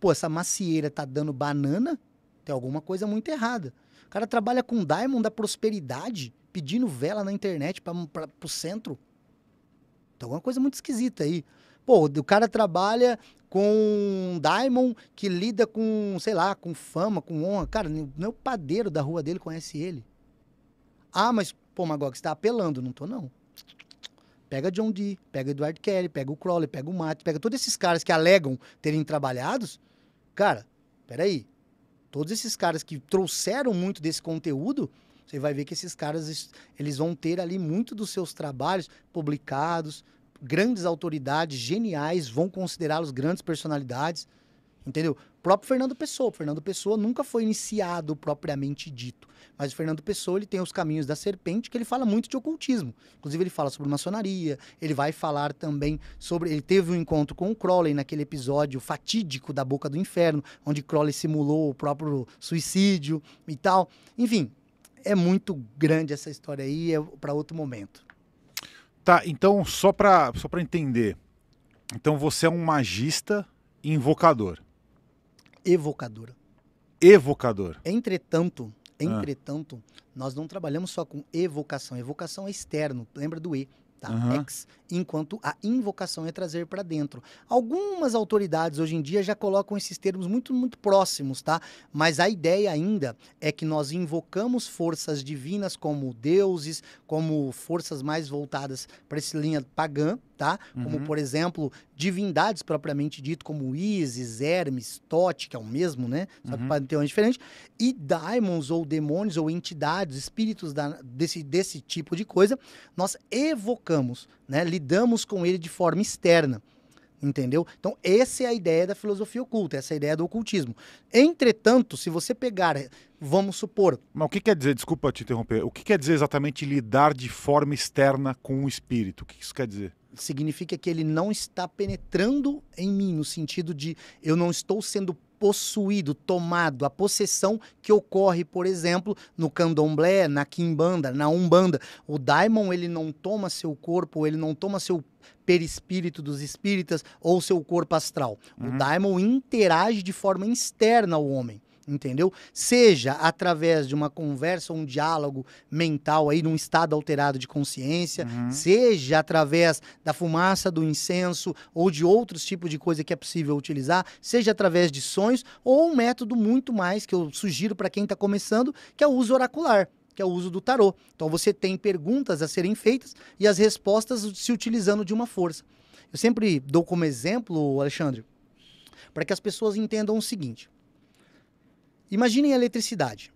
Pô, essa macieira tá dando banana? Tem alguma coisa muito errada. O cara trabalha com daimon da prosperidade, pedindo vela na internet para o centro. Tem então, alguma é coisa muito esquisita aí. Pô, o cara trabalha com um Diamond que lida com, sei lá, com fama, com honra. Cara, nem o padeiro da rua dele conhece ele. Ah, mas, pô, Magog, você tá apelando. Não tô, não. Pega John Dee, pega Eduardo Kelly, pega o Crowley, pega o Matt, pega todos esses caras que alegam terem trabalhados. Cara, peraí. Todos esses caras que trouxeram muito desse conteúdo, você vai ver que esses caras, eles vão ter ali muito dos seus trabalhos publicados, grandes autoridades geniais vão considerá-los grandes personalidades, entendeu? O próprio Fernando Pessoa, Fernando Pessoa nunca foi iniciado propriamente dito, mas o Fernando Pessoa ele tem os caminhos da serpente que ele fala muito de ocultismo. Inclusive ele fala sobre maçonaria, ele vai falar também sobre ele teve um encontro com o Crowley naquele episódio fatídico da Boca do Inferno, onde Crowley simulou o próprio suicídio e tal. Enfim, é muito grande essa história aí, é para outro momento. Tá, então só para só para entender. Então você é um magista invocador. Evocador. Evocador. Entretanto, ah. entretanto, ah. nós não trabalhamos só com evocação. Evocação é externo, lembra do E tá? Uhum. Ex, enquanto a invocação é trazer para dentro. Algumas autoridades hoje em dia já colocam esses termos muito, muito próximos, tá? Mas a ideia ainda é que nós invocamos forças divinas como deuses, como forças mais voltadas para essa linha pagã, tá? Como, uhum. por exemplo, divindades propriamente dito, como Isis, Hermes, Tote, que é o mesmo, né? Só que uhum. panteões diferente E daimons, ou demônios, ou entidades, espíritos da, desse, desse tipo de coisa, nós evocamos, né? Lidamos com ele de forma externa. Entendeu? Então, essa é a ideia da filosofia oculta, essa é a ideia do ocultismo. Entretanto, se você pegar, vamos supor. Mas o que quer dizer, desculpa te interromper, o que quer dizer exatamente lidar de forma externa com o espírito? O que isso quer dizer? significa que ele não está penetrando em mim, no sentido de eu não estou sendo possuído, tomado, a possessão que ocorre, por exemplo, no candomblé, na quimbanda, na umbanda. O daimon, ele não toma seu corpo, ele não toma seu perispírito dos espíritas ou seu corpo astral. Uhum. O daimon interage de forma externa ao homem entendeu? Seja através de uma conversa, um diálogo mental aí, num estado alterado de consciência, uhum. seja através da fumaça do incenso ou de outros tipos de coisa que é possível utilizar, seja através de sonhos ou um método muito mais que eu sugiro para quem está começando, que é o uso oracular que é o uso do tarô. Então você tem perguntas a serem feitas e as respostas se utilizando de uma força. Eu sempre dou como exemplo, Alexandre, para que as pessoas entendam o seguinte: Imaginem a eletricidade.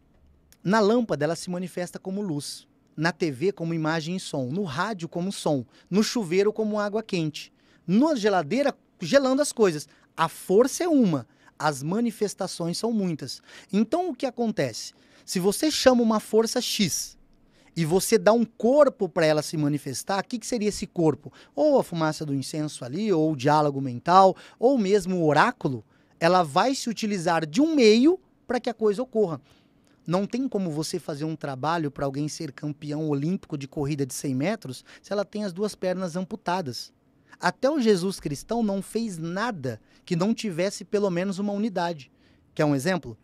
Na lâmpada, ela se manifesta como luz. Na TV, como imagem e som. No rádio, como som. No chuveiro, como água quente. Na geladeira, gelando as coisas. A força é uma, as manifestações são muitas. Então, o que acontece? Se você chama uma força X e você dá um corpo para ela se manifestar, o que, que, seria esse corpo? Ou a fumaça do incenso ali, ou o diálogo mental, ou mesmo o oráculo, ela vai se utilizar de um meio para que a coisa ocorra. Não tem como você fazer um trabalho para alguém ser campeão olímpico de corrida de 100 metros se ela tem as duas pernas amputadas. Até o Jesus cristão não fez nada que não tivesse pelo menos uma unidade. Quer um exemplo?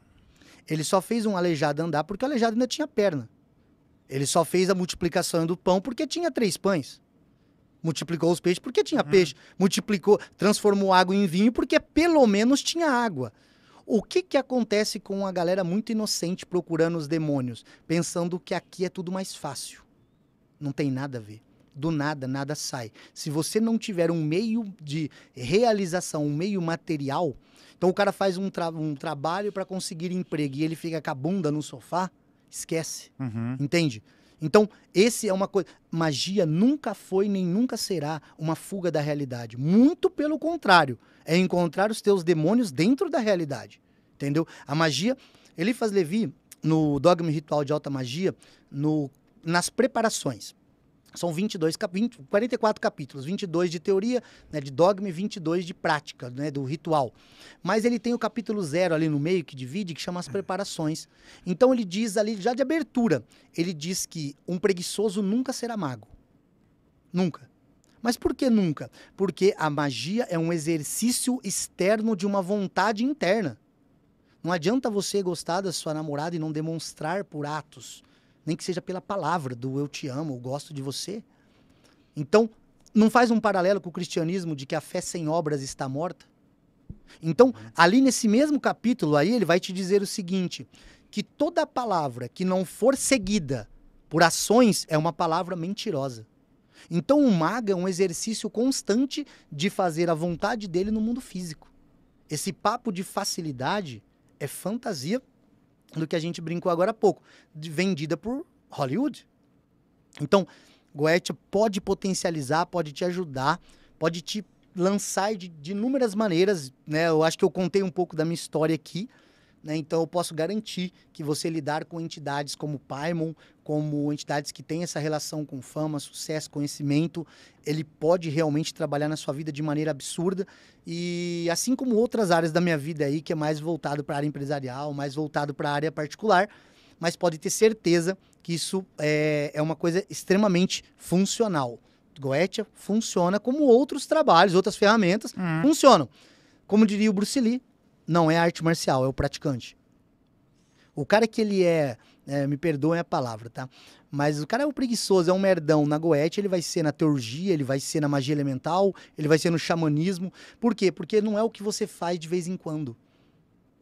Ele só fez um aleijado andar porque o aleijado ainda tinha perna. Ele só fez a multiplicação do pão porque tinha três pães. Multiplicou os peixes porque tinha hum. peixe. Multiplicou, transformou água em vinho porque pelo menos tinha água. O que, que acontece com a galera muito inocente procurando os demônios, pensando que aqui é tudo mais fácil? Não tem nada a ver. Do nada, nada sai. Se você não tiver um meio de realização, um meio material, então o cara faz um, tra um trabalho para conseguir emprego e ele fica com a bunda no sofá, esquece. Uhum. Entende? Então, esse é uma coisa. Magia nunca foi nem nunca será uma fuga da realidade. Muito pelo contrário é encontrar os teus demônios dentro da realidade. Entendeu? A magia. faz Levi, no Dogma Ritual de Alta Magia, no, nas preparações. São 22, 20, 44 capítulos, 22 de teoria, né, de dogma e 22 de prática, né, do ritual. Mas ele tem o capítulo zero ali no meio que divide, que chama as preparações. Então ele diz ali, já de abertura, ele diz que um preguiçoso nunca será mago. Nunca. Mas por que nunca? Porque a magia é um exercício externo de uma vontade interna. Não adianta você gostar da sua namorada e não demonstrar por atos, nem que seja pela palavra do eu te amo, eu gosto de você. Então, não faz um paralelo com o cristianismo de que a fé sem obras está morta? Então, ali nesse mesmo capítulo aí, ele vai te dizer o seguinte: que toda palavra que não for seguida por ações é uma palavra mentirosa. Então o maga é um exercício constante de fazer a vontade dele no mundo físico. Esse papo de facilidade é fantasia do que a gente brincou agora há pouco, vendida por Hollywood. Então, Goethe pode potencializar, pode te ajudar, pode te lançar de, de, inúmeras maneiras, né? Eu acho que eu contei um pouco da minha história aqui, né? Então eu posso garantir que você lidar com entidades como Paimon, como entidades que têm essa relação com fama, sucesso, conhecimento, ele pode realmente trabalhar na sua vida de maneira absurda. E assim como outras áreas da minha vida aí, que é mais voltado para a área empresarial, mais voltado para a área particular, mas pode ter certeza que isso é, é uma coisa extremamente funcional. Goetia funciona como outros trabalhos, outras ferramentas hum. funcionam. Como diria o Bruce Lee, não é arte marcial, é o praticante. O cara que ele é é, me perdoem a palavra, tá? Mas o cara é um preguiçoso, é um merdão. Na Goethe ele vai ser na teurgia, ele vai ser na magia elemental, ele vai ser no xamanismo. Por quê? Porque não é o que você faz de vez em quando.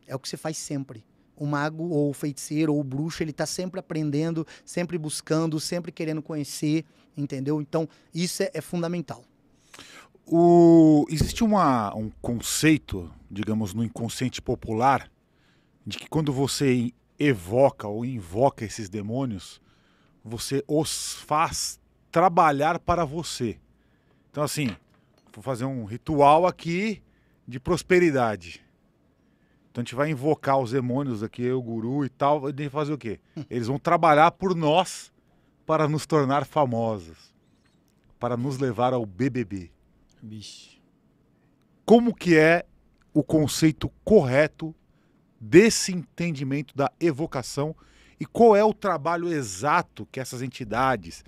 É o que você faz sempre. O mago ou o feiticeiro ou o bruxo, ele tá sempre aprendendo, sempre buscando, sempre querendo conhecer, entendeu? Então, isso é, é fundamental. O... Existe uma, um conceito, digamos, no inconsciente popular, de que quando você evoca ou invoca esses demônios, você os faz trabalhar para você. Então, assim, vou fazer um ritual aqui de prosperidade. Então a gente vai invocar os demônios aqui, o guru e tal, e fazer o quê? *laughs* Eles vão trabalhar por nós para nos tornar famosos, para nos levar ao BBB. Bicho. Como que é o conceito correto desse entendimento da evocação e qual é o trabalho exato que essas entidades,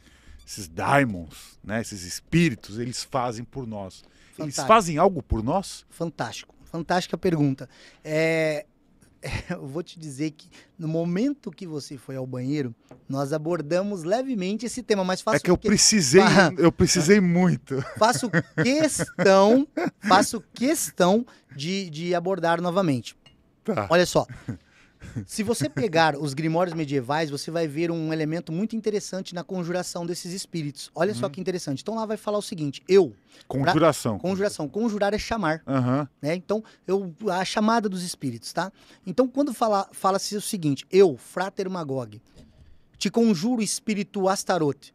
esses daimons, né, esses espíritos, eles fazem por nós. Fantástico. Eles fazem algo por nós? Fantástico, fantástica pergunta. É, *laughs* é, eu vou te dizer que no momento que você foi ao banheiro, nós abordamos levemente esse tema, mas faço É que eu que... precisei, ah. eu precisei muito. *laughs* Faço questão, faço questão de, de abordar novamente. Tá. Olha só. Se você pegar os grimórios medievais, você vai ver um elemento muito interessante na conjuração desses espíritos. Olha só uhum. que interessante. Então lá vai falar o seguinte: eu. Conjuração. Pra, conjuração. Conjurar é chamar. Uhum. Né? Então, eu, a chamada dos espíritos, tá? Então, quando fala-se fala o seguinte: eu, Frater Magog, te conjuro espírito Astarote,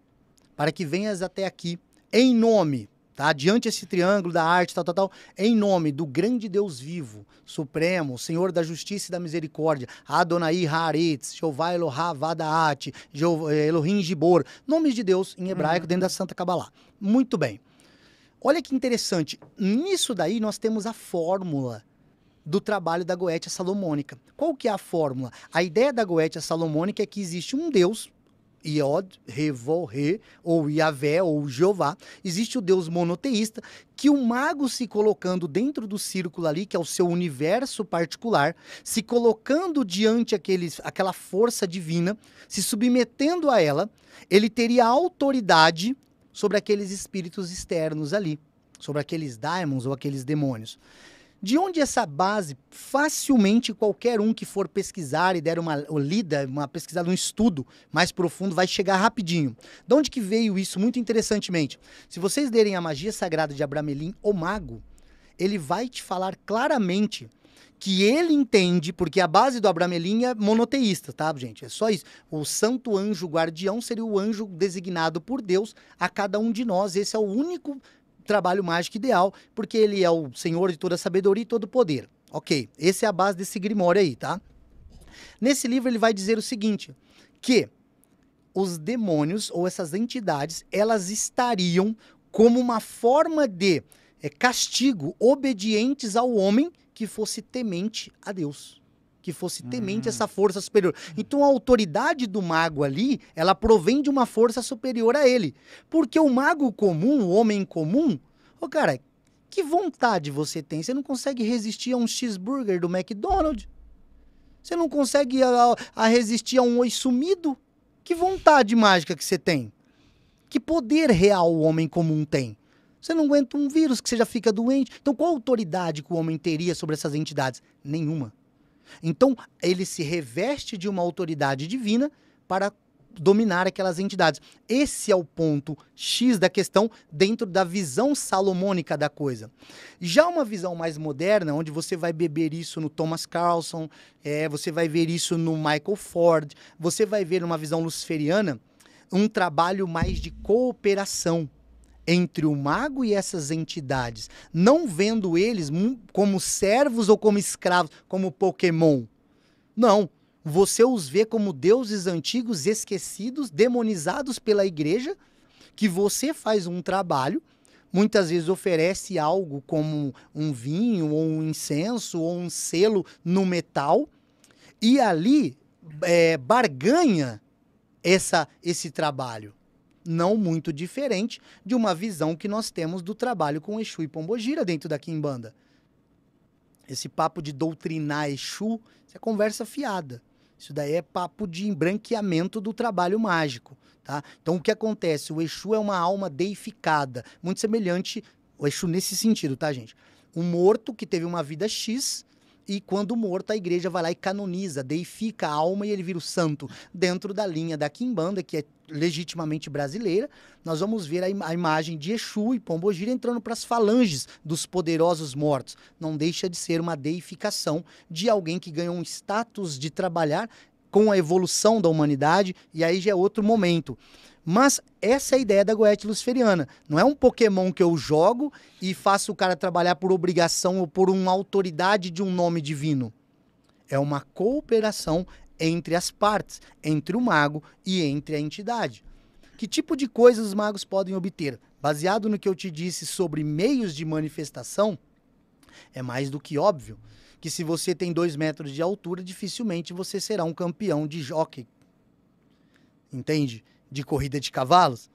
para que venhas até aqui em nome Tá? Diante esse triângulo da arte, tal, tal, tal, em nome do grande Deus vivo, supremo, Senhor da justiça e da misericórdia, Adonai Haaretz, Jeová Elohá Vadaat, eh, Elohim Gibor, nomes de Deus em hebraico uhum. dentro da Santa Kabbalah. Muito bem. Olha que interessante, nisso daí nós temos a fórmula do trabalho da Goetia Salomônica. Qual que é a fórmula? A ideia da Goetia Salomônica é que existe um Deus Iod, Re ou Iavé ou Jeová. Existe o Deus monoteísta, que o mago se colocando dentro do círculo ali, que é o seu universo particular, se colocando diante aqueles, aquela força divina, se submetendo a ela, ele teria autoridade sobre aqueles espíritos externos ali, sobre aqueles daimons ou aqueles demônios. De onde essa base? Facilmente qualquer um que for pesquisar e der uma lida, uma pesquisada, um estudo mais profundo, vai chegar rapidinho. De onde que veio isso? Muito interessantemente. Se vocês lerem a magia sagrada de Abramelin, o mago, ele vai te falar claramente que ele entende, porque a base do Abramelin é monoteísta, tá, gente? É só isso. O santo anjo guardião seria o anjo designado por Deus a cada um de nós. Esse é o único trabalho mágico ideal, porque ele é o senhor de toda sabedoria e todo poder. Ok, essa é a base desse grimório aí, tá? Nesse livro ele vai dizer o seguinte, que os demônios ou essas entidades, elas estariam como uma forma de é, castigo, obedientes ao homem que fosse temente a Deus que fosse temente hum. essa força superior. Então a autoridade do mago ali, ela provém de uma força superior a ele. Porque o mago comum, o homem comum, o oh, cara, que vontade você tem? Você não consegue resistir a um cheeseburger do McDonald's? Você não consegue a, a resistir a um oi sumido? Que vontade mágica que você tem? Que poder real o homem comum tem? Você não aguenta um vírus que você já fica doente. Então, qual autoridade que o homem teria sobre essas entidades? Nenhuma. Então, ele se reveste de uma autoridade divina para dominar aquelas entidades. Esse é o ponto X da questão dentro da visão salomônica da coisa. Já uma visão mais moderna, onde você vai beber isso no Thomas Carlson, é, você vai ver isso no Michael Ford, você vai ver uma visão luciferiana, um trabalho mais de cooperação entre o mago e essas entidades, não vendo eles como servos ou como escravos, como Pokémon. Não. Você os vê como deuses antigos esquecidos, demonizados pela igreja, que você faz um trabalho, muitas vezes oferece algo como um vinho, ou um incenso, ou um selo no metal, e ali é, barganha essa, esse trabalho não muito diferente de uma visão que nós temos do trabalho com Exu e Pombogira dentro da Quimbanda. Esse papo de doutrinar Exu, isso é conversa fiada. Isso daí é papo de embranqueamento do trabalho mágico, tá? Então o que acontece? O Exu é uma alma deificada, muito semelhante o Exu nesse sentido, tá, gente? Um morto que teve uma vida X e quando morto, a igreja vai lá e canoniza, deifica a alma e ele vira o santo. Dentro da linha da Quimbanda, que é legitimamente brasileira, nós vamos ver a, im a imagem de Exu e Pombogira entrando para as falanges dos poderosos mortos. Não deixa de ser uma deificação de alguém que ganhou um status de trabalhar com a evolução da humanidade, e aí já é outro momento. Mas essa é a ideia da Goethe Luciferiana. Não é um Pokémon que eu jogo e faço o cara trabalhar por obrigação ou por uma autoridade de um nome divino. É uma cooperação entre as partes, entre o mago e entre a entidade. Que tipo de coisas os magos podem obter? Baseado no que eu te disse sobre meios de manifestação, é mais do que óbvio que se você tem dois metros de altura, dificilmente você será um campeão de jockey. Entende? de corrida de cavalos,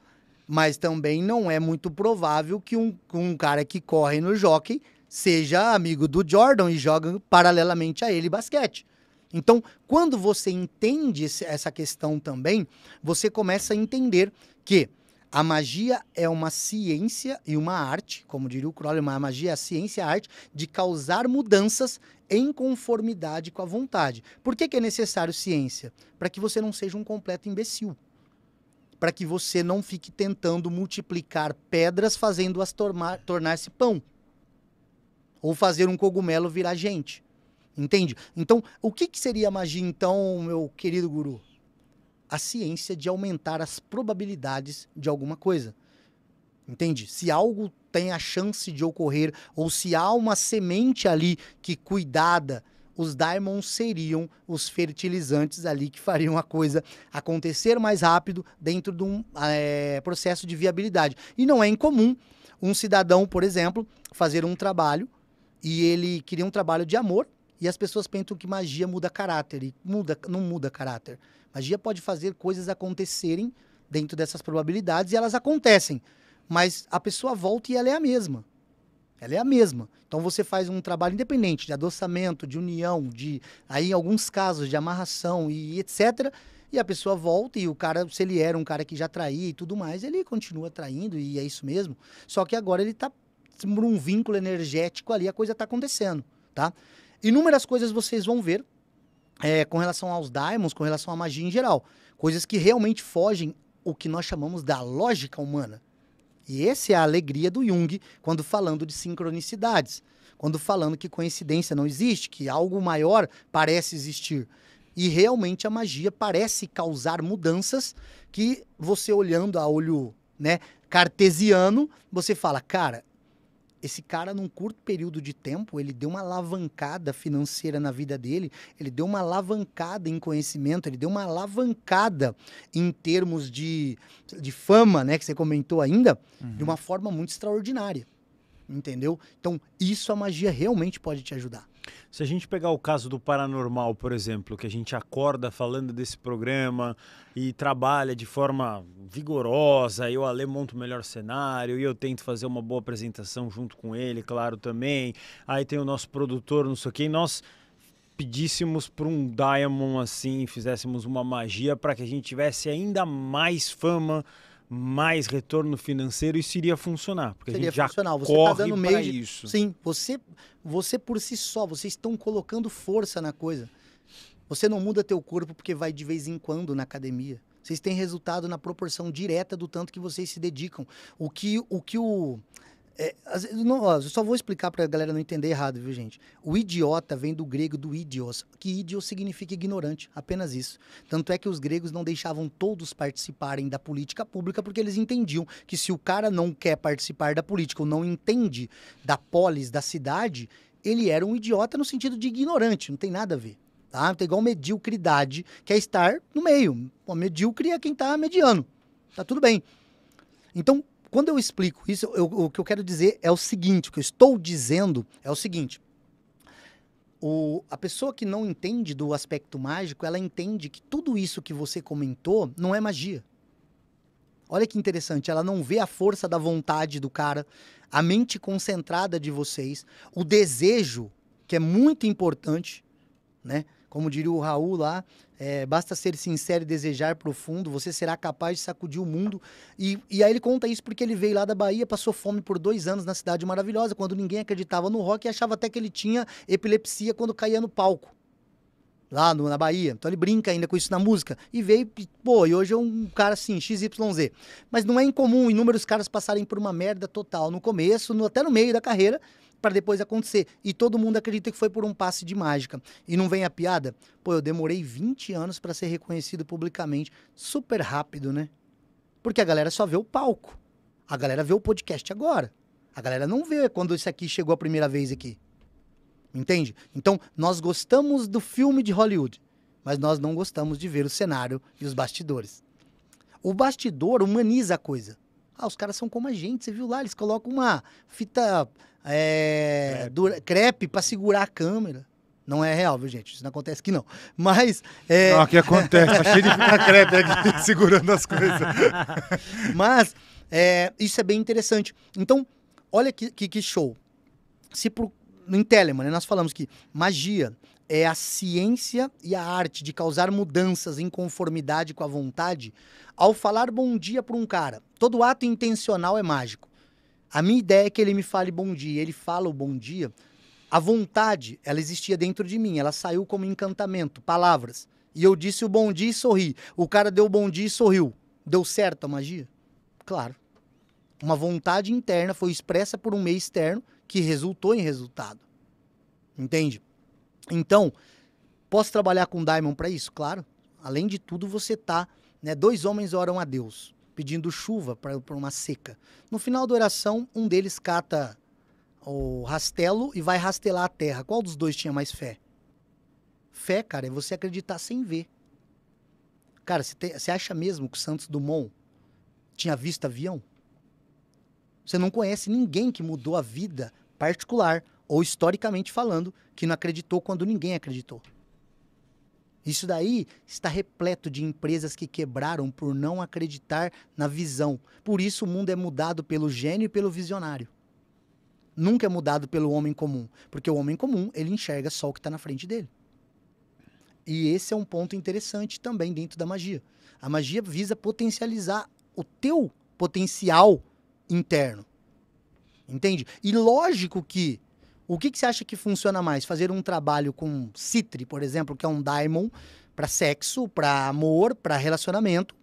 mas também não é muito provável que um, um cara que corre no jockey seja amigo do Jordan e joga paralelamente a ele basquete. Então, quando você entende essa questão também, você começa a entender que a magia é uma ciência e uma arte, como diria o Crowley, a magia é a ciência e a arte de causar mudanças em conformidade com a vontade. Por que, que é necessário ciência? Para que você não seja um completo imbecil para que você não fique tentando multiplicar pedras fazendo-as tornar-se pão. Ou fazer um cogumelo virar gente. Entende? Então, o que, que seria magia, então, meu querido guru? A ciência de aumentar as probabilidades de alguma coisa. Entende? Se algo tem a chance de ocorrer, ou se há uma semente ali que, cuidada, os diamonds seriam os fertilizantes ali que fariam a coisa acontecer mais rápido dentro de um é, processo de viabilidade. E não é incomum um cidadão, por exemplo, fazer um trabalho e ele queria um trabalho de amor e as pessoas pensam que magia muda caráter e muda, não muda caráter. Magia pode fazer coisas acontecerem dentro dessas probabilidades e elas acontecem, mas a pessoa volta e ela é a mesma. Ela é a mesma. Então você faz um trabalho independente de adoçamento, de união, de aí em alguns casos de amarração e etc. E a pessoa volta e o cara, se ele era um cara que já traía e tudo mais, ele continua traindo e é isso mesmo. Só que agora ele está por um vínculo energético ali, a coisa está acontecendo, tá? Inúmeras coisas vocês vão ver é, com relação aos daimons, com relação à magia em geral. Coisas que realmente fogem o que nós chamamos da lógica humana. E essa é a alegria do Jung quando falando de sincronicidades, quando falando que coincidência não existe, que algo maior parece existir. E realmente a magia parece causar mudanças que você olhando a olho, né, cartesiano, você fala, cara, esse cara, num curto período de tempo, ele deu uma alavancada financeira na vida dele, ele deu uma alavancada em conhecimento, ele deu uma alavancada em termos de, de fama, né, que você comentou ainda, uhum. de uma forma muito extraordinária. Entendeu? Então, isso a magia realmente pode te ajudar. Se a gente pegar o caso do paranormal, por exemplo, que a gente acorda falando desse programa e trabalha de forma vigorosa, eu Ale monto o melhor cenário e eu tento fazer uma boa apresentação junto com ele, claro, também. Aí tem o nosso produtor, não sei o e nós pedíssemos para um Diamond assim, fizéssemos uma magia para que a gente tivesse ainda mais fama mais retorno financeiro, isso iria funcionar. Porque Seria a gente já funcional. Você tá dando meio. De... Isso. Sim, você, você por si só, vocês estão colocando força na coisa. Você não muda teu corpo porque vai de vez em quando na academia. Vocês têm resultado na proporção direta do tanto que vocês se dedicam. O que o. Que o é, não, ó, eu só vou explicar para a galera não entender errado, viu, gente? O idiota vem do grego do idios, que idios significa ignorante, apenas isso. Tanto é que os gregos não deixavam todos participarem da política pública, porque eles entendiam que se o cara não quer participar da política ou não entende da polis, da cidade, ele era um idiota no sentido de ignorante, não tem nada a ver. Tá? Tem então, é igual mediocridade, que é estar no meio. Pô, medíocre é quem está mediano. Tá tudo bem. Então, quando eu explico isso, eu, o que eu quero dizer é o seguinte: o que eu estou dizendo é o seguinte. O, a pessoa que não entende do aspecto mágico, ela entende que tudo isso que você comentou não é magia. Olha que interessante, ela não vê a força da vontade do cara, a mente concentrada de vocês, o desejo, que é muito importante, né? Como diria o Raul lá, é, basta ser sincero e desejar profundo, você será capaz de sacudir o mundo. E, e aí ele conta isso porque ele veio lá da Bahia, passou fome por dois anos na Cidade Maravilhosa, quando ninguém acreditava no rock e achava até que ele tinha epilepsia quando caía no palco lá no, na Bahia. Então ele brinca ainda com isso na música. E veio, pô, e hoje é um cara assim, XYZ. Mas não é incomum inúmeros caras passarem por uma merda total no começo, no, até no meio da carreira, para depois acontecer. E todo mundo acredita que foi por um passe de mágica. E não vem a piada? Pô, eu demorei 20 anos para ser reconhecido publicamente. Super rápido, né? Porque a galera só vê o palco. A galera vê o podcast agora. A galera não vê quando isso aqui chegou a primeira vez aqui. Entende? Então, nós gostamos do filme de Hollywood, mas nós não gostamos de ver o cenário e os bastidores. O bastidor humaniza a coisa. Ah, os caras são como a gente, você viu lá, eles colocam uma fita é, crepe, crepe para segurar a câmera. Não é real, viu, gente? Isso não acontece aqui, não. Mas. É... Não, aqui acontece. Tá cheio de ficar *laughs* crepe aqui *laughs* segurando as coisas. *laughs* Mas, é, isso é bem interessante. Então, olha que, que, que show. Se pro, em Telemann, né, nós falamos que magia é a ciência e a arte de causar mudanças em conformidade com a vontade, ao falar bom dia para um cara, todo ato intencional é mágico. A minha ideia é que ele me fale bom dia, ele fala o bom dia. A vontade, ela existia dentro de mim, ela saiu como encantamento, palavras. E eu disse o bom dia e sorri. O cara deu o bom dia e sorriu. Deu certo a magia? Claro. Uma vontade interna foi expressa por um meio externo que resultou em resultado. Entende? Então, posso trabalhar com Diamond para isso? Claro. Além de tudo, você tá, né, dois homens oram a Deus pedindo chuva para uma seca. No final da oração, um deles cata o rastelo e vai rastelar a terra. Qual dos dois tinha mais fé? Fé, cara, é você acreditar sem ver. Cara, você acha mesmo que o Santos Dumont tinha visto avião? Você não conhece ninguém que mudou a vida particular ou historicamente falando que não acreditou quando ninguém acreditou. Isso daí está repleto de empresas que quebraram por não acreditar na visão. Por isso o mundo é mudado pelo gênio e pelo visionário. Nunca é mudado pelo homem comum, porque o homem comum ele enxerga só o que está na frente dele. E esse é um ponto interessante também dentro da magia. A magia visa potencializar o teu potencial interno. Entende? E lógico que o que, que você acha que funciona mais? Fazer um trabalho com Citri, por exemplo, que é um Diamond para sexo, para amor, para relacionamento,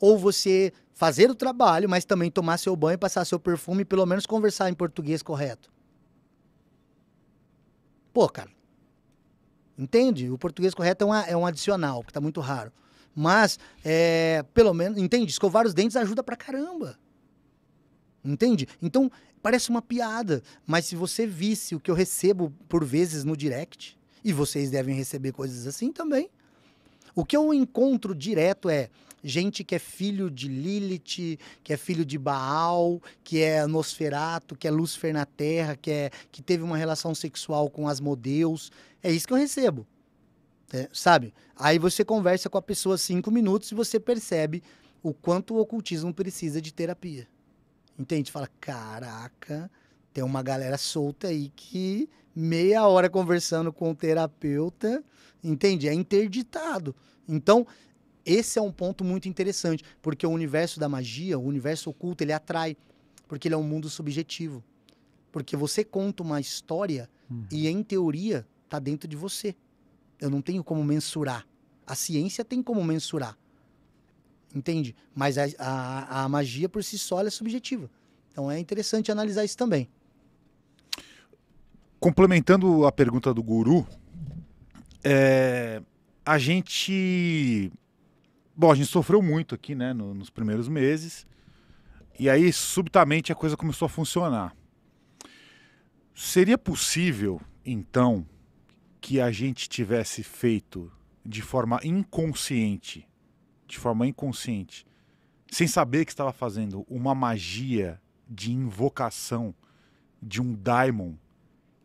ou você fazer o trabalho, mas também tomar seu banho, passar seu perfume e pelo menos conversar em português correto? Pô, cara. Entende? O português correto é, uma, é um adicional, que está muito raro. Mas, é, pelo menos, entende? Escovar os dentes ajuda pra caramba. Entende? Então, Parece uma piada, mas se você visse o que eu recebo por vezes no direct, e vocês devem receber coisas assim também. O que eu encontro direto é gente que é filho de Lilith, que é filho de Baal, que é Nosferato, que é Lúcifer na Terra, que é que teve uma relação sexual com Asmodeus. É isso que eu recebo. É, sabe? Aí você conversa com a pessoa cinco minutos e você percebe o quanto o ocultismo precisa de terapia. Entende? Fala, caraca, tem uma galera solta aí que meia hora conversando com o terapeuta, entende? É interditado. Então, esse é um ponto muito interessante, porque o universo da magia, o universo oculto, ele atrai, porque ele é um mundo subjetivo. Porque você conta uma história uhum. e, em teoria, está dentro de você. Eu não tenho como mensurar. A ciência tem como mensurar entende? Mas a, a, a magia por si só é subjetiva. Então é interessante analisar isso também. Complementando a pergunta do guru, é, a gente. Bom, a gente sofreu muito aqui, né, no, nos primeiros meses. E aí, subitamente, a coisa começou a funcionar. Seria possível, então, que a gente tivesse feito de forma inconsciente de forma inconsciente, sem saber que estava fazendo uma magia de invocação de um daimon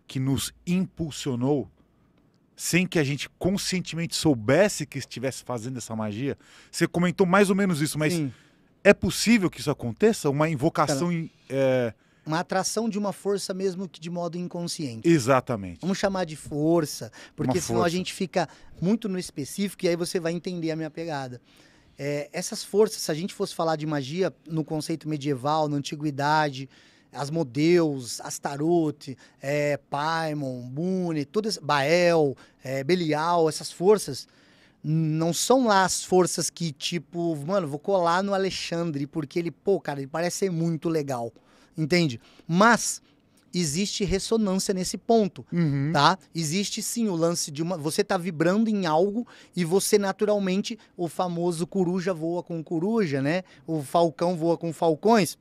que nos impulsionou sem que a gente conscientemente soubesse que estivesse fazendo essa magia. Você comentou mais ou menos isso, mas Sim. é possível que isso aconteça? Uma invocação. Cara, é... Uma atração de uma força mesmo que de modo inconsciente. Exatamente. Vamos chamar de força, porque uma senão força. a gente fica muito no específico e aí você vai entender a minha pegada. É, essas forças, se a gente fosse falar de magia no conceito medieval, na antiguidade, as Modeus, Astaroth, é, Paimon, Bune, todas, Bael, é, Belial, essas forças, não são lá as forças que, tipo, mano, vou colar no Alexandre, porque ele, pô, cara, ele parece ser muito legal, entende? Mas existe ressonância nesse ponto, uhum. tá? Existe sim o lance de uma. Você tá vibrando em algo e você naturalmente, o famoso coruja voa com coruja, né? O falcão voa com falcões.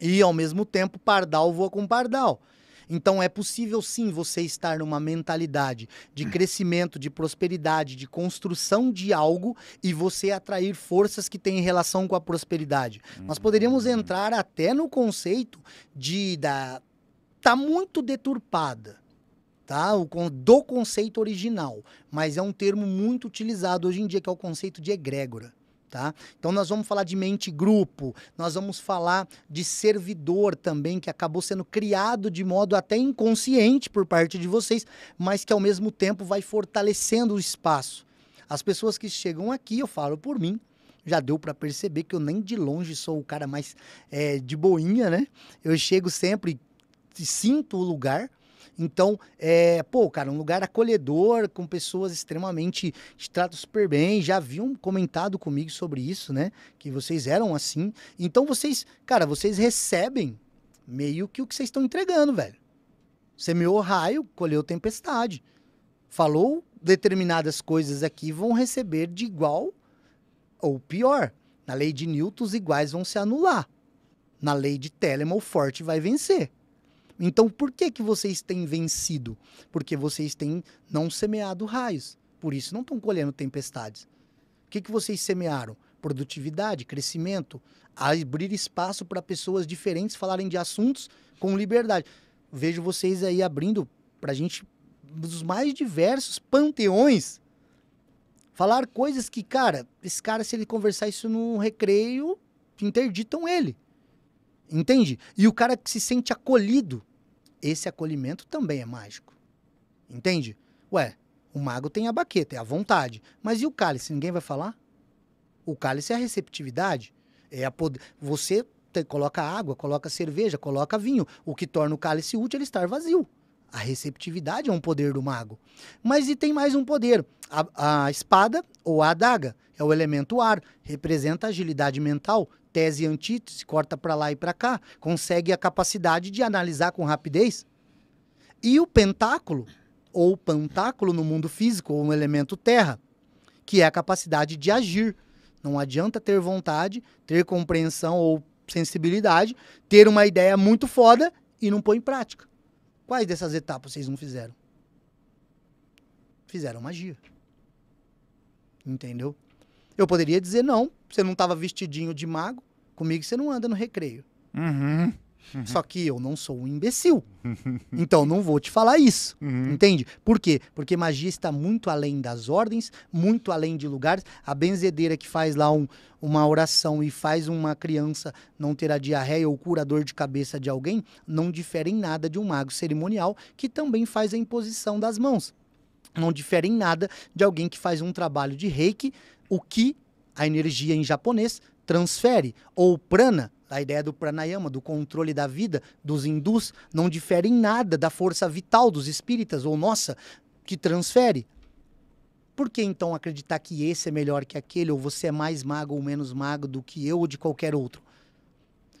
E ao mesmo tempo, pardal voa com pardal. Então é possível sim você estar numa mentalidade de hum. crescimento, de prosperidade, de construção de algo e você atrair forças que têm relação com a prosperidade. Nós poderíamos hum. entrar até no conceito de da tá muito deturpada, tá? Do conceito original, mas é um termo muito utilizado hoje em dia que é o conceito de egrégora. Tá? Então nós vamos falar de mente grupo, nós vamos falar de servidor também que acabou sendo criado de modo até inconsciente por parte de vocês, mas que ao mesmo tempo vai fortalecendo o espaço. As pessoas que chegam aqui, eu falo por mim, já deu para perceber que eu nem de longe sou o cara mais é, de boinha, né? Eu chego sempre sinto o lugar. Então, é, pô, cara, um lugar acolhedor, com pessoas extremamente te tratam super bem. Já haviam comentado comigo sobre isso, né? Que vocês eram assim. Então, vocês, cara, vocês recebem meio que o que vocês estão entregando, velho. Semeou raio, colheu tempestade. Falou determinadas coisas aqui, vão receber de igual ou pior. Na lei de Newton, os iguais vão se anular. Na lei de Telemann, o forte vai vencer. Então, por que que vocês têm vencido? Porque vocês têm não semeado raios. Por isso não estão colhendo tempestades. O que que vocês semearam? Produtividade, crescimento, abrir espaço para pessoas diferentes falarem de assuntos com liberdade. Vejo vocês aí abrindo para a gente dos mais diversos panteões falar coisas que, cara, esse cara, se ele conversar isso num recreio, interditam ele. Entende? E o cara que se sente acolhido esse acolhimento também é mágico. Entende? Ué, o mago tem a baqueta, é a vontade. Mas e o cálice? Ninguém vai falar? O cálice é a receptividade. É a poder. Você te... coloca água, coloca cerveja, coloca vinho. O que torna o cálice útil é estar vazio. A receptividade é um poder do mago. Mas e tem mais um poder: a, a espada ou a adaga. É o elemento ar, representa a agilidade mental, tese e antítese, corta para lá e para cá, consegue a capacidade de analisar com rapidez. E o pentáculo, ou pantáculo no mundo físico, ou um elemento terra, que é a capacidade de agir. Não adianta ter vontade, ter compreensão ou sensibilidade, ter uma ideia muito foda e não pôr em prática. Quais dessas etapas vocês não fizeram? Fizeram magia. Entendeu? Eu poderia dizer não, você não estava vestidinho de mago, comigo você não anda no recreio. Uhum. Uhum. Só que eu não sou um imbecil. *laughs* então não vou te falar isso. Uhum. Entende? Por quê? Porque magia está muito além das ordens, muito além de lugares. A benzedeira que faz lá um, uma oração e faz uma criança não ter a diarreia ou cura dor de cabeça de alguém, não difere em nada de um mago cerimonial que também faz a imposição das mãos. Não difere em nada de alguém que faz um trabalho de reiki, o que a energia em japonês, transfere, ou prana, a ideia do pranayama, do controle da vida dos hindus, não difere em nada da força vital dos espíritas, ou nossa, que transfere. Por que então acreditar que esse é melhor que aquele, ou você é mais mago ou menos mago do que eu ou de qualquer outro?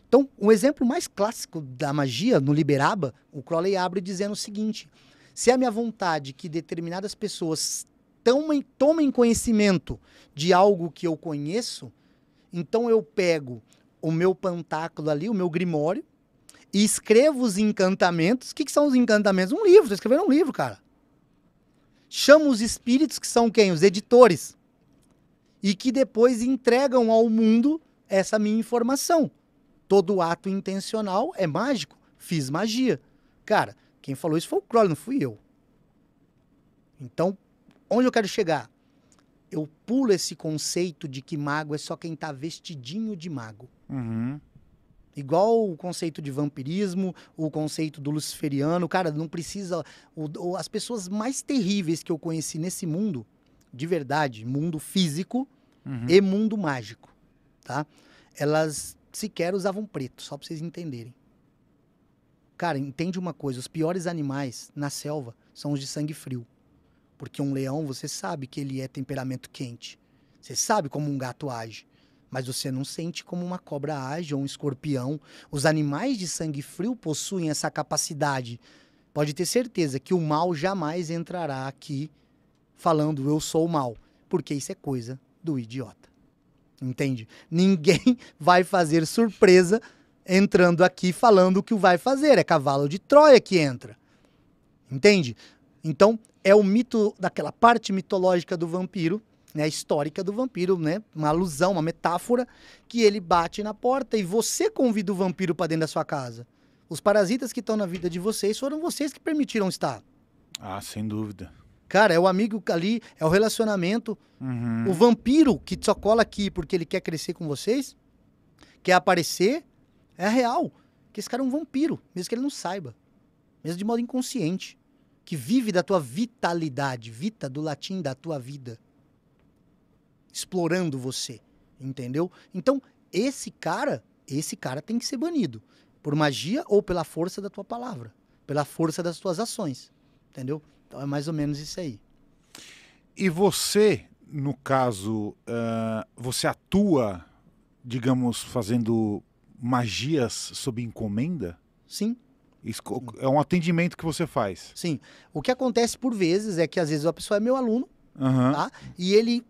Então, um exemplo mais clássico da magia no Liberaba, o Crowley abre dizendo o seguinte: se é a minha vontade que determinadas pessoas tomem, tomem conhecimento de algo que eu conheço, então eu pego o meu pantáculo ali, o meu grimório, e escrevo os encantamentos. O que, que são os encantamentos? Um livro, estou escrevendo um livro, cara. Chamo os espíritos, que são quem? Os editores. E que depois entregam ao mundo essa minha informação. Todo ato intencional é mágico. Fiz magia. Cara, quem falou isso foi o Crowley, não fui eu. Então, onde eu quero chegar? Eu pulo esse conceito de que mago é só quem tá vestidinho de mago. Uhum. Igual o conceito de vampirismo, o conceito do luciferiano. Cara, não precisa. O, o, as pessoas mais terríveis que eu conheci nesse mundo, de verdade, mundo físico uhum. e mundo mágico, tá? Elas sequer usavam preto, só pra vocês entenderem. Cara, entende uma coisa: os piores animais na selva são os de sangue frio. Porque um leão, você sabe que ele é temperamento quente. Você sabe como um gato age. Mas você não sente como uma cobra age ou um escorpião. Os animais de sangue frio possuem essa capacidade. Pode ter certeza que o mal jamais entrará aqui falando eu sou o mal. Porque isso é coisa do idiota. Entende? Ninguém *laughs* vai fazer surpresa entrando aqui falando o que vai fazer. É cavalo de Troia que entra. Entende? Então, é o mito daquela parte mitológica do vampiro, né, histórica do vampiro, né, uma alusão, uma metáfora, que ele bate na porta e você convida o vampiro para dentro da sua casa. Os parasitas que estão na vida de vocês foram vocês que permitiram estar. Ah, sem dúvida. Cara, é o amigo ali, é o relacionamento. Uhum. O vampiro que só cola aqui porque ele quer crescer com vocês, quer aparecer, é real. Que esse cara é um vampiro, mesmo que ele não saiba. Mesmo de modo inconsciente que vive da tua vitalidade, vita do latim da tua vida, explorando você, entendeu? Então, esse cara, esse cara tem que ser banido, por magia ou pela força da tua palavra, pela força das tuas ações, entendeu? Então é mais ou menos isso aí. E você, no caso, uh, você atua, digamos, fazendo magias sob encomenda? Sim, é um atendimento que você faz. Sim. O que acontece por vezes é que às vezes a pessoa é meu aluno, uhum. tá? E ele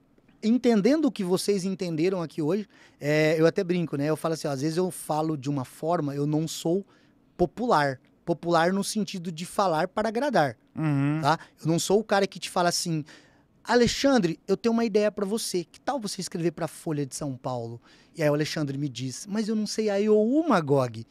entendendo o que vocês entenderam aqui hoje, é, eu até brinco, né? Eu falo assim, ó, às vezes eu falo de uma forma, eu não sou popular. Popular no sentido de falar para agradar, uhum. tá? Eu não sou o cara que te fala assim, Alexandre, eu tenho uma ideia para você. Que tal você escrever para a Folha de São Paulo? E aí o Alexandre me diz, mas eu não sei ou o Magog.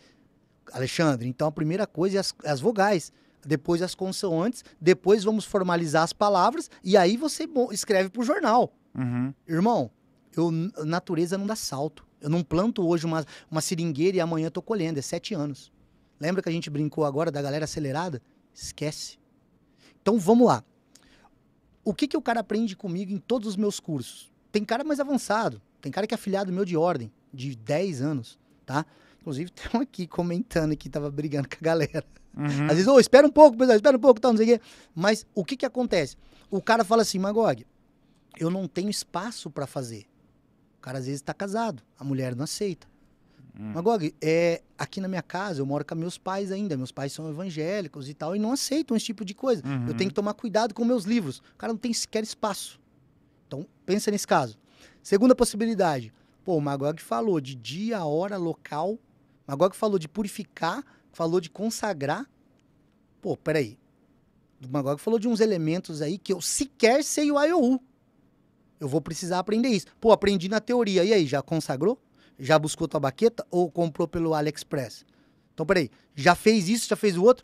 Alexandre, então a primeira coisa é as, é as vogais depois as consoantes, depois vamos formalizar as palavras e aí você escreve para o jornal. Uhum. Irmão, eu, natureza não dá salto. Eu não planto hoje uma, uma seringueira e amanhã estou colhendo, é sete anos. Lembra que a gente brincou agora da galera acelerada? Esquece. Então vamos lá. O que, que o cara aprende comigo em todos os meus cursos? Tem cara mais avançado, tem cara que é afiliado meu de ordem, de 10 anos, tá? inclusive, *laughs* tem um aqui comentando que tava brigando com a galera. Uhum. Às vezes, ô, oh, espera um pouco, pessoal, espera um pouco, tal, não sei o quê. Mas o que que acontece? O cara fala assim, Magog, eu não tenho espaço para fazer. O cara às vezes está casado, a mulher não aceita. Hum. Magog, é, aqui na minha casa eu moro com meus pais ainda, meus pais são evangélicos e tal, e não aceitam esse tipo de coisa. Uhum. Eu tenho que tomar cuidado com meus livros. O cara não tem sequer espaço. Então, pensa nesse caso. Segunda possibilidade. Pô, o Magog falou de dia, hora, local Agora que falou de purificar, falou de consagrar. Pô, peraí. O Magog falou de uns elementos aí que eu sequer sei o IOU. Eu vou precisar aprender isso. Pô, aprendi na teoria. E aí, já consagrou? Já buscou tua baqueta ou comprou pelo AliExpress? Então, peraí. Já fez isso? Já fez o outro?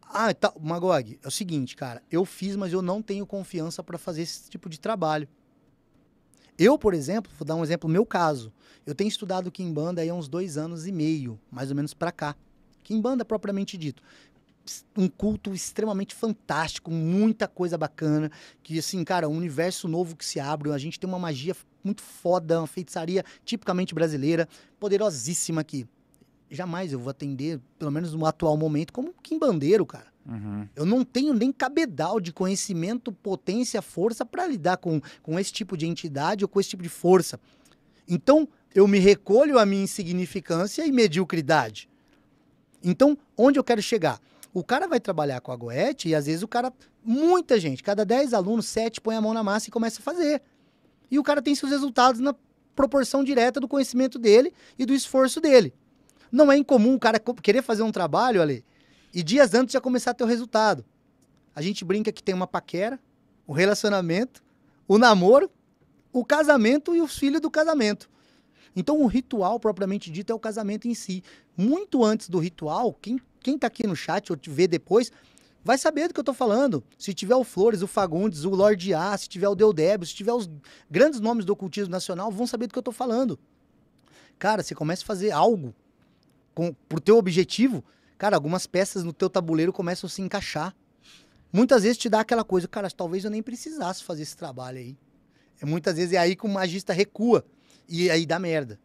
Ah, tá. Magog, é o seguinte, cara. Eu fiz, mas eu não tenho confiança para fazer esse tipo de trabalho. Eu, por exemplo, vou dar um exemplo, meu caso. Eu tenho estudado Kimbanda aí há uns dois anos e meio, mais ou menos para cá. Kimbanda propriamente dito. Um culto extremamente fantástico, muita coisa bacana, que assim, cara, um universo novo que se abre, a gente tem uma magia muito foda, uma feitiçaria tipicamente brasileira, poderosíssima aqui. Jamais eu vou atender, pelo menos no atual momento, como um quimbandeiro, cara. Uhum. Eu não tenho nem cabedal de conhecimento, potência, força para lidar com, com esse tipo de entidade ou com esse tipo de força. Então, eu me recolho à minha insignificância e mediocridade. Então, onde eu quero chegar? O cara vai trabalhar com a Goethe e às vezes o cara, muita gente, cada 10 alunos, 7 põe a mão na massa e começa a fazer. E o cara tem seus resultados na proporção direta do conhecimento dele e do esforço dele. Não é incomum o cara querer fazer um trabalho ali e dias antes já começar a ter o resultado. A gente brinca que tem uma paquera, o relacionamento, o namoro, o casamento e os filhos do casamento. Então, o ritual propriamente dito é o casamento em si. Muito antes do ritual, quem, quem tá aqui no chat ou te vê depois, vai saber do que eu tô falando. Se tiver o Flores, o Fagundes, o Lorde A, se tiver o Deodébio, se tiver os grandes nomes do ocultismo nacional, vão saber do que eu tô falando. Cara, você começa a fazer algo com, pro teu objetivo, cara, algumas peças no teu tabuleiro começam a se encaixar. Muitas vezes te dá aquela coisa, cara, talvez eu nem precisasse fazer esse trabalho aí. É, muitas vezes é aí que o magista recua e aí dá merda.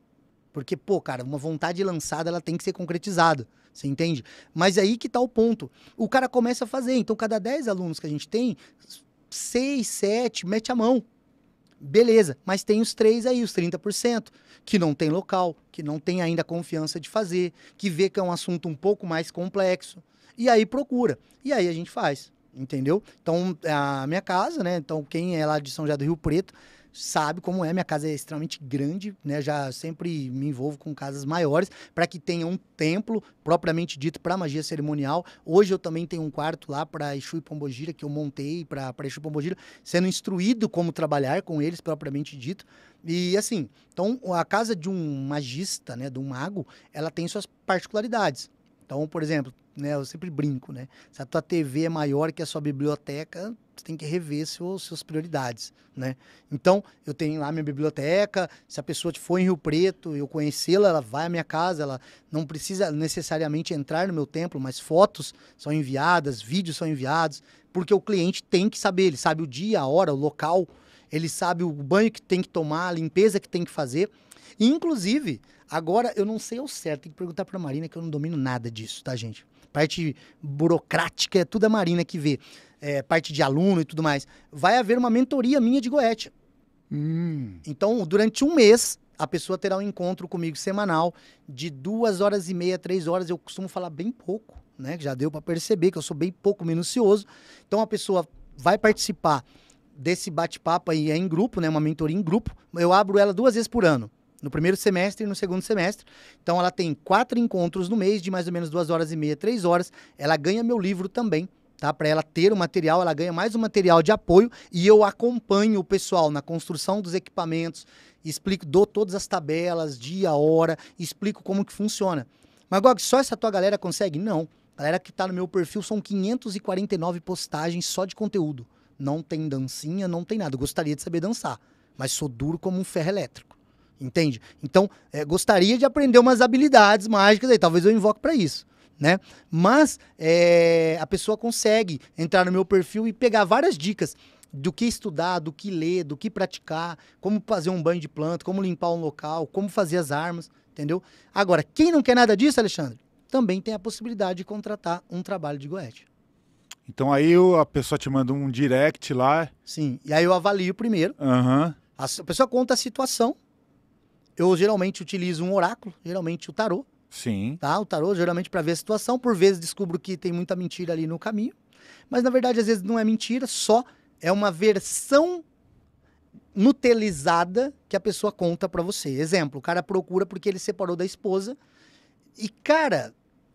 Porque, pô, cara, uma vontade lançada, ela tem que ser concretizada. Você entende? Mas é aí que tá o ponto. O cara começa a fazer. Então, cada 10 alunos que a gente tem, 6, 7, mete a mão. Beleza, mas tem os três aí, os 30%, que não tem local, que não tem ainda confiança de fazer, que vê que é um assunto um pouco mais complexo, e aí procura. E aí a gente faz, entendeu? Então, é a minha casa, né? Então, quem é lá de São José do Rio Preto, sabe como é. Minha casa é extremamente grande, né? Já sempre me envolvo com casas maiores para que tenha um templo propriamente dito para magia cerimonial. Hoje eu também tenho um quarto lá para Exu e Pombogira que eu montei para Exu e Pombogira, sendo instruído como trabalhar com eles propriamente dito. E assim, então a casa de um magista, né, de um mago, ela tem suas particularidades. Então, por exemplo, né, eu sempre brinco, né? Se a tua TV é maior que a sua biblioteca, tu tem que rever seus suas prioridades, né? Então, eu tenho lá minha biblioteca, se a pessoa for em Rio Preto, eu conhecê-la, ela vai à minha casa, ela não precisa necessariamente entrar no meu templo, mas fotos são enviadas, vídeos são enviados, porque o cliente tem que saber, ele sabe o dia, a hora, o local, ele sabe o banho que tem que tomar, a limpeza que tem que fazer, Inclusive, agora eu não sei ao certo, tem que perguntar para a Marina que eu não domino nada disso, tá, gente? Parte burocrática é tudo a Marina que vê, é, parte de aluno e tudo mais. Vai haver uma mentoria minha de Goethe. Hum. Então, durante um mês, a pessoa terá um encontro comigo semanal de duas horas e meia, três horas. Eu costumo falar bem pouco, né? Já deu para perceber que eu sou bem pouco minucioso. Então, a pessoa vai participar desse bate-papo aí é em grupo, né? Uma mentoria em grupo. Eu abro ela duas vezes por ano no primeiro semestre e no segundo semestre. Então ela tem quatro encontros no mês de mais ou menos duas horas e meia, três horas. Ela ganha meu livro também. Tá, para ela ter o material, ela ganha mais um material de apoio e eu acompanho o pessoal na construção dos equipamentos, explico, dou todas as tabelas, dia, hora, explico como que funciona. Mas, Gog, só essa tua galera consegue? Não. A galera que está no meu perfil são 549 postagens só de conteúdo. Não tem dancinha, não tem nada. gostaria de saber dançar, mas sou duro como um ferro elétrico entende? Então, é, gostaria de aprender umas habilidades mágicas aí, talvez eu invoque para isso. Né? Mas é, a pessoa consegue entrar no meu perfil e pegar várias dicas do que estudar, do que ler, do que praticar, como fazer um banho de planta, como limpar um local, como fazer as armas, entendeu? Agora, quem não quer nada disso, Alexandre, também tem a possibilidade de contratar um trabalho de goethe. Então aí a pessoa te manda um direct lá. Sim, e aí eu avalio primeiro. Uhum. A pessoa conta a situação, eu geralmente utilizo um oráculo, geralmente o tarô. Sim. Tá? O tarô, geralmente, para ver a situação. Por vezes descubro que tem muita mentira ali no caminho. Mas, na verdade, às vezes não é mentira, só é uma versão nutelizada que a pessoa conta para você. Exemplo, o cara procura porque ele separou da esposa. E, cara,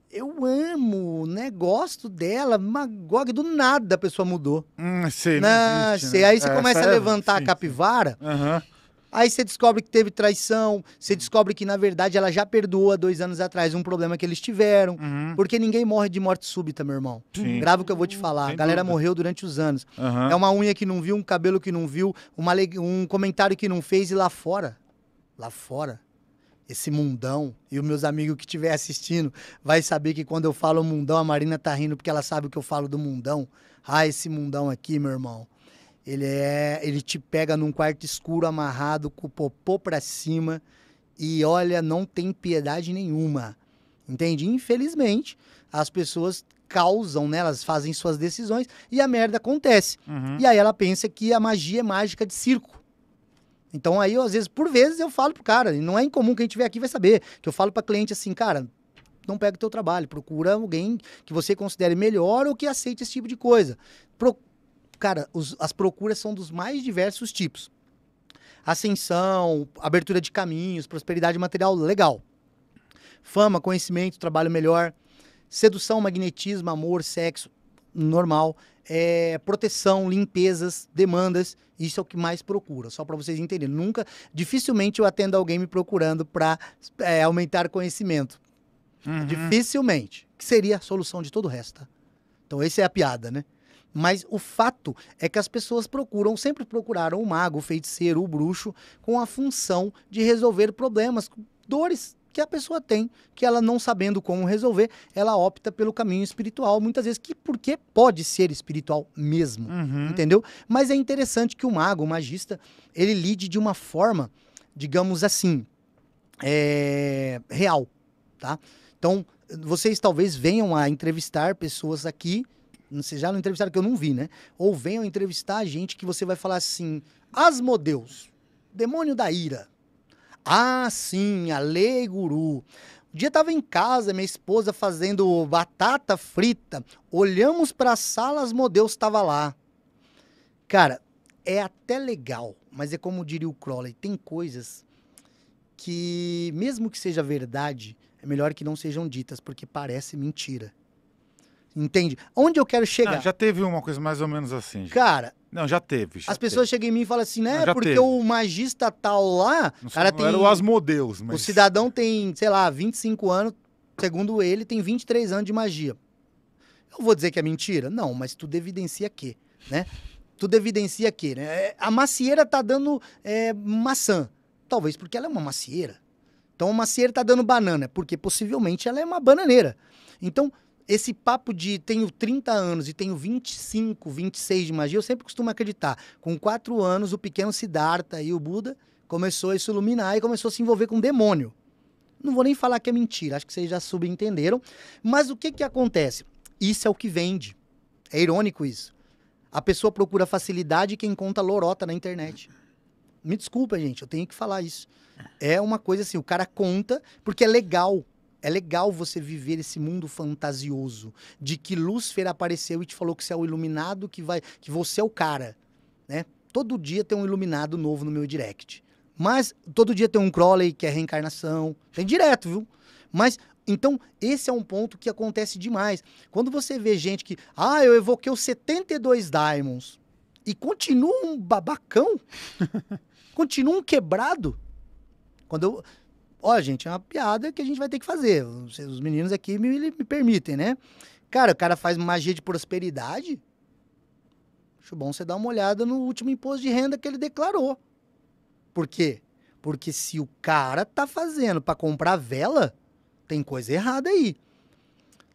eu amo, né? Gosto dela, Magog, do nada a pessoa mudou. Hum, sei, não, não existe, sei. Né? Aí você é, começa a é levantar sim, a capivara. Aham. Aí você descobre que teve traição, você uhum. descobre que, na verdade, ela já perdoou dois anos atrás um problema que eles tiveram. Uhum. Porque ninguém morre de morte súbita, meu irmão. Uhum. Grava o que eu vou te uhum. falar. Sem a galera dúvida. morreu durante os anos. Uhum. É uma unha que não viu, um cabelo que não viu, uma, um comentário que não fez e lá fora. Lá fora esse mundão e os meus amigos que estiver assistindo vai saber que quando eu falo mundão a Marina tá rindo porque ela sabe o que eu falo do mundão. Ah, esse mundão aqui, meu irmão. Ele é, ele te pega num quarto escuro, amarrado, com o popô para cima e olha, não tem piedade nenhuma. Entende? Infelizmente, as pessoas causam, né? Elas fazem suas decisões e a merda acontece. Uhum. E aí ela pensa que a magia é mágica de circo. Então aí, eu, às vezes, por vezes eu falo pro cara, e não é incomum que a gente tiver aqui vai saber, que eu falo para cliente assim, cara, não pega o teu trabalho, procura alguém que você considere melhor ou que aceite esse tipo de coisa. Pro cara, os, as procuras são dos mais diversos tipos. Ascensão, abertura de caminhos, prosperidade material, legal. Fama, conhecimento, trabalho melhor. Sedução, magnetismo, amor, sexo, normal. É, proteção, limpezas, demandas, isso é o que mais procura. Só para vocês entenderem, nunca, dificilmente eu atendo alguém me procurando para é, aumentar conhecimento. Uhum. Dificilmente, que seria a solução de todo o resto. Tá? Então, essa é a piada, né? Mas o fato é que as pessoas procuram, sempre procuraram o mago, o feiticeiro, o bruxo, com a função de resolver problemas, dores que a pessoa tem, que ela não sabendo como resolver, ela opta pelo caminho espiritual, muitas vezes, que porque pode ser espiritual mesmo, uhum. entendeu? Mas é interessante que o mago, o magista, ele lide de uma forma, digamos assim, é, real, tá? Então, vocês talvez venham a entrevistar pessoas aqui vocês já não entrevistaram que eu não vi, né? Ou venham entrevistar a gente que você vai falar assim: Asmodeus, demônio da ira. Ah, sim, a lei guru. Um dia estava em casa, minha esposa fazendo batata frita. Olhamos para a sala, Asmodeus estava lá. Cara, é até legal, mas é como diria o Crowley, tem coisas que mesmo que seja verdade, é melhor que não sejam ditas, porque parece mentira. Entende? Onde eu quero chegar? Ah, já teve uma coisa mais ou menos assim. Cara. Não, já teve. Já as pessoas teve. chegam em mim e falam assim, né? Não, porque teve. o magista tal lá. Não cara tem, era o Asmodeus, mas. O cidadão tem, sei lá, 25 anos, segundo ele, tem 23 anos de magia. Eu vou dizer que é mentira? Não, mas tudo evidencia que, né? Tudo evidencia que, né? É, a macieira tá dando é, maçã. Talvez porque ela é uma macieira. Então a macieira tá dando banana, porque possivelmente ela é uma bananeira. Então, esse papo de tenho 30 anos e tenho 25, 26 de magia, eu sempre costumo acreditar. Com quatro anos, o pequeno Siddhartha e o Buda começou a se iluminar e começou a se envolver com o demônio. Não vou nem falar que é mentira, acho que vocês já subentenderam. Mas o que, que acontece? Isso é o que vende. É irônico isso. A pessoa procura facilidade quem conta lorota na internet. Me desculpa, gente, eu tenho que falar isso. É uma coisa assim, o cara conta porque é legal. É legal você viver esse mundo fantasioso de que Lúcifer apareceu e te falou que você é o iluminado, que vai, que você é o cara, né? Todo dia tem um iluminado novo no meu direct. Mas todo dia tem um Crowley que é reencarnação. Tem direto, viu? Mas então, esse é um ponto que acontece demais. Quando você vê gente que, ah, eu evoquei os 72 Diamonds e continua um babacão, *laughs* continua um quebrado. Quando eu ó, gente, é uma piada que a gente vai ter que fazer. Os meninos aqui me, me permitem, né? Cara, o cara faz magia de prosperidade. Acho bom você dar uma olhada no último imposto de renda que ele declarou. Por quê? Porque se o cara tá fazendo para comprar vela, tem coisa errada aí.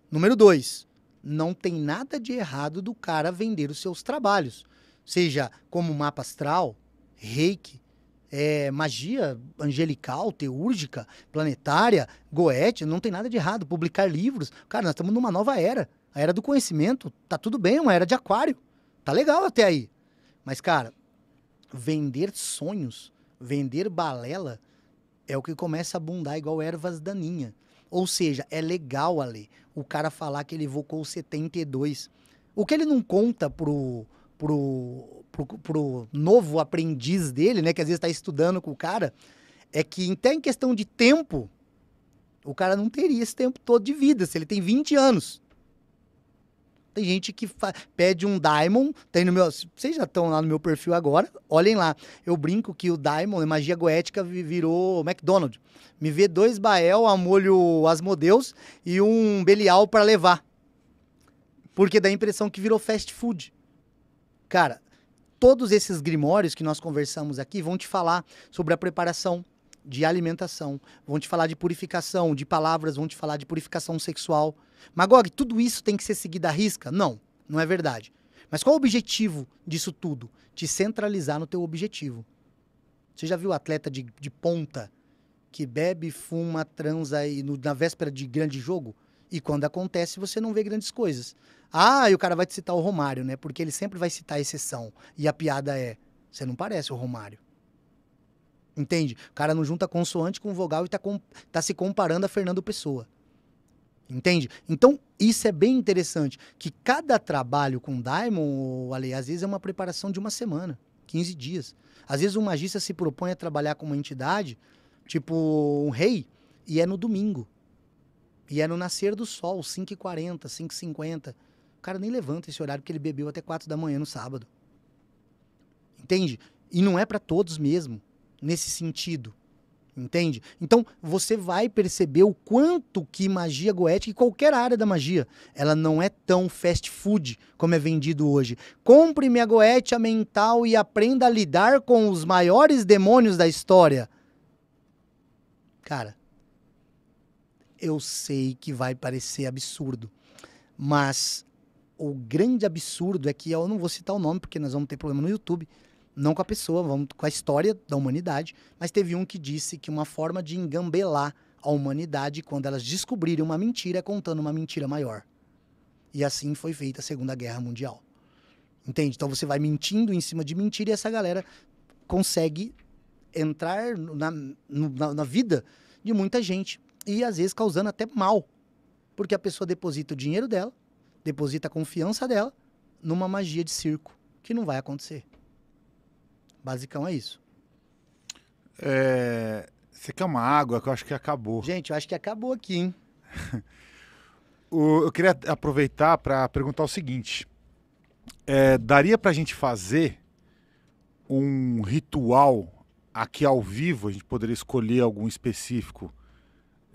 Número dois, não tem nada de errado do cara vender os seus trabalhos, seja como mapa astral, reiki, é, magia angelical, teúrgica, planetária, goethe, não tem nada de errado. Publicar livros. Cara, nós estamos numa nova era. A era do conhecimento. Tá tudo bem, é uma era de aquário. Tá legal até aí. Mas, cara, vender sonhos, vender balela, é o que começa a abundar igual ervas daninha. Ou seja, é legal ali o cara falar que ele evocou 72. O que ele não conta pro, pro pro, pro novo aprendiz dele, né? Que às vezes está estudando com o cara, é que até em questão de tempo, o cara não teria esse tempo todo de vida, se ele tem 20 anos. Tem gente que pede um Diamond, tem no meu. Vocês já estão lá no meu perfil agora, olhem lá. Eu brinco que o Diamond, magia goética, virou McDonald's. Me vê dois Bael a molho Asmodeus e um Belial para levar. Porque dá a impressão que virou fast food. Cara, todos esses grimórios que nós conversamos aqui vão te falar sobre a preparação de alimentação, vão te falar de purificação, de palavras, vão te falar de purificação sexual. Magog, tudo isso tem que ser seguido à risca? Não, não é verdade. Mas qual o objetivo disso tudo? Te centralizar no teu objetivo. Você já viu atleta de, de ponta que bebe, fuma, transa e no, na véspera de grande jogo? E quando acontece, você não vê grandes coisas. Ah, e o cara vai te citar o Romário, né? Porque ele sempre vai citar a exceção. E a piada é: você não parece o Romário. Entende? O cara não junta consoante com vogal e tá, com, tá se comparando a Fernando Pessoa. Entende? Então, isso é bem interessante. Que cada trabalho com Diamond, Ale, às vezes é uma preparação de uma semana, 15 dias. Às vezes o um magista se propõe a trabalhar com uma entidade, tipo um rei, e é no domingo. E é no nascer do sol, 5h40, 5h50. O cara nem levanta esse horário porque ele bebeu até quatro da manhã no sábado. Entende? E não é para todos mesmo, nesse sentido. Entende? Então você vai perceber o quanto que magia goética e qualquer área da magia, ela não é tão fast food como é vendido hoje. Compre minha goética mental e aprenda a lidar com os maiores demônios da história. Cara, eu sei que vai parecer absurdo, mas o grande absurdo é que eu não vou citar o nome, porque nós vamos ter problema no YouTube, não com a pessoa, vamos com a história da humanidade, mas teve um que disse que uma forma de engambelar a humanidade é quando elas descobrirem uma mentira é contando uma mentira maior. E assim foi feita a Segunda Guerra Mundial. Entende? Então você vai mentindo em cima de mentira e essa galera consegue entrar na, na, na vida de muita gente e às vezes causando até mal. Porque a pessoa deposita o dinheiro dela deposita a confiança dela numa magia de circo, que não vai acontecer. Basicão é isso. É... Você quer uma água que eu acho que acabou. Gente, eu acho que acabou aqui, hein? *laughs* o... Eu queria aproveitar para perguntar o seguinte: é, daria para a gente fazer um ritual aqui ao vivo? A gente poderia escolher algum específico?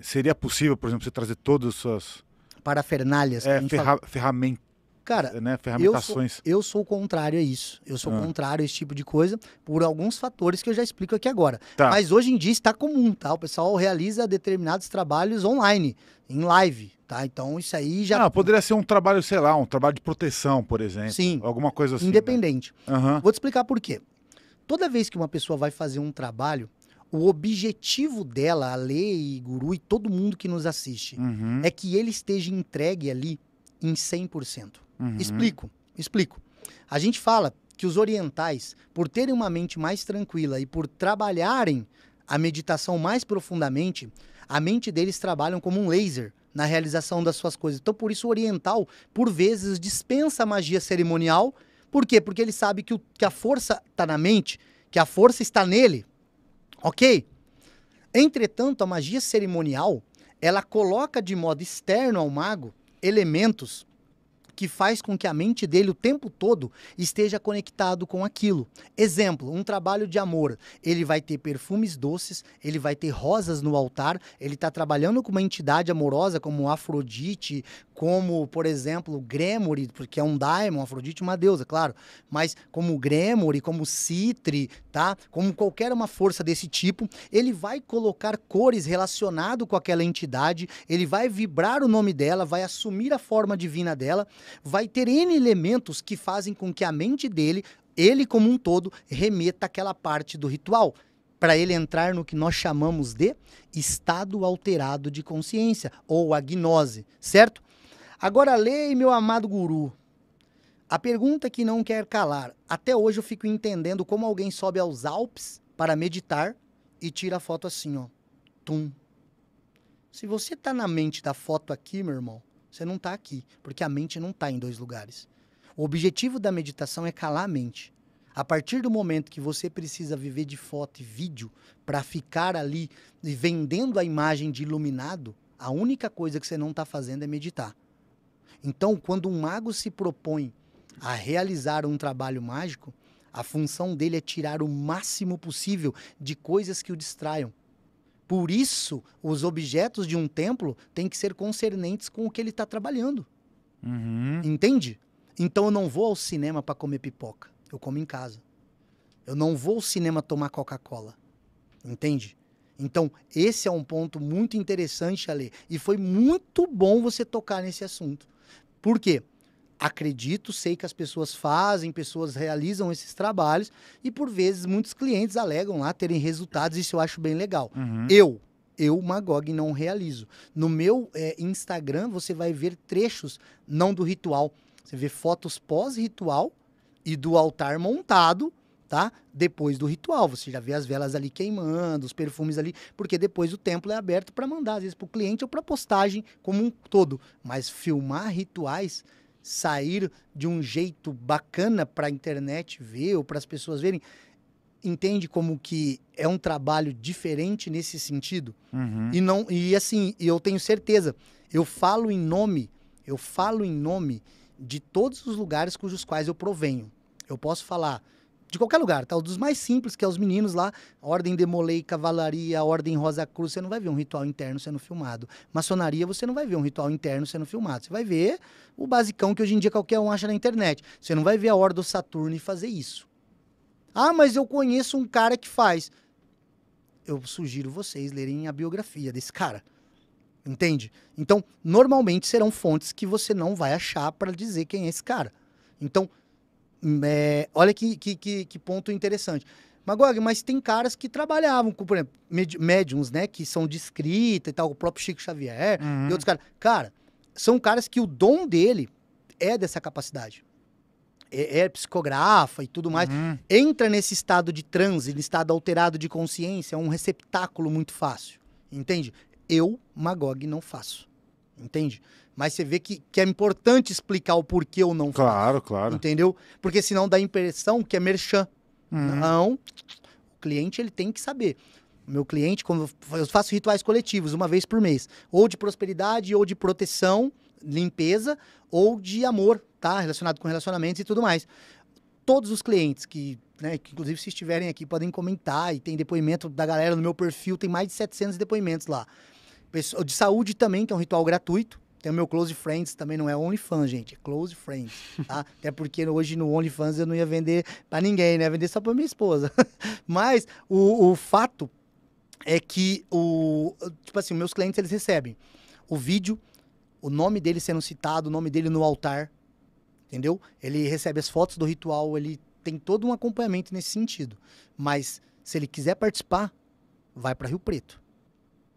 Seria possível, por exemplo, você trazer todas as suas parafernálias. É, ferra ferramenta. Cara, né? ferramentações. Eu sou, eu sou contrário a isso. Eu sou ah. contrário a esse tipo de coisa por alguns fatores que eu já explico aqui agora. Tá. Mas hoje em dia está comum, tá? O pessoal realiza determinados trabalhos online, em live, tá? Então isso aí já. Ah, poderia ser um trabalho, sei lá, um trabalho de proteção, por exemplo. Sim. Alguma coisa assim. Né? Independente. Né? Uhum. Vou te explicar por quê. Toda vez que uma pessoa vai fazer um trabalho, o objetivo dela, a lei, guru e todo mundo que nos assiste, uhum. é que ele esteja entregue ali em 100%. Uhum. Explico, explico. A gente fala que os orientais, por terem uma mente mais tranquila e por trabalharem a meditação mais profundamente, a mente deles trabalham como um laser na realização das suas coisas. Então, por isso, o oriental, por vezes, dispensa a magia cerimonial. Por quê? Porque ele sabe que, o, que a força está na mente, que a força está nele. Ok? Entretanto, a magia cerimonial ela coloca de modo externo ao mago elementos que faz com que a mente dele o tempo todo esteja conectado com aquilo. Exemplo, um trabalho de amor. Ele vai ter perfumes doces, ele vai ter rosas no altar, ele está trabalhando com uma entidade amorosa como Afrodite, como, por exemplo, Gremory, porque é um daimon, Afrodite uma deusa, é claro, mas como Gremory, como Citri, tá? Como qualquer uma força desse tipo, ele vai colocar cores relacionado com aquela entidade, ele vai vibrar o nome dela, vai assumir a forma divina dela, vai ter N elementos que fazem com que a mente dele, ele como um todo, remeta aquela parte do ritual para ele entrar no que nós chamamos de estado alterado de consciência ou agnose, certo? Agora leia meu amado guru. A pergunta que não quer calar. Até hoje eu fico entendendo como alguém sobe aos Alpes para meditar e tira a foto assim, ó. Tum. Se você tá na mente da foto aqui, meu irmão, você não tá aqui, porque a mente não tá em dois lugares. O objetivo da meditação é calar a mente. A partir do momento que você precisa viver de foto e vídeo para ficar ali vendendo a imagem de iluminado, a única coisa que você não está fazendo é meditar. Então, quando um mago se propõe a realizar um trabalho mágico, a função dele é tirar o máximo possível de coisas que o distraiam. Por isso, os objetos de um templo têm que ser concernentes com o que ele está trabalhando. Uhum. Entende? Então eu não vou ao cinema para comer pipoca. Eu como em casa. Eu não vou ao cinema tomar Coca-Cola. Entende? Então, esse é um ponto muito interessante, a ler E foi muito bom você tocar nesse assunto. Por quê? Acredito, sei que as pessoas fazem, pessoas realizam esses trabalhos e por vezes muitos clientes alegam lá terem resultados, isso eu acho bem legal. Uhum. Eu, eu, Magog, não realizo. No meu é, Instagram, você vai ver trechos não do ritual. Você vê fotos pós-ritual e do altar montado tá? Depois do ritual, você já vê as velas ali queimando, os perfumes ali, porque depois o templo é aberto para mandar, às vezes para o cliente ou para postagem como um todo. Mas filmar rituais, sair de um jeito bacana para a internet ver ou para as pessoas verem, entende como que é um trabalho diferente nesse sentido? Uhum. E não e assim, eu tenho certeza, eu falo em nome, eu falo em nome de todos os lugares cujos quais eu provenho. Eu posso falar de qualquer lugar, tá? Dos mais simples, que é os meninos lá, Ordem Demolei, Cavalaria, Ordem Rosa Cruz, você não vai ver um ritual interno sendo filmado. Maçonaria, você não vai ver um ritual interno sendo filmado. Você vai ver o basicão que hoje em dia qualquer um acha na internet. Você não vai ver a Horda do Saturno e fazer isso. Ah, mas eu conheço um cara que faz. Eu sugiro vocês lerem a biografia desse cara. Entende? Então, normalmente serão fontes que você não vai achar para dizer quem é esse cara. Então, é, olha que, que, que, que, ponto interessante. Magog, mas tem caras que trabalhavam com, por exemplo, médiums, né? Que são de escrita e tal, o próprio Chico Xavier uhum. e outros caras. Cara, são caras que o dom dele é dessa capacidade. É, é psicografa e tudo mais. Uhum. Entra nesse estado de transe, de estado alterado de consciência, é um receptáculo muito fácil. Entende? Eu, Magog, não faço. Entende? Mas você vê que, que é importante explicar o porquê ou não faço. Claro, claro. Entendeu? Porque senão dá a impressão que é merchan. Uhum. Não. O cliente ele tem que saber. meu cliente, quando eu faço rituais coletivos uma vez por mês, ou de prosperidade, ou de proteção, limpeza, ou de amor, tá? Relacionado com relacionamentos e tudo mais. Todos os clientes que né, que inclusive se estiverem aqui podem comentar e tem depoimento da galera no meu perfil, tem mais de 700 depoimentos lá. De saúde também, que é um ritual gratuito, tem o meu Close Friends, também não é OnlyFans, gente, é Close Friends, tá? *laughs* Até porque hoje no OnlyFans eu não ia vender para ninguém, né? ia vender só para minha esposa. *laughs* Mas o, o fato é que o tipo assim, meus clientes eles recebem o vídeo, o nome dele sendo citado, o nome dele no altar, entendeu? Ele recebe as fotos do ritual, ele tem todo um acompanhamento nesse sentido. Mas se ele quiser participar, vai para Rio Preto.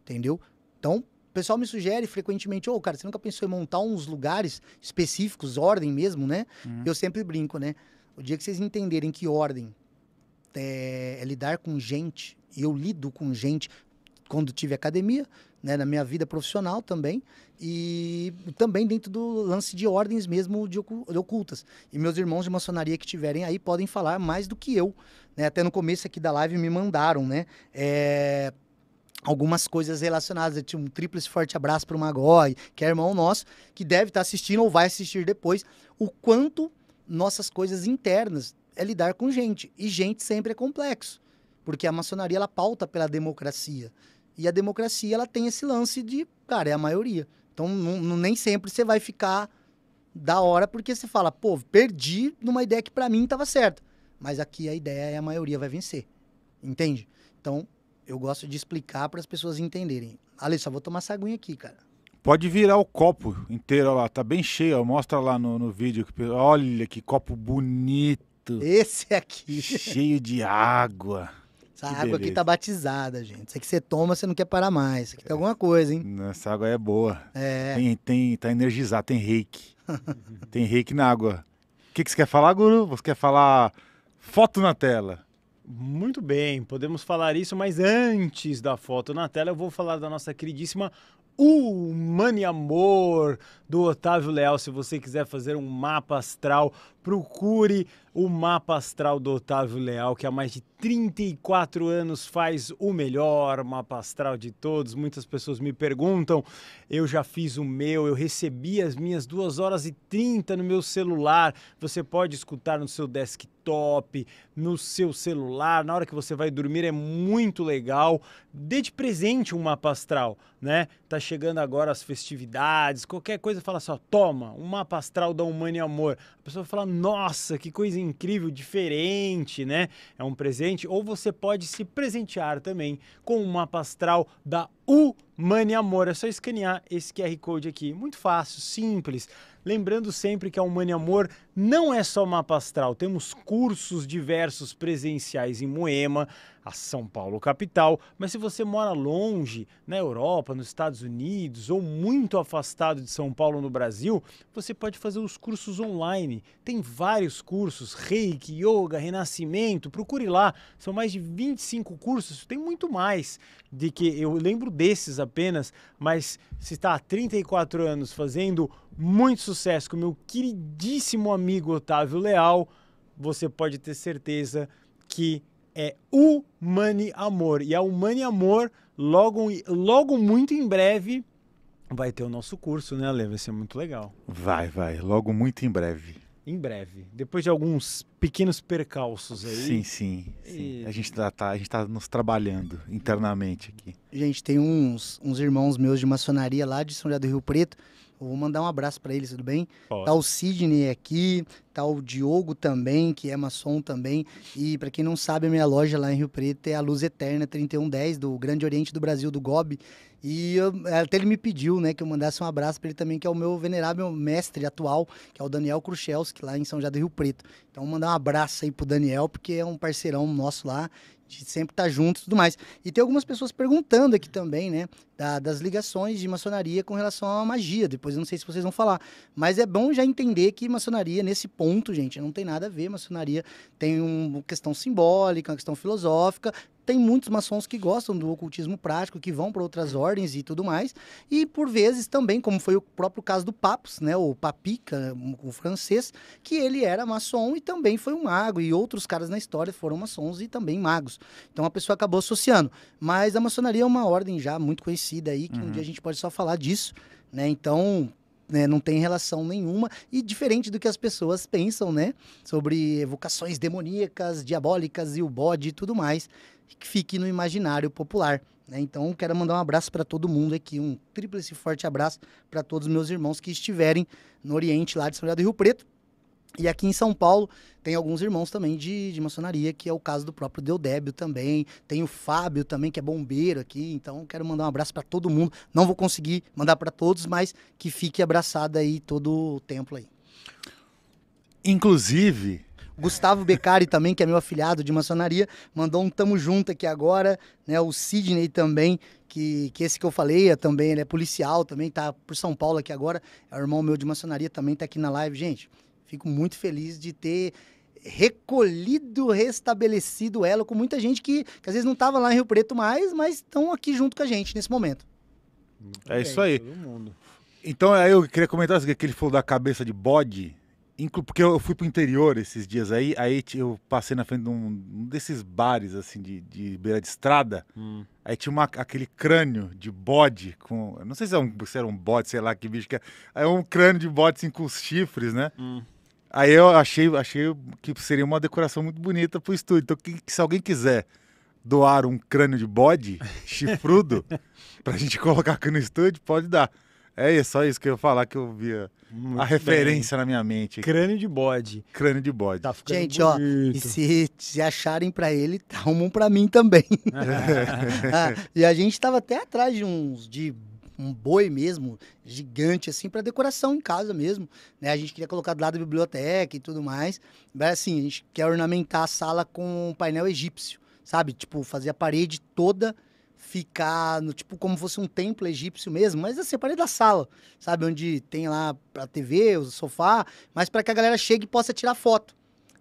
Entendeu? Então, o pessoal me sugere frequentemente, ô, oh, cara, você nunca pensou em montar uns lugares específicos, ordem mesmo, né? Uhum. Eu sempre brinco, né? O dia que vocês entenderem que ordem é, é lidar com gente, eu lido com gente quando tive academia, né, na minha vida profissional também, e também dentro do lance de ordens mesmo de ocultas. E meus irmãos de maçonaria que tiverem aí podem falar mais do que eu. Né? Até no começo aqui da live me mandaram, né? É, algumas coisas relacionadas. tinha um e forte abraço para o Magói, que é irmão nosso, que deve estar tá assistindo ou vai assistir depois. O quanto nossas coisas internas é lidar com gente. E gente sempre é complexo, porque a maçonaria ela pauta pela democracia. E a democracia ela tem esse lance de, cara, é a maioria. Então não, nem sempre você vai ficar da hora porque você fala, pô, perdi numa ideia que para mim estava certa. Mas aqui a ideia é a maioria vai vencer. Entende? Então, eu gosto de explicar para as pessoas entenderem. Ale, só vou tomar essa aguinha aqui, cara. Pode virar o copo inteiro, olha lá, tá bem cheio, mostra lá no, no vídeo. Olha que copo bonito. Esse aqui. Cheio de água. Essa que água beleza. aqui tá batizada, gente. Isso aqui você toma, você não quer parar mais. Isso aqui é. tem alguma coisa, hein? Essa água é boa. É. Tem, tem, tá energizada, tem reiki. tem reiki na água. O que, que você quer falar, Guru? Você quer falar foto na tela? Muito bem, podemos falar isso, mas antes da foto na tela, eu vou falar da nossa queridíssima Humane Amor, do Otávio Leal. Se você quiser fazer um mapa astral procure o mapa astral do Otávio Leal, que há mais de 34 anos faz o melhor mapa astral de todos. Muitas pessoas me perguntam, eu já fiz o meu, eu recebi as minhas 2 horas e 30 no meu celular. Você pode escutar no seu desktop, no seu celular, na hora que você vai dormir, é muito legal. Dê de presente um mapa astral, né? Tá chegando agora as festividades, qualquer coisa, fala só, toma, um mapa astral da Humana e Amor pessoa fala, nossa, que coisa incrível, diferente, né? É um presente. Ou você pode se presentear também com um mapa astral da o Mani Amor. É só escanear esse QR Code aqui. Muito fácil, simples. Lembrando sempre que a Money Amor não é só mapa astral, temos cursos diversos presenciais em Moema, a São Paulo capital, mas se você mora longe, na Europa, nos Estados Unidos ou muito afastado de São Paulo no Brasil, você pode fazer os cursos online. Tem vários cursos, Reiki, Yoga, Renascimento, procure lá. São mais de 25 cursos, tem muito mais de que eu lembro desses apenas, mas se está há 34 anos fazendo muito sucesso com meu queridíssimo amigo Otávio Leal, você pode ter certeza que é o Money Amor. E a Money Amor, logo, logo muito em breve, vai ter o nosso curso, né, Ale? Vai ser muito legal. Vai, vai. Logo muito em breve. Em breve. Depois de alguns pequenos percalços aí. Sim, sim. sim. E... A gente está tá, tá, tá nos trabalhando internamente aqui. Gente, tem uns, uns irmãos meus de maçonaria lá de São José do Rio Preto. vou mandar um abraço para eles, tudo bem? Pode. Tá o Sidney aqui, tá o Diogo também, que é maçom também. E para quem não sabe, a minha loja lá em Rio Preto é a Luz Eterna 3110 do Grande Oriente do Brasil, do Gobi. E eu, até ele me pediu, né, que eu mandasse um abraço para ele também, que é o meu venerável mestre atual, que é o Daniel Kruchelski, lá em São José do Rio Preto. Então, mandar um abraço aí pro Daniel, porque é um parceirão nosso lá, de sempre estar tá junto e tudo mais. E tem algumas pessoas perguntando aqui também, né, da, das ligações de maçonaria com relação à magia. Depois eu não sei se vocês vão falar, mas é bom já entender que maçonaria, nesse ponto, gente, não tem nada a ver. Maçonaria tem uma questão simbólica, uma questão filosófica, tem muitos maçons que gostam do ocultismo prático, que vão para outras ordens e tudo mais. E por vezes também, como foi o próprio caso do Papos, né, o Papica, o francês, que ele era maçom e também foi um mago, e outros caras na história foram maçons e também magos. Então a pessoa acabou associando. Mas a maçonaria é uma ordem já muito conhecida aí, que uhum. um dia a gente pode só falar disso, né? Então, né, não tem relação nenhuma e diferente do que as pessoas pensam, né, sobre evocações demoníacas, diabólicas e o bode e tudo mais que fique no imaginário popular. Né? Então, quero mandar um abraço para todo mundo aqui, um tríplice forte abraço para todos os meus irmãos que estiverem no Oriente, lá de São José do Rio Preto. E aqui em São Paulo tem alguns irmãos também de, de maçonaria, que é o caso do próprio Deodébio também. Tem o Fábio também, que é bombeiro aqui. Então, quero mandar um abraço para todo mundo. Não vou conseguir mandar para todos, mas que fique abraçado aí todo o templo aí. Inclusive, Gustavo Beccari também, que é meu afiliado de maçonaria, mandou um tamo junto aqui agora, né? O Sidney também, que, que esse que eu falei é também, ele é policial também, tá por São Paulo aqui agora, é o irmão meu de maçonaria também, tá aqui na live. Gente, fico muito feliz de ter recolhido, restabelecido ela com muita gente que, que às vezes não estava lá em Rio Preto mais, mas estão aqui junto com a gente nesse momento. é isso é, aí. Então, aí é, eu queria comentar que ele falou da cabeça de bode porque eu fui pro interior esses dias aí, aí eu passei na frente de um, um desses bares, assim, de, de beira de estrada. Hum. Aí tinha uma, aquele crânio de bode com. Não sei se, é um, se era um bode, sei lá que bicho que é. É um crânio de bode assim, com os chifres, né? Hum. Aí eu achei, achei que seria uma decoração muito bonita pro estúdio. Então, que, se alguém quiser doar um crânio de bode *laughs* chifrudo pra gente colocar aqui no estúdio, pode dar. É só é isso que eu ia falar que eu via Muito a referência bem. na minha mente. Crânio de bode. Crânio de bode. Tá Gente, bonito. ó, e se, se acharem para ele, *laughs* arrumam para mim também. *laughs* ah, e a gente tava até atrás de uns de um boi mesmo, gigante, assim, para decoração em casa mesmo. Né? A gente queria colocar do lado da biblioteca e tudo mais. Mas assim, a gente quer ornamentar a sala com um painel egípcio, sabe? Tipo, fazer a parede toda ficar no tipo como fosse um templo egípcio mesmo, mas eu assim, separei da sala, sabe, onde tem lá a TV, o sofá, mas para que a galera chegue e possa tirar foto.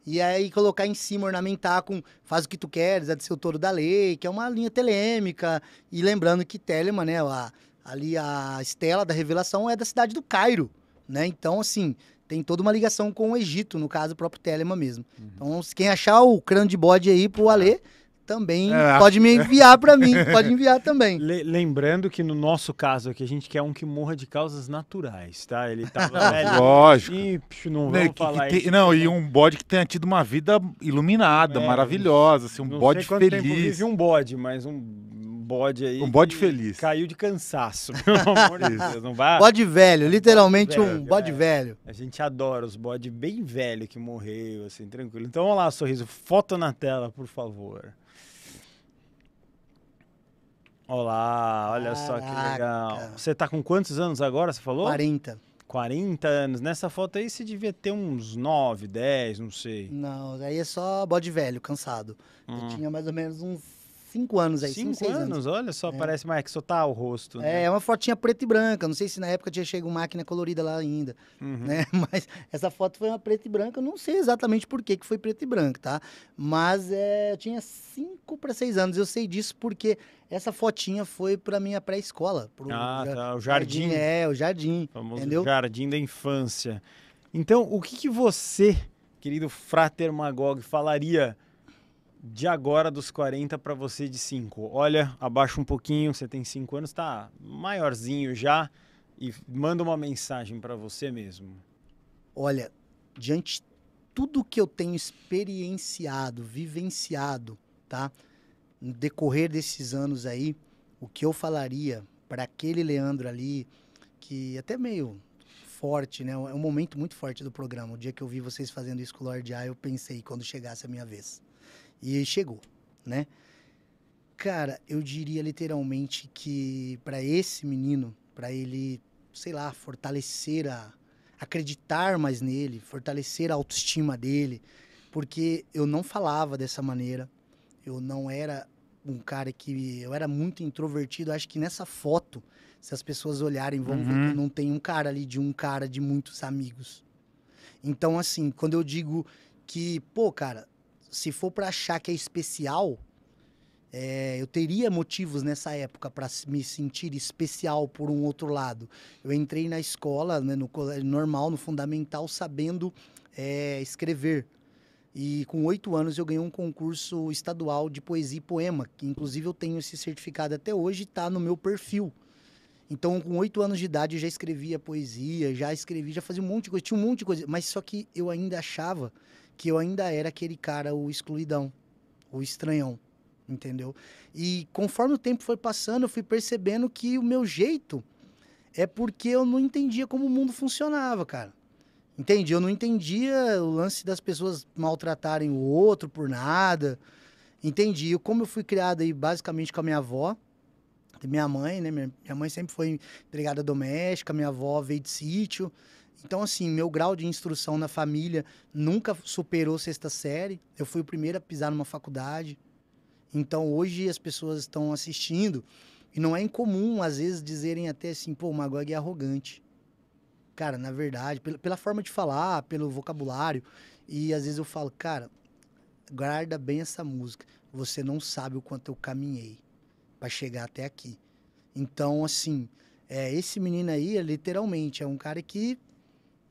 E aí colocar em cima, ornamentar com faz o que tu queres, é de seu touro da lei, que é uma linha telêmica. E lembrando que Telema, né, a, ali a estela da revelação é da cidade do Cairo, né? Então, assim, tem toda uma ligação com o Egito, no caso, o próprio Telema mesmo. Uhum. Então, quem achar o crânio de bode aí pro Alê, também é. pode me enviar para mim, pode enviar também. *laughs* Le lembrando que no nosso caso aqui, a gente quer um que morra de causas naturais, tá? Ele tava *laughs* é, velho. Lógico. E, psh, não, que, que tem, isso, não, e um bode que tenha tido uma vida iluminada, é, maravilhosa, assim, um bode feliz. Tempo um bode, mas um bode aí. Um bode feliz. Caiu de cansaço, *laughs* pelo amor de Deus. Não vai... Bode velho, literalmente bode velho, um bode é. velho. A gente adora os bode bem velho que morreu, assim, tranquilo. Então, vamos lá, sorriso. Foto na tela, por favor. Olá, olha Caraca. só que legal. Você tá com quantos anos agora, você falou? 40. 40 anos. Nessa foto aí você devia ter uns 9, 10, não sei. Não, aí é só bode velho, cansado. Hum. Eu tinha mais ou menos uns cinco anos aí. Cinco, cinco anos? anos? olha só, é. parece mais que só tá o rosto. Né? É, é uma fotinha preta e branca. Não sei se na época tinha chegado máquina colorida lá ainda, uhum. né? *laughs* Mas essa foto foi uma preta e branca. não sei exatamente por que, que foi preta e branca, tá? Mas é, eu tinha cinco para seis anos. Eu sei disso porque essa fotinha foi para minha pré-escola. Ah, tá. O jardim. jardim. É, o jardim. O entendeu? jardim da infância. Então, o que, que você, querido Frater Magog, falaria de agora dos 40 para você de 5. Olha, abaixa um pouquinho, você tem 5 anos, tá maiorzinho já e manda uma mensagem para você mesmo. Olha, diante tudo que eu tenho experienciado, vivenciado, tá? No decorrer desses anos aí, o que eu falaria para aquele Leandro ali, que é até meio forte, né? É um momento muito forte do programa. O dia que eu vi vocês fazendo isso com o Lorde A, eu pensei quando chegasse a minha vez. E chegou, né? Cara, eu diria literalmente que para esse menino, para ele, sei lá, fortalecer a acreditar mais nele, fortalecer a autoestima dele, porque eu não falava dessa maneira. Eu não era um cara que eu era muito introvertido. Acho que nessa foto, se as pessoas olharem, vão uhum. ver que uhum. não tem um cara ali de um cara de muitos amigos. Então, assim, quando eu digo que, pô, cara, se for para achar que é especial, é, eu teria motivos nessa época para me sentir especial por um outro lado. Eu entrei na escola, né, no normal, no fundamental, sabendo é, escrever. E com oito anos eu ganhei um concurso estadual de poesia e poema, que inclusive eu tenho esse certificado até hoje, está no meu perfil. Então, com oito anos de idade, eu já escrevia poesia, já escrevia, já fazia um monte de coisa, tinha um monte de coisa, mas só que eu ainda achava que eu ainda era aquele cara, o excluidão, o estranhão, entendeu? E conforme o tempo foi passando, eu fui percebendo que o meu jeito é porque eu não entendia como o mundo funcionava, cara. Entendi, Eu não entendia o lance das pessoas maltratarem o outro por nada. Entendi. Eu, como eu fui criado aí basicamente com a minha avó, minha mãe, né? Minha mãe sempre foi empregada doméstica, minha avó veio de sítio. Então, assim, meu grau de instrução na família nunca superou sexta série. Eu fui o primeiro a pisar numa faculdade. Então, hoje as pessoas estão assistindo e não é incomum, às vezes, dizerem até assim, pô, o Magog é arrogante. Cara, na verdade, pela, pela forma de falar, pelo vocabulário. E às vezes eu falo, cara, guarda bem essa música. Você não sabe o quanto eu caminhei para chegar até aqui. Então, assim, é, esse menino aí, é literalmente, é um cara que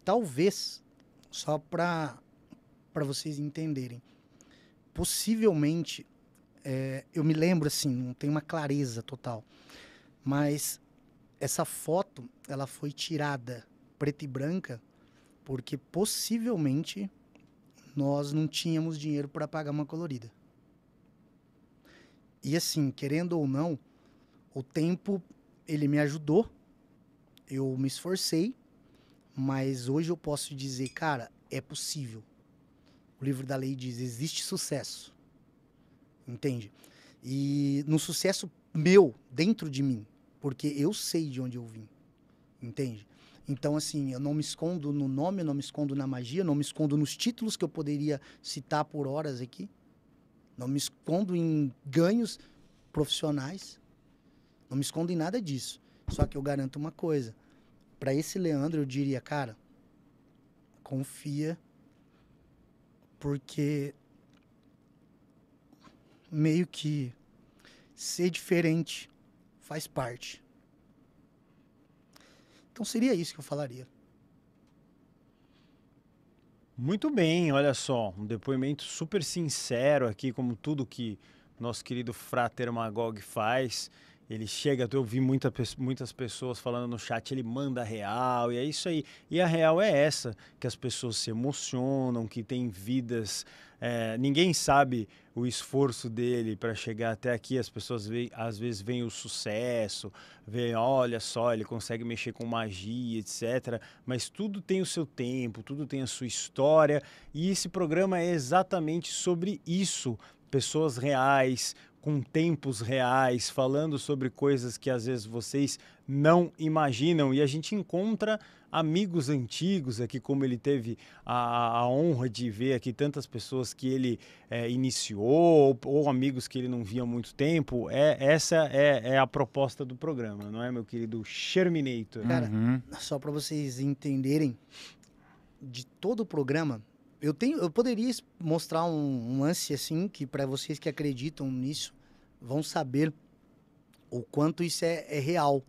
talvez, só para vocês entenderem, possivelmente, é, eu me lembro assim, não tem uma clareza total, mas essa foto ela foi tirada preta e branca porque possivelmente nós não tínhamos dinheiro para pagar uma colorida. E assim, querendo ou não, o tempo ele me ajudou, eu me esforcei mas hoje eu posso dizer, cara, é possível. O livro da lei diz: existe sucesso. Entende? E no sucesso meu, dentro de mim, porque eu sei de onde eu vim. Entende? Então, assim, eu não me escondo no nome, eu não me escondo na magia, eu não me escondo nos títulos que eu poderia citar por horas aqui. Não me escondo em ganhos profissionais. Não me escondo em nada disso. Só que eu garanto uma coisa: para esse Leandro, eu diria, cara, confia, porque meio que ser diferente faz parte. Então seria isso que eu falaria. Muito bem, olha só, um depoimento super sincero aqui, como tudo que nosso querido Frater Magog faz. Ele chega, eu vi muita, muitas pessoas falando no chat, ele manda real, e é isso aí. E a real é essa, que as pessoas se emocionam, que tem vidas. É, ninguém sabe o esforço dele para chegar até aqui. As pessoas veem, às vezes veem o sucesso, veem, olha só, ele consegue mexer com magia, etc. Mas tudo tem o seu tempo, tudo tem a sua história, e esse programa é exatamente sobre isso pessoas reais com tempos reais, falando sobre coisas que às vezes vocês não imaginam. E a gente encontra amigos antigos aqui, como ele teve a, a honra de ver aqui tantas pessoas que ele é, iniciou ou, ou, amigos que ele não via há muito tempo. É, essa é, é a proposta do programa, não é, meu querido Sherminator? Cara, uhum. só para vocês entenderem, de todo o programa, eu tenho eu poderia mostrar um, um lance assim que para vocês que acreditam nisso vão saber o quanto isso é, é real.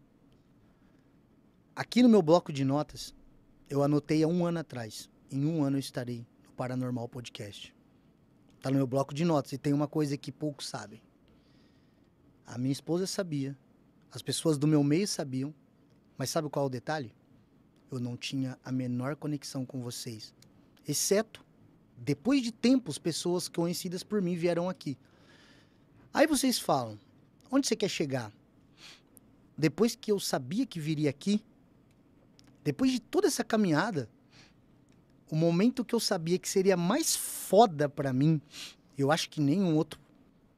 Aqui no meu bloco de notas, eu anotei há um ano atrás. Em um ano eu estarei no Paranormal Podcast. Tá no meu bloco de notas e tem uma coisa que poucos sabem. A minha esposa sabia, as pessoas do meu meio sabiam, mas sabe qual é o detalhe? Eu não tinha a menor conexão com vocês, exceto depois de tempos pessoas conhecidas por mim vieram aqui. Aí vocês falam, onde você quer chegar? Depois que eu sabia que viria aqui, depois de toda essa caminhada, o momento que eu sabia que seria mais foda para mim, eu acho que nenhum outro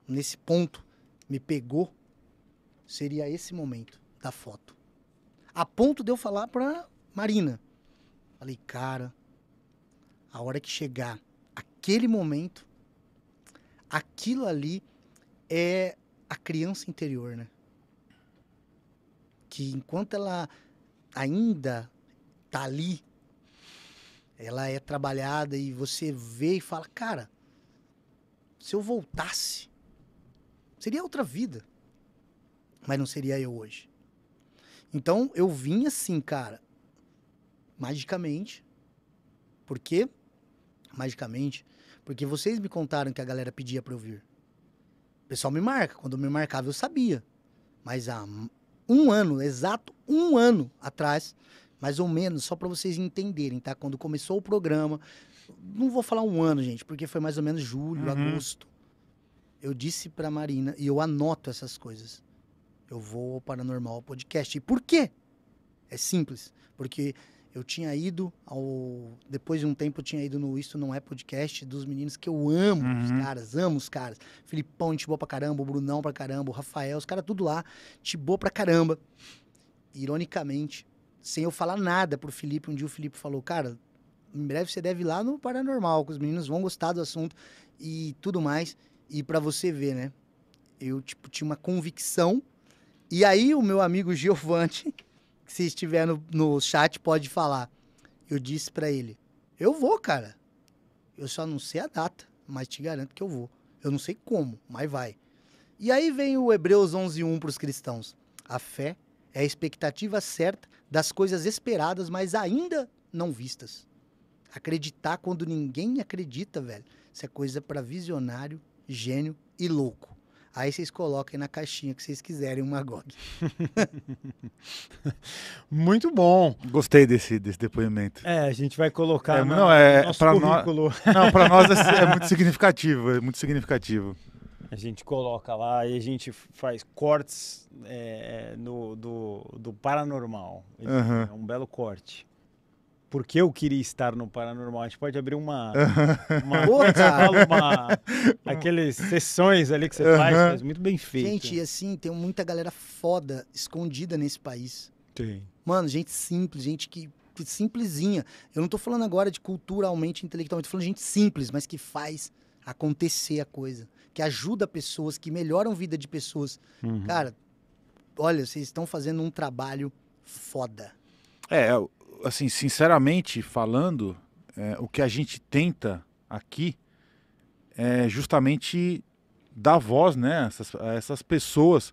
nesse ponto me pegou, seria esse momento da foto. A ponto de eu falar pra Marina. Falei, cara, a hora que chegar aquele momento, aquilo ali é a criança interior, né? Que enquanto ela ainda tá ali, ela é trabalhada e você vê e fala, cara, se eu voltasse, seria outra vida, mas não seria eu hoje. Então eu vim assim, cara, magicamente, porque magicamente, porque vocês me contaram que a galera pedia para eu vir pessoal me marca. Quando me marcava, eu sabia. Mas há um ano, exato um ano atrás, mais ou menos, só para vocês entenderem, tá? Quando começou o programa, não vou falar um ano, gente, porque foi mais ou menos julho, uhum. agosto. Eu disse para Marina e eu anoto essas coisas. Eu vou ao Paranormal Podcast. E por quê? É simples, porque eu tinha ido ao. Depois de um tempo, eu tinha ido no Isto Não É Podcast dos meninos que eu amo, uhum. os caras, amo os caras. Filipão, boa pra caramba, o Brunão pra caramba, o Rafael, os caras tudo lá, boa pra caramba. Ironicamente, sem eu falar nada pro Felipe, um dia o Felipe falou: Cara, em breve você deve ir lá no Paranormal, que os meninos vão gostar do assunto e tudo mais. E para você ver, né? Eu, tipo, tinha uma convicção. E aí, o meu amigo Giovante se estiver no, no chat pode falar. Eu disse para ele: Eu vou, cara. Eu só não sei a data, mas te garanto que eu vou. Eu não sei como, mas vai. E aí vem o Hebreus 11:1 para os cristãos. A fé é a expectativa certa das coisas esperadas, mas ainda não vistas. Acreditar quando ninguém acredita, velho. Isso é coisa para visionário, gênio e louco. Aí vocês coloquem na caixinha que vocês quiserem uma GOG. *laughs* Muito bom. Gostei desse, desse depoimento. É, a gente vai colocar é, na, não, é, para nós, *laughs* não, para nós é, é muito *laughs* significativo, é muito significativo. A gente coloca lá e a gente faz cortes é, é no, do, do paranormal. Uhum. É um belo corte porque eu queria estar no paranormal. A gente pode abrir uma. *laughs* uma, uma, uma *laughs* aqueles sessões ali que você uhum. faz, mas muito bem feito. Gente, e assim, tem muita galera foda escondida nesse país. Tem. Mano, gente simples, gente que. Simplesinha. Eu não tô falando agora de culturalmente, intelectualmente, tô falando de gente simples, mas que faz acontecer a coisa, que ajuda pessoas, que melhoram a vida de pessoas. Uhum. Cara, olha, vocês estão fazendo um trabalho foda. É, assim, sinceramente falando, é, o que a gente tenta aqui é justamente dar voz né, a, essas, a essas pessoas.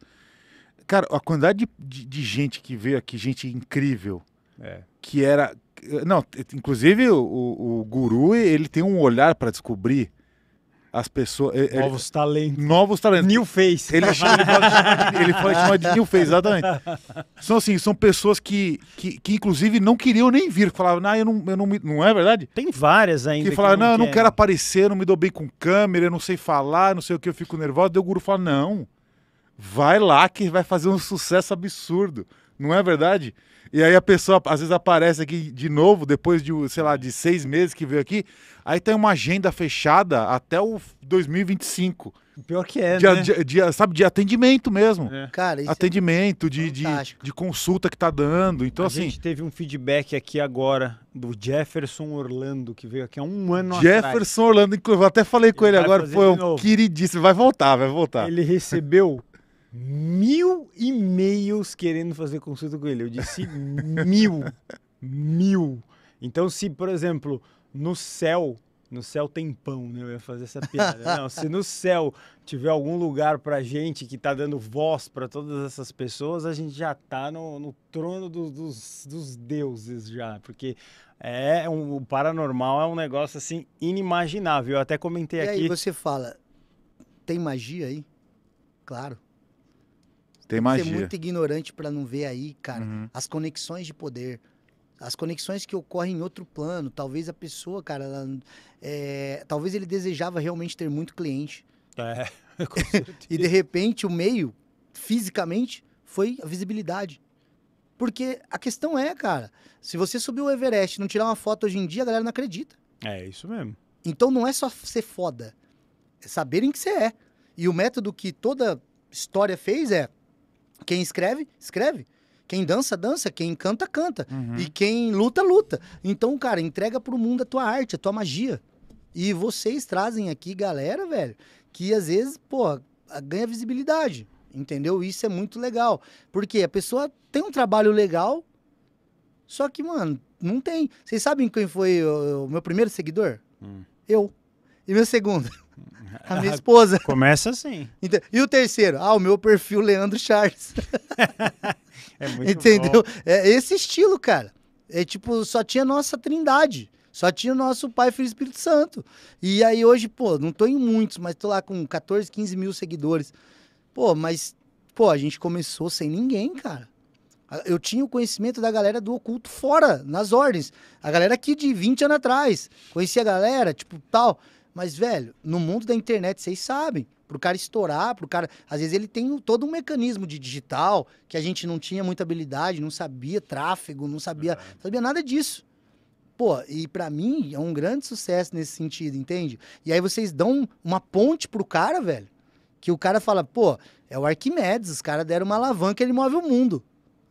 Cara, a quantidade de, de, de, gente que veio aqui, gente incrível, é. que era. Não, inclusive o, o, o guru ele tem um olhar para descobrir as pessoas. Ele, novos talentos. Novos talentos. New Face. Ele, *laughs* ele, pode, ele pode chamar de New Face, exatamente. São assim, são pessoas que, que, que inclusive não queriam nem vir, que falavam, nah, eu não, eu não, não é verdade? Tem várias ainda. Que falaram, não, não eu não quero aparecer, não me dou bem com câmera, eu não sei falar, não sei o que, eu fico nervoso. Deu o guru fala, não, vai lá que vai fazer um sucesso absurdo. Não é verdade? E aí a pessoa às vezes aparece aqui de novo, depois de, sei lá, de seis meses que veio aqui. Aí tem tá uma agenda fechada até o 2025. Pior que é, de, né? De, de, sabe, de atendimento mesmo. É. Cara, é Atendimento, é de, de, de, consulta que tá dando. Então, a assim. A gente teve um feedback aqui agora do Jefferson Orlando, que veio aqui há um ano Jefferson atrás. Jefferson Orlando, eu até falei ele com ele, agora, foi um queridíssimo, vai voltar, vai voltar. Ele recebeu mil e-mails querendo fazer consulta com ele. Eu disse *laughs* mil. mil. Então, se, por exemplo, no céu. No céu tem pão, né? Eu ia fazer essa piada. *laughs* Não, se no céu tiver algum lugar pra gente que tá dando voz para todas essas pessoas, a gente já tá no, no trono do, dos, dos deuses já. Porque é um, o paranormal é um negócio assim inimaginável. Eu até comentei e aqui. E aí você fala, tem magia aí? Claro. Tem magia. Ser muito ignorante para não ver aí, cara, uhum. as conexões de poder. As conexões que ocorrem em outro plano. Talvez a pessoa, cara, ela, é, talvez ele desejava realmente ter muito cliente. É, *laughs* e de repente o meio, fisicamente, foi a visibilidade. Porque a questão é, cara, se você subir o Everest e não tirar uma foto hoje em dia, a galera não acredita. É, isso mesmo. Então não é só ser foda, é saberem que você é. E o método que toda história fez é quem escreve, escreve. Quem dança, dança. Quem canta, canta. Uhum. E quem luta, luta. Então, cara, entrega pro mundo a tua arte, a tua magia. E vocês trazem aqui galera, velho, que às vezes, pô, ganha visibilidade. Entendeu? Isso é muito legal. Porque a pessoa tem um trabalho legal, só que, mano, não tem. Vocês sabem quem foi o, o meu primeiro seguidor? Hum. Eu. E meu segundo? Hum. A minha *laughs* ah, esposa. Começa assim. Então, e o terceiro? Ah, o meu perfil Leandro Charles. *laughs* é muito Entendeu? Bom. É esse estilo, cara. É tipo, só tinha nossa trindade. Só tinha o nosso Pai, Filho e Espírito Santo. E aí hoje, pô, não tô em muitos, mas tô lá com 14, 15 mil seguidores. Pô, mas, pô, a gente começou sem ninguém, cara. Eu tinha o conhecimento da galera do oculto fora, nas ordens. A galera aqui de 20 anos atrás. Conhecia a galera, tipo, tal. Mas, velho, no mundo da internet, vocês sabem, pro cara estourar, pro cara. Às vezes ele tem todo um mecanismo de digital que a gente não tinha muita habilidade, não sabia tráfego, não sabia, não sabia nada disso. Pô, e para mim é um grande sucesso nesse sentido, entende? E aí vocês dão uma ponte pro cara, velho, que o cara fala, pô, é o Arquimedes, os caras deram uma alavanca, ele move o mundo.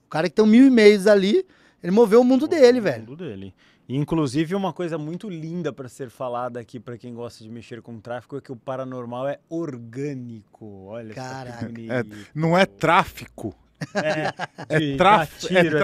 O cara que tem mil e-mails ali, ele moveu o mundo o dele, mundo velho. O mundo dele. Inclusive, uma coisa muito linda para ser falada aqui para quem gosta de mexer com tráfico é que o paranormal é orgânico. Olha Caraca. é, não é tráfico. É, é, traf, é tiro, é, é É É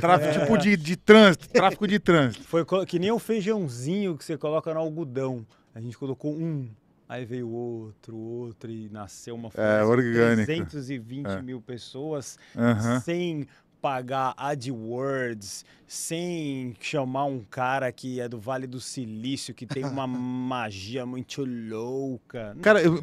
tráfico é. tipo de, de trânsito, tráfico de trânsito. Foi que nem o feijãozinho que você coloca no algodão. A gente colocou um, aí veio outro, outro e nasceu uma família é, orgânica. 320 é. mil pessoas uhum. sem pagar AdWords, sem chamar um cara que é do Vale do Silício, que tem uma *laughs* magia muito louca. Cara, eu,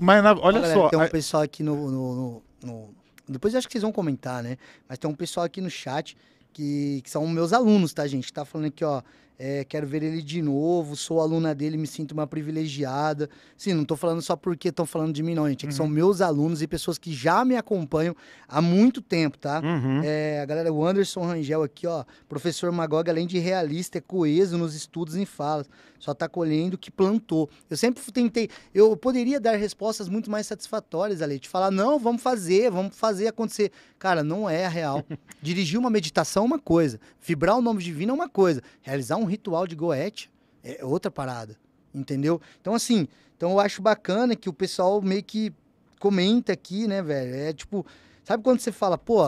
mas na, olha, olha só. Tem um pessoal aqui no, no, no, Depois acho que vocês vão comentar, né? Mas tem um pessoal aqui no chat que, que são meus alunos, tá, gente? tá falando aqui, ó é, quero ver ele de novo, sou aluna dele, me sinto uma privilegiada. Sim, não estou falando só porque estão falando de mim, não, gente. É uhum. são meus alunos e pessoas que já me acompanham há muito tempo, tá? Uhum. É, a galera, o Anderson Rangel aqui, ó, professor Magog, além de realista, é coeso nos estudos e falas. Só está colhendo o que plantou. Eu sempre tentei, eu poderia dar respostas muito mais satisfatórias, Ale, te falar, não, vamos fazer, vamos fazer acontecer. Cara, não é real. *laughs* Dirigir uma meditação é uma coisa, vibrar o nome divino é uma coisa, realizar um ritual de goethe, é, é outra parada, entendeu? Então, assim, então eu acho bacana que o pessoal meio que comenta aqui, né, velho? É tipo, sabe quando você fala, pô,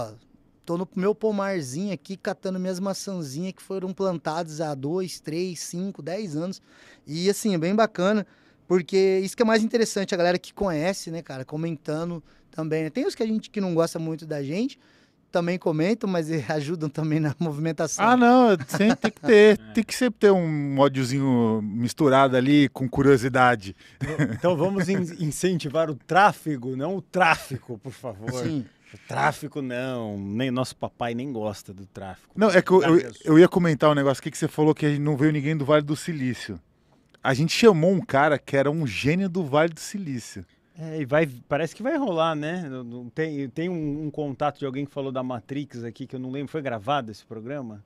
tô no meu pomarzinho aqui catando minhas maçãzinhas que foram plantadas há dois, três, cinco, dez anos. E assim, é bem bacana, porque isso que é mais interessante, a galera que conhece, né, cara, comentando também. Né? Tem os que a gente que não gosta muito da gente, também comentam, mas *laughs* ajudam também na movimentação. Ah, não, *laughs* sempre tem que ter, tem que sempre ter um ódiozinho misturado ali com curiosidade. Então, então vamos in incentivar o tráfego, não o tráfico, por favor. Sim. O tráfico não, nem nosso papai nem gosta do tráfico. Não, é que eu, eu, eu ia comentar um negócio aqui que você falou que não veio ninguém do Vale do Silício. A gente chamou um cara que era um gênio do Vale do Silício. É, e vai, parece que vai rolar, né? Tem, tem um, um, contato de alguém que falou da Matrix aqui, que eu não lembro. Foi gravado esse programa?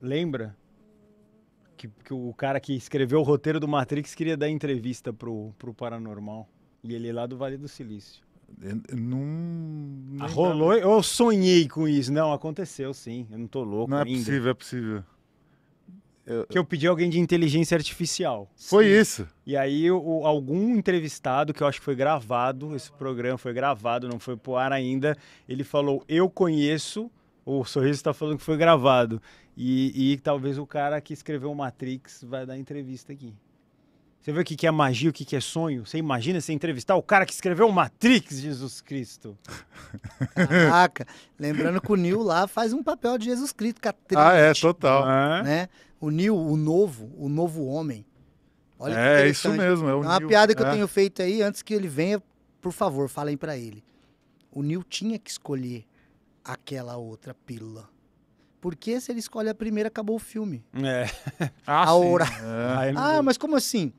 Lembra? Que, que o cara que escreveu o roteiro do Matrix queria dar entrevista pro, pro Paranormal. E ele é lá do Vale do Silício. Eu não. Ah, rolou? Eu sonhei com isso. Não, aconteceu sim. Eu não tô louco. Não é ainda. é possível, é possível. Eu... Que eu pedi alguém de inteligência artificial. Foi Sim. isso. E aí, o, algum entrevistado, que eu acho que foi gravado, esse programa foi gravado, não foi pro ar ainda, ele falou: Eu conheço. O sorriso está falando que foi gravado. E, e talvez o cara que escreveu Matrix vai dar entrevista aqui. Você vê o que é magia, o que é sonho? Você imagina você entrevistar o cara que escreveu Matrix, Jesus Cristo. Caraca, lembrando que o Neil lá faz um papel de Jesus Cristo, Catrina. Ah, é, total. Né? O Neil, o novo, o novo homem. Olha é, isso mesmo. É uma piada que é. eu tenho feito aí, antes que ele venha, por favor, falem para ele. O Neil tinha que escolher aquela outra pílula. Porque se ele escolhe a primeira, acabou o filme. É. Ah, a hora... é. Ah, mas como assim?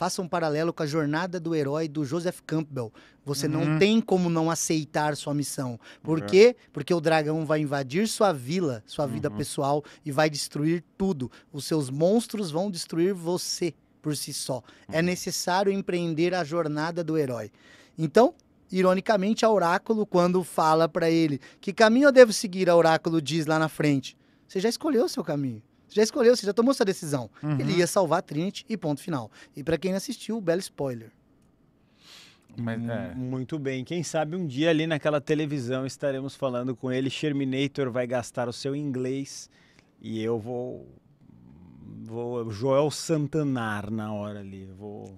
Faça um paralelo com a jornada do herói do Joseph Campbell. Você uhum. não tem como não aceitar sua missão. Por uhum. quê? Porque o dragão vai invadir sua vila, sua vida uhum. pessoal e vai destruir tudo. Os seus monstros vão destruir você por si só. É uhum. necessário empreender a jornada do herói. Então, ironicamente, a Oráculo, quando fala para ele que caminho eu devo seguir, a Oráculo diz lá na frente: Você já escolheu o seu caminho já escolheu, você já tomou sua decisão. Uhum. Ele ia salvar a Trinity e ponto final. E para quem assistiu, belo spoiler. Mas, é. Muito bem. Quem sabe um dia ali naquela televisão estaremos falando com ele. Terminator vai gastar o seu inglês e eu vou. Vou Joel Santanar na hora ali. Vou.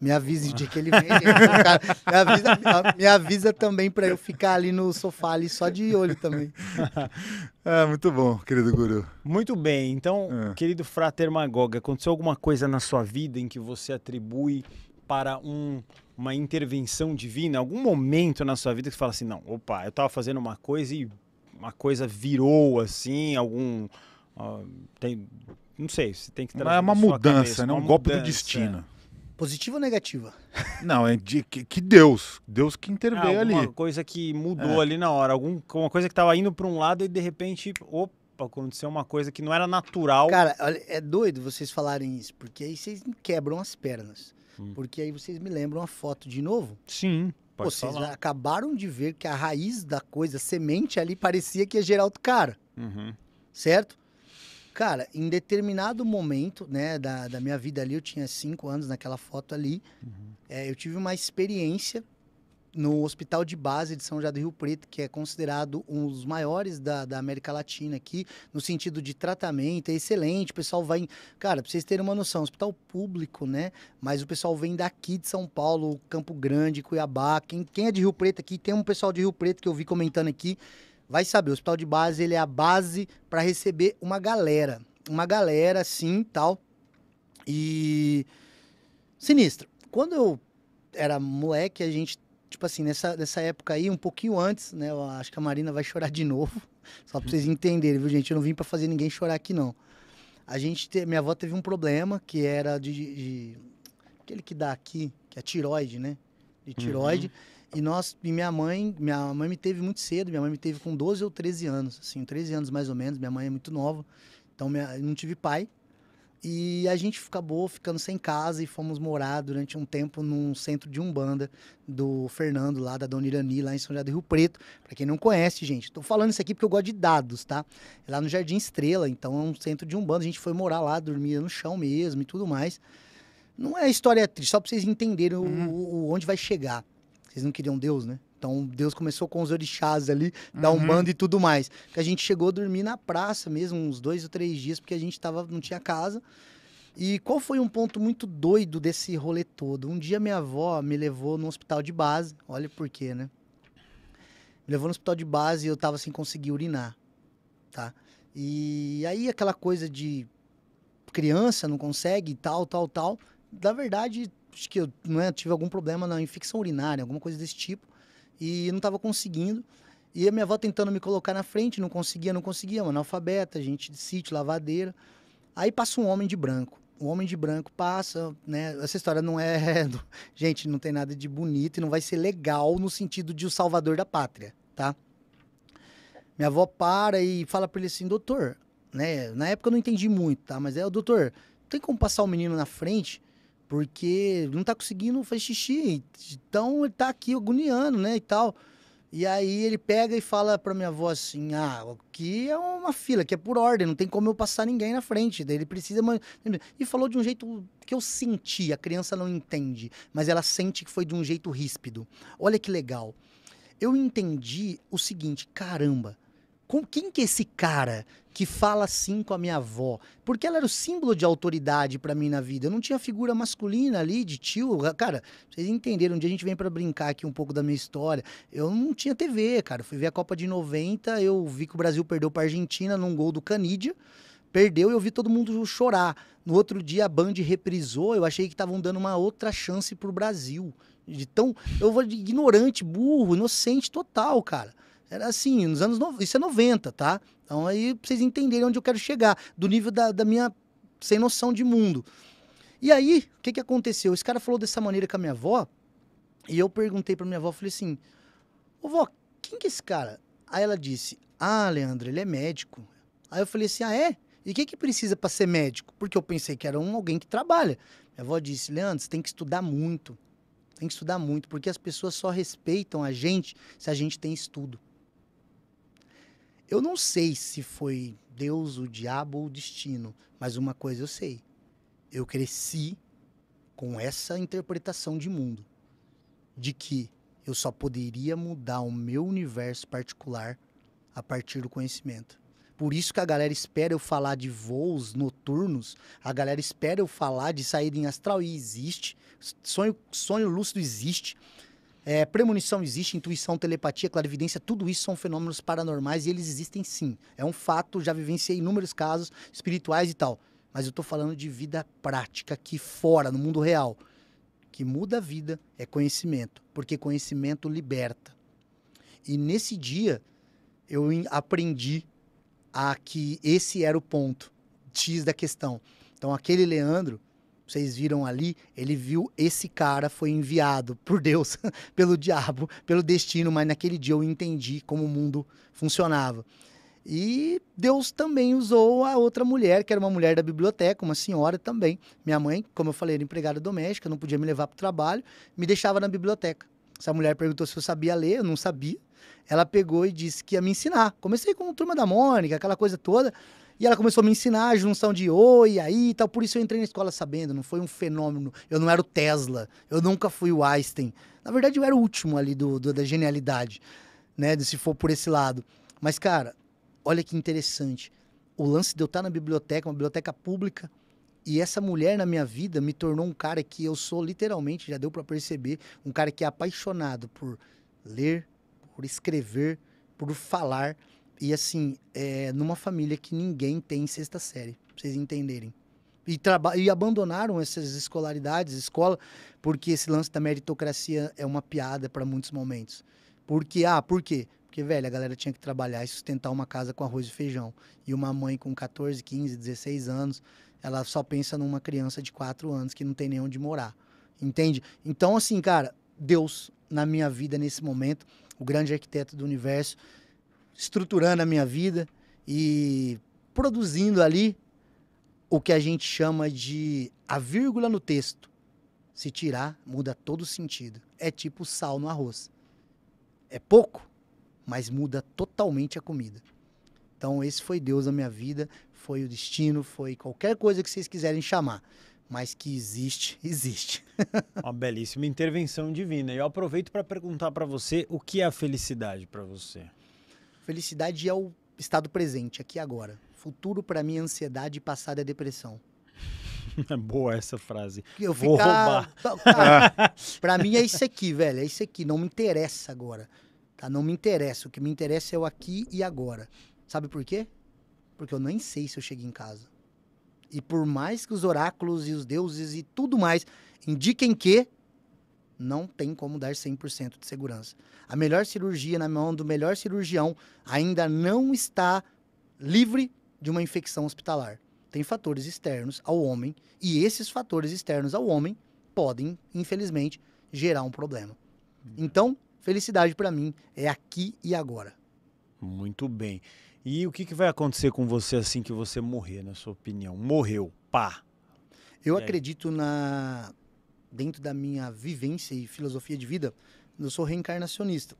Me avise de que ele vem. *laughs* me, avisa, me avisa também para eu ficar ali no sofá ali só de olho também. *laughs* Ah, muito bom, querido guru. Muito bem. Então, é. querido Frater Magoga, aconteceu alguma coisa na sua vida em que você atribui para um, uma intervenção divina, algum momento na sua vida que você fala assim, não, opa, eu estava fazendo uma coisa e uma coisa virou assim, algum uh, tem não sei, você tem que trazer É uma mudança, cabeça, né? Uma um mudança, golpe do é. destino. É. Positiva ou negativa? Não, é de, que, que Deus, Deus que interveio ah, ali. Alguma coisa que mudou é. ali na hora, alguma coisa que estava indo para um lado e de repente, opa, aconteceu uma coisa que não era natural. Cara, olha, é doido vocês falarem isso, porque aí vocês me quebram as pernas. Hum. Porque aí vocês me lembram a foto de novo. Sim. Pô, vocês acabaram de ver que a raiz da coisa, a semente ali, parecia que ia gerar outro cara. Uhum. Certo? Cara, em determinado momento, né, da, da minha vida ali, eu tinha cinco anos naquela foto ali, uhum. é, eu tive uma experiência no Hospital de Base de São José do Rio Preto, que é considerado um dos maiores da, da América Latina aqui, no sentido de tratamento, é excelente, o pessoal vai... Em... Cara, pra vocês terem uma noção, é hospital público, né? Mas o pessoal vem daqui de São Paulo, Campo Grande, Cuiabá, quem, quem é de Rio Preto aqui, tem um pessoal de Rio Preto que eu vi comentando aqui, vai saber. O hospital de base, ele é a base para receber uma galera. Uma galera, sim, tal. E. Sinistro. Quando eu era moleque, a gente, tipo assim, nessa, nessa época aí, um pouquinho antes, né? Eu acho que a Marina vai chorar de novo. *laughs* Só pra vocês uhum. entenderem, viu, gente? Eu não vim para fazer ninguém chorar aqui, não. A gente te... Minha avó teve um problema que era de, de, Aquele que dá aqui, que é tiroide, né? De tiroide. Uhum e nós, e minha mãe, minha mãe me teve muito cedo, minha mãe me teve com 12 ou 13 anos, assim, 13 anos mais ou menos, minha mãe é muito nova. Então minha, não tive pai. E a gente acabou ficando sem casa e fomos morar durante um tempo num centro de Umbanda do Fernando, lá da Dona Irani, lá em São José do Rio Preto. Para quem não conhece, gente, tô falando isso aqui porque eu gosto de dados, tá? É lá no Jardim Estrela, então é um centro de Umbanda. A gente foi morar lá, dormia no chão mesmo e tudo mais. Não é história triste, só para vocês entenderem uhum. o, o, onde vai chegar. Eles não queriam Deus, né? Então Deus começou com os orixás ali, uhum. da Umbanda e tudo mais. Que a gente chegou a dormir na praça mesmo, uns dois ou três dias, porque a gente tava, não tinha casa. E qual foi um ponto muito doido desse rolê todo? Um dia minha avó me levou no hospital de base, olha por quê, né? Me levou no hospital de base e eu tava sem conseguir urinar, tá? E aí aquela coisa de criança não consegue, tal, tal, tal. Na verdade, que eu né, tive algum problema na infecção urinária, alguma coisa desse tipo, e não estava conseguindo. E a minha avó tentando me colocar na frente, não conseguia, não conseguia, uma analfabeta, gente de sítio, lavadeira. Aí passa um homem de branco. O homem de branco passa, né? Essa história não é. *laughs* Gente, não tem nada de bonito e não vai ser legal no sentido de o salvador da pátria, tá? Minha avó para e fala para ele assim, doutor, né? Na época eu não entendi muito, tá? Mas é, o doutor, tem como passar o menino na frente? porque não tá conseguindo fazer xixi. Então ele tá aqui agoniando, né, e tal. E aí ele pega e fala pra minha avó assim: "Ah, aqui é uma fila, que é por ordem, não tem como eu passar ninguém na frente". Daí ele precisa e falou de um jeito que eu senti, a criança não entende, mas ela sente que foi de um jeito ríspido. Olha que legal. Eu entendi o seguinte, caramba, com quem que é esse cara que fala assim com a minha avó? Porque ela era o símbolo de autoridade para mim na vida. Eu não tinha figura masculina ali, de tio. Cara, vocês entenderam, um dia a gente vem para brincar aqui um pouco da minha história. Eu não tinha TV, cara. fui ver a Copa de 90, eu vi que o Brasil perdeu pra Argentina num gol do Canidia perdeu e eu vi todo mundo chorar. No outro dia a Band reprisou, eu achei que estavam dando uma outra chance pro Brasil. De tão, eu vou de ignorante, burro, inocente total, cara. Era assim, nos anos. 90. Isso é 90, tá? Então aí vocês entenderem onde eu quero chegar, do nível da, da minha sem noção de mundo. E aí, o que, que aconteceu? Esse cara falou dessa maneira com a minha avó, e eu perguntei pra minha avó, falei assim, ô vó, quem que é esse cara? Aí ela disse, ah, Leandro, ele é médico. Aí eu falei assim, ah, é? E o que, que precisa para ser médico? Porque eu pensei que era um, alguém que trabalha. Minha avó disse, Leandro, você tem que estudar muito. Tem que estudar muito, porque as pessoas só respeitam a gente se a gente tem estudo. Eu não sei se foi Deus, o diabo ou o destino, mas uma coisa eu sei. Eu cresci com essa interpretação de mundo, de que eu só poderia mudar o meu universo particular a partir do conhecimento. Por isso que a galera espera eu falar de voos noturnos, a galera espera eu falar de saída em astral e existe. Sonho, sonho lúcido existe. É, premonição existe, intuição, telepatia, clarividência, tudo isso são fenômenos paranormais e eles existem sim. É um fato, já vivenciei inúmeros casos espirituais e tal. Mas eu estou falando de vida prática aqui fora, no mundo real. Que muda a vida é conhecimento, porque conhecimento liberta. E nesse dia eu aprendi a que esse era o ponto X da questão. Então aquele Leandro vocês viram ali, ele viu esse cara foi enviado *laughs* por Deus, pelo diabo, pelo destino, mas naquele dia eu entendi como o mundo funcionava. E Deus também usou a outra mulher, que era uma mulher da biblioteca, uma senhora também. Minha mãe, como eu falei, era empregada doméstica, não podia me levar para o trabalho, me deixava na biblioteca. Essa mulher perguntou se eu sabia ler, eu não sabia. Ela pegou e disse que ia me ensinar. Comecei com o Turma da Mônica, aquela coisa toda. E ela começou a me ensinar a junção de oi, e aí e tal. Por isso eu entrei na escola sabendo, não foi um fenômeno. Eu não era o Tesla, eu nunca fui o Einstein. Na verdade, eu era o último ali do, do da genialidade, né? Se for por esse lado. Mas, cara, olha que interessante. O lance de eu estar na biblioteca, uma biblioteca pública, e essa mulher na minha vida me tornou um cara que eu sou literalmente, já deu para perceber, um cara que é apaixonado por ler, por escrever, por falar. E assim, é, numa família que ninguém tem sexta série, pra vocês entenderem. E, e abandonaram essas escolaridades, escola, porque esse lance da meritocracia é uma piada para muitos momentos. Porque, ah, por quê? Porque, velho, a galera tinha que trabalhar e sustentar uma casa com arroz e feijão. E uma mãe com 14, 15, 16 anos, ela só pensa numa criança de 4 anos que não tem nem onde morar. Entende? Então, assim, cara, Deus, na minha vida, nesse momento, o grande arquiteto do universo, estruturando a minha vida e produzindo ali o que a gente chama de a vírgula no texto. Se tirar, muda todo o sentido. É tipo sal no arroz. É pouco, mas muda totalmente a comida. Então, esse foi Deus na minha vida, foi o destino, foi qualquer coisa que vocês quiserem chamar. Mas que existe, *laughs* existe. Uma belíssima intervenção divina. Eu aproveito para perguntar para você o que é a felicidade para você. Felicidade é o estado presente, aqui agora. Futuro para mim é ansiedade, passado é depressão. *laughs* É boa essa frase. Eu Vou ficar... roubar. Para *laughs* é. pra mim é isso aqui, velho. É isso aqui. Não me interessa agora. Tá? Não me interessa. O que me interessa é o aqui e agora. Sabe por quê? Porque eu nem sei se eu cheguei em casa. E por mais que os oráculos e os deuses e tudo mais indiquem que não tem como dar 100% de segurança. A melhor cirurgia na mão do melhor cirurgião ainda não está livre de uma infecção hospitalar. Tem fatores externos ao homem e esses fatores externos ao homem podem, infelizmente, gerar um problema. Então, felicidade para mim é aqui e agora. Muito bem. E o que, que vai acontecer com você assim que você morrer, na sua opinião? Morreu, pá. Eu acredito na dentro da minha vivência e filosofia de vida, eu sou reencarnacionista.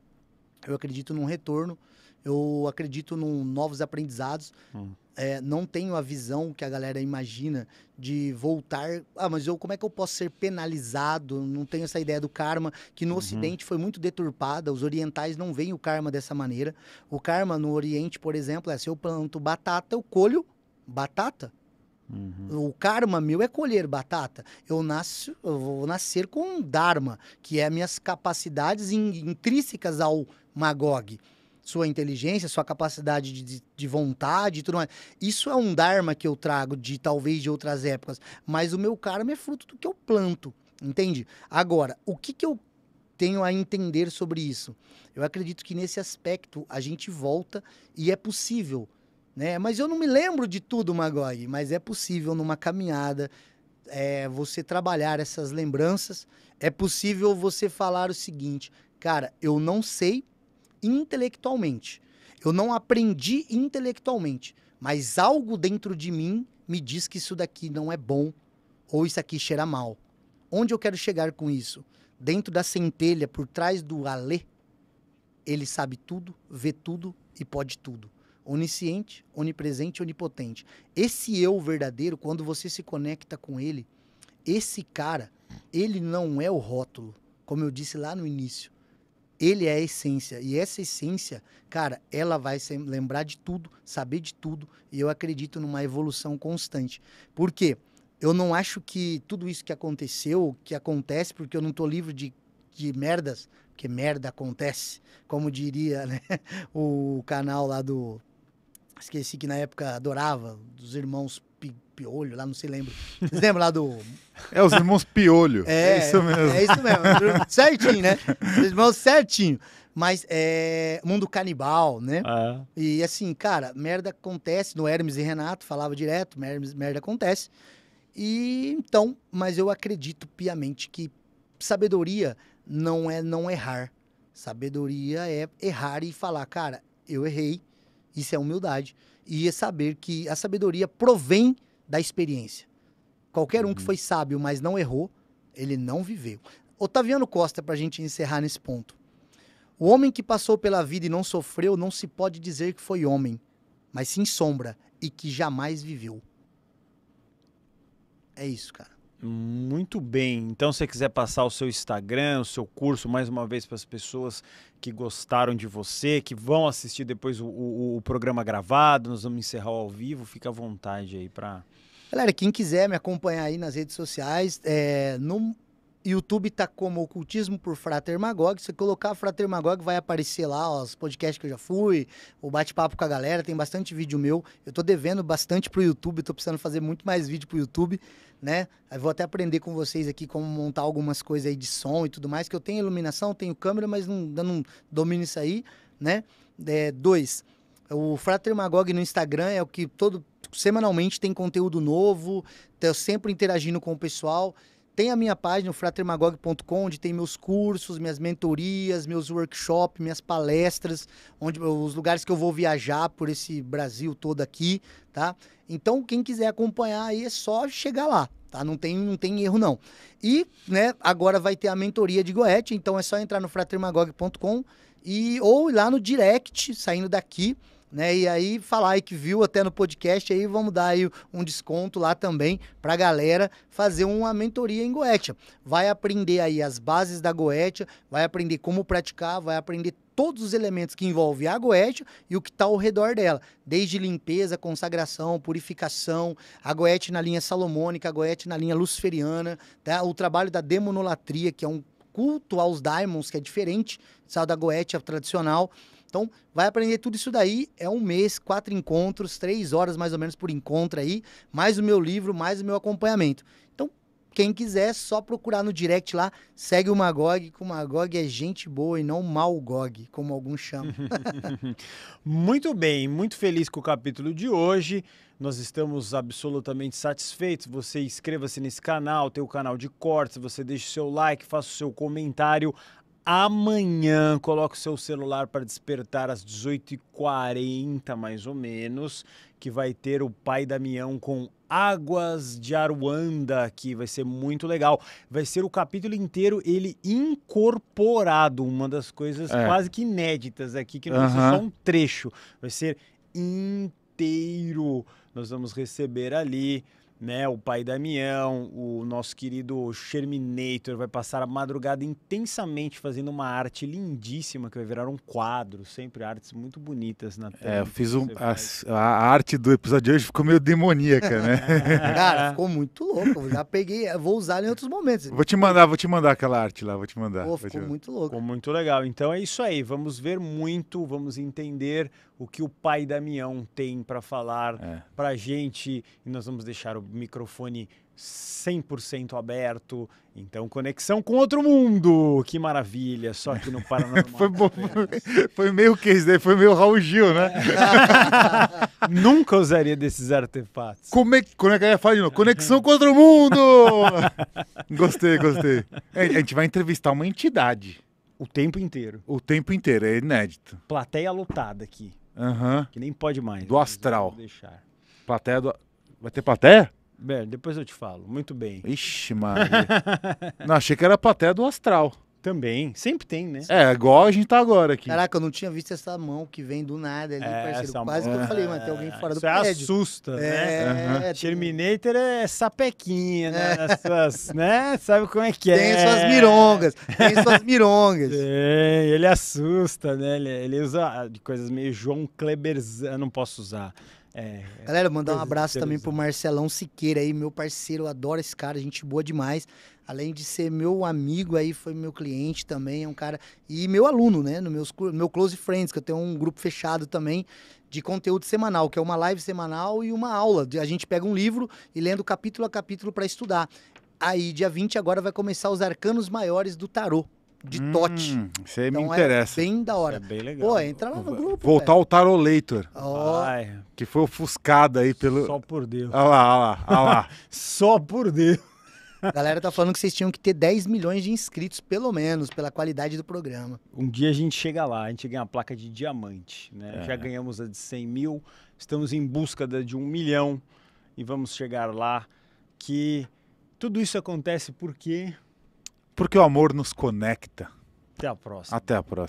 Eu acredito num retorno, eu acredito num novos aprendizados. Hum. É, não tenho a visão que a galera imagina de voltar. Ah, mas eu como é que eu posso ser penalizado? Não tenho essa ideia do karma, que no uhum. Ocidente foi muito deturpada. Os orientais não veem o karma dessa maneira. O karma no Oriente, por exemplo, é se eu planto batata, eu colho batata. Uhum. O karma meu é colher batata. Eu nasço, eu vou nascer com um dharma, que é minhas capacidades in, intrínsecas ao Magog. Sua inteligência, sua capacidade de, de vontade e tudo mais. Isso é um dharma que eu trago de talvez de outras épocas, mas o meu karma é fruto do que eu planto, entende? Agora, o que, que eu tenho a entender sobre isso? Eu acredito que nesse aspecto a gente volta e é possível né? Mas eu não me lembro de tudo, Magog, mas é possível numa caminhada é, você trabalhar essas lembranças. É possível você falar o seguinte, cara, eu não sei intelectualmente, eu não aprendi intelectualmente, mas algo dentro de mim me diz que isso daqui não é bom ou isso aqui cheira mal. Onde eu quero chegar com isso? Dentro da centelha, por trás do alê, ele sabe tudo, vê tudo e pode tudo onisciente, onipresente, onipotente. Esse eu verdadeiro, quando você se conecta com ele, esse cara, ele não é o rótulo, como eu disse lá no início. Ele é a essência. E essa essência, cara, ela vai lembrar de tudo, saber de tudo. E eu acredito numa evolução constante. Por quê? Eu não acho que tudo isso que aconteceu, que acontece, porque eu não tô livre de, de merdas, porque merda acontece, como diria né? *laughs* o canal lá do Esqueci que na época adorava, dos irmãos Pi, Piolho, lá não se lembro Vocês lembram lá do. *laughs* É, os irmãos Piolho. É, é isso mesmo. É isso mesmo. *laughs* certinho, né? Os irmãos certinho. Mas é. Mundo canibal, né? É. E assim, cara, merda acontece. No Hermes e Renato falava direto, Hermes, merda acontece. E então, mas eu acredito piamente que sabedoria não é não errar. Sabedoria é errar e falar, cara, eu errei, isso é humildade. E é saber que a sabedoria provém da experiência. Qualquer um que uhum. foi sábio, mas não errou, ele não viveu. Otaviano Costa, para a gente encerrar nesse ponto. O homem que passou pela vida e não sofreu não se pode dizer que foi homem, mas sim sombra e que jamais viveu. É isso, cara. Muito bem. Então, se você quiser passar o seu Instagram, o seu curso, mais uma vez para as pessoas que gostaram de você, que vão assistir depois o, o, o programa gravado, nós vamos encerrar ao vivo, fica à vontade aí para. Galera, quem quiser me acompanhar aí nas redes sociais, é, no YouTube tá como Ocultismo por Frater Magog. Se você colocar Frater Magog, vai aparecer lá ó, os podcasts que eu já fui, o bate-papo com a galera, tem bastante vídeo meu. Eu tô devendo bastante pro YouTube, tô precisando fazer muito mais vídeo pro YouTube né? Eu vou até aprender com vocês aqui como montar algumas coisas aí de som e tudo mais, que eu tenho iluminação, tenho câmera, mas não, não domino isso aí, né? É, dois, o Frater Magog no Instagram é o que todo semanalmente tem conteúdo novo, tô sempre interagindo com o pessoal tem a minha página, fratermagog.com, onde tem meus cursos, minhas mentorias, meus workshops, minhas palestras, onde os lugares que eu vou viajar por esse Brasil todo aqui, tá? Então, quem quiser acompanhar aí é só chegar lá, tá? Não tem, não tem erro não. E, né, agora vai ter a mentoria de Goethe, então é só entrar no fratermagog.com e ou ir lá no direct, saindo daqui, né? E aí falar aí que viu até no podcast, aí vamos dar aí um desconto lá também para a galera fazer uma mentoria em Goetia. Vai aprender aí as bases da Goetia, vai aprender como praticar, vai aprender todos os elementos que envolve a Goethe e o que está ao redor dela, desde limpeza, consagração, purificação, a Goethe na linha salomônica, a Goethe na linha luciferiana, tá? o trabalho da demonolatria, que é um culto aos daimons, que é diferente sabe, da Goethe tradicional. Então, vai aprender tudo isso daí. É um mês, quatro encontros, três horas mais ou menos por encontro aí, mais o meu livro, mais o meu acompanhamento. Então, quem quiser, só procurar no direct lá, segue o Magog, que o Magog é gente boa e não mal Gog, como alguns chamam. *laughs* muito bem, muito feliz com o capítulo de hoje. Nós estamos absolutamente satisfeitos. Você inscreva-se nesse canal, tem o canal de cortes, você deixa o seu like, faça o seu comentário, amanhã. Coloque o seu celular para despertar às 18h40, mais ou menos, que vai ter o Pai Damião com Águas de Aruanda aqui. Vai ser muito legal. Vai ser o capítulo inteiro, ele incorporado, uma das coisas é. quase que inéditas aqui, que não uhum. só um trecho. Vai ser inteiro. Nós vamos receber ali né? O pai Damião, o nosso querido Sherminator vai passar a madrugada intensamente fazendo uma arte lindíssima que vai virar um quadro, sempre artes muito bonitas na tela. É, eu fiz um, a, a, arte do episódio de hoje ficou meio demoníaca, né? *laughs* Cara, ficou muito louco. já peguei, vou usar em outros momentos. Vou te mandar, vou te mandar aquela arte lá, vou te mandar. Pô, ficou muito louco. Ficou muito legal. Então é isso aí, vamos ver muito, vamos entender o que o pai Damião tem para falar é. pra gente e nós vamos deixar o microfone 100% aberto. Então, conexão com outro mundo. Que maravilha, só que no Paranormal. *laughs* foi, bom, foi, meio que isso né? foi meio Raul Gil, né? *laughs* Nunca usaria desses artefatos. Como é, como é que eu ia falar de novo? Conexão com outro mundo! *laughs* gostei, gostei. É, a gente vai entrevistar uma entidade. O tempo inteiro. O tempo inteiro, é inédito. Plateia lotada aqui. Uhum. Que nem pode mais. Do astral. Deixar. Plateia do... Vai ter plateia? Bem, depois eu te falo. Muito bem. Ixi, mano. *laughs* não, achei que era a plateia do Astral. Também, sempre tem, né? É, igual a gente tá agora aqui. Caraca, eu não tinha visto essa mão que vem do nada ali, é, parceiro. Quase mão... que eu é- falei, mas tem alguém fora Isso do é prédio. assusta, né? uhum. Terminator é sapequinha, né? É. né? Sabe como é que é? Tem suas mirongas, tem suas mirongas. *laughs* É, ele assusta, né? Ele, ele usa ah, coisas meio João Eu não posso usar. É, é, Galera, mandar um abraço também pro Marcelão Siqueira aí, meu parceiro, adoro esse cara, gente boa demais. Além de ser meu amigo aí, foi meu cliente também, é um cara e meu aluno, né, no meus meu close friends, que eu tenho um grupo fechado também de conteúdo semanal, que é uma live semanal e uma aula. A gente pega um livro e lendo capítulo a capítulo para estudar. Aí dia 20 agora vai começar os arcanos maiores do tarô de hum, Tote. Isso aí então, me é interessa. É bem da hora. é bem legal. Pô, entra lá no grupo. Voltar velho. ao Tarolator. Oh. Que foi ofuscado aí pelo. Só por Deus. Olha lá, olha lá, olha lá. *laughs* Só por Deus. A galera tá falando que vocês tinham que ter 10 milhões de inscritos, pelo menos, pela qualidade do programa. Um dia a gente chega lá, a gente ganha a placa de diamante, né? É. Já ganhamos a de 100 mil, estamos em busca da de 1 milhão e vamos chegar lá. Que tudo isso acontece porque porque o amor nos conecta. Até a próxima. Até a próxima.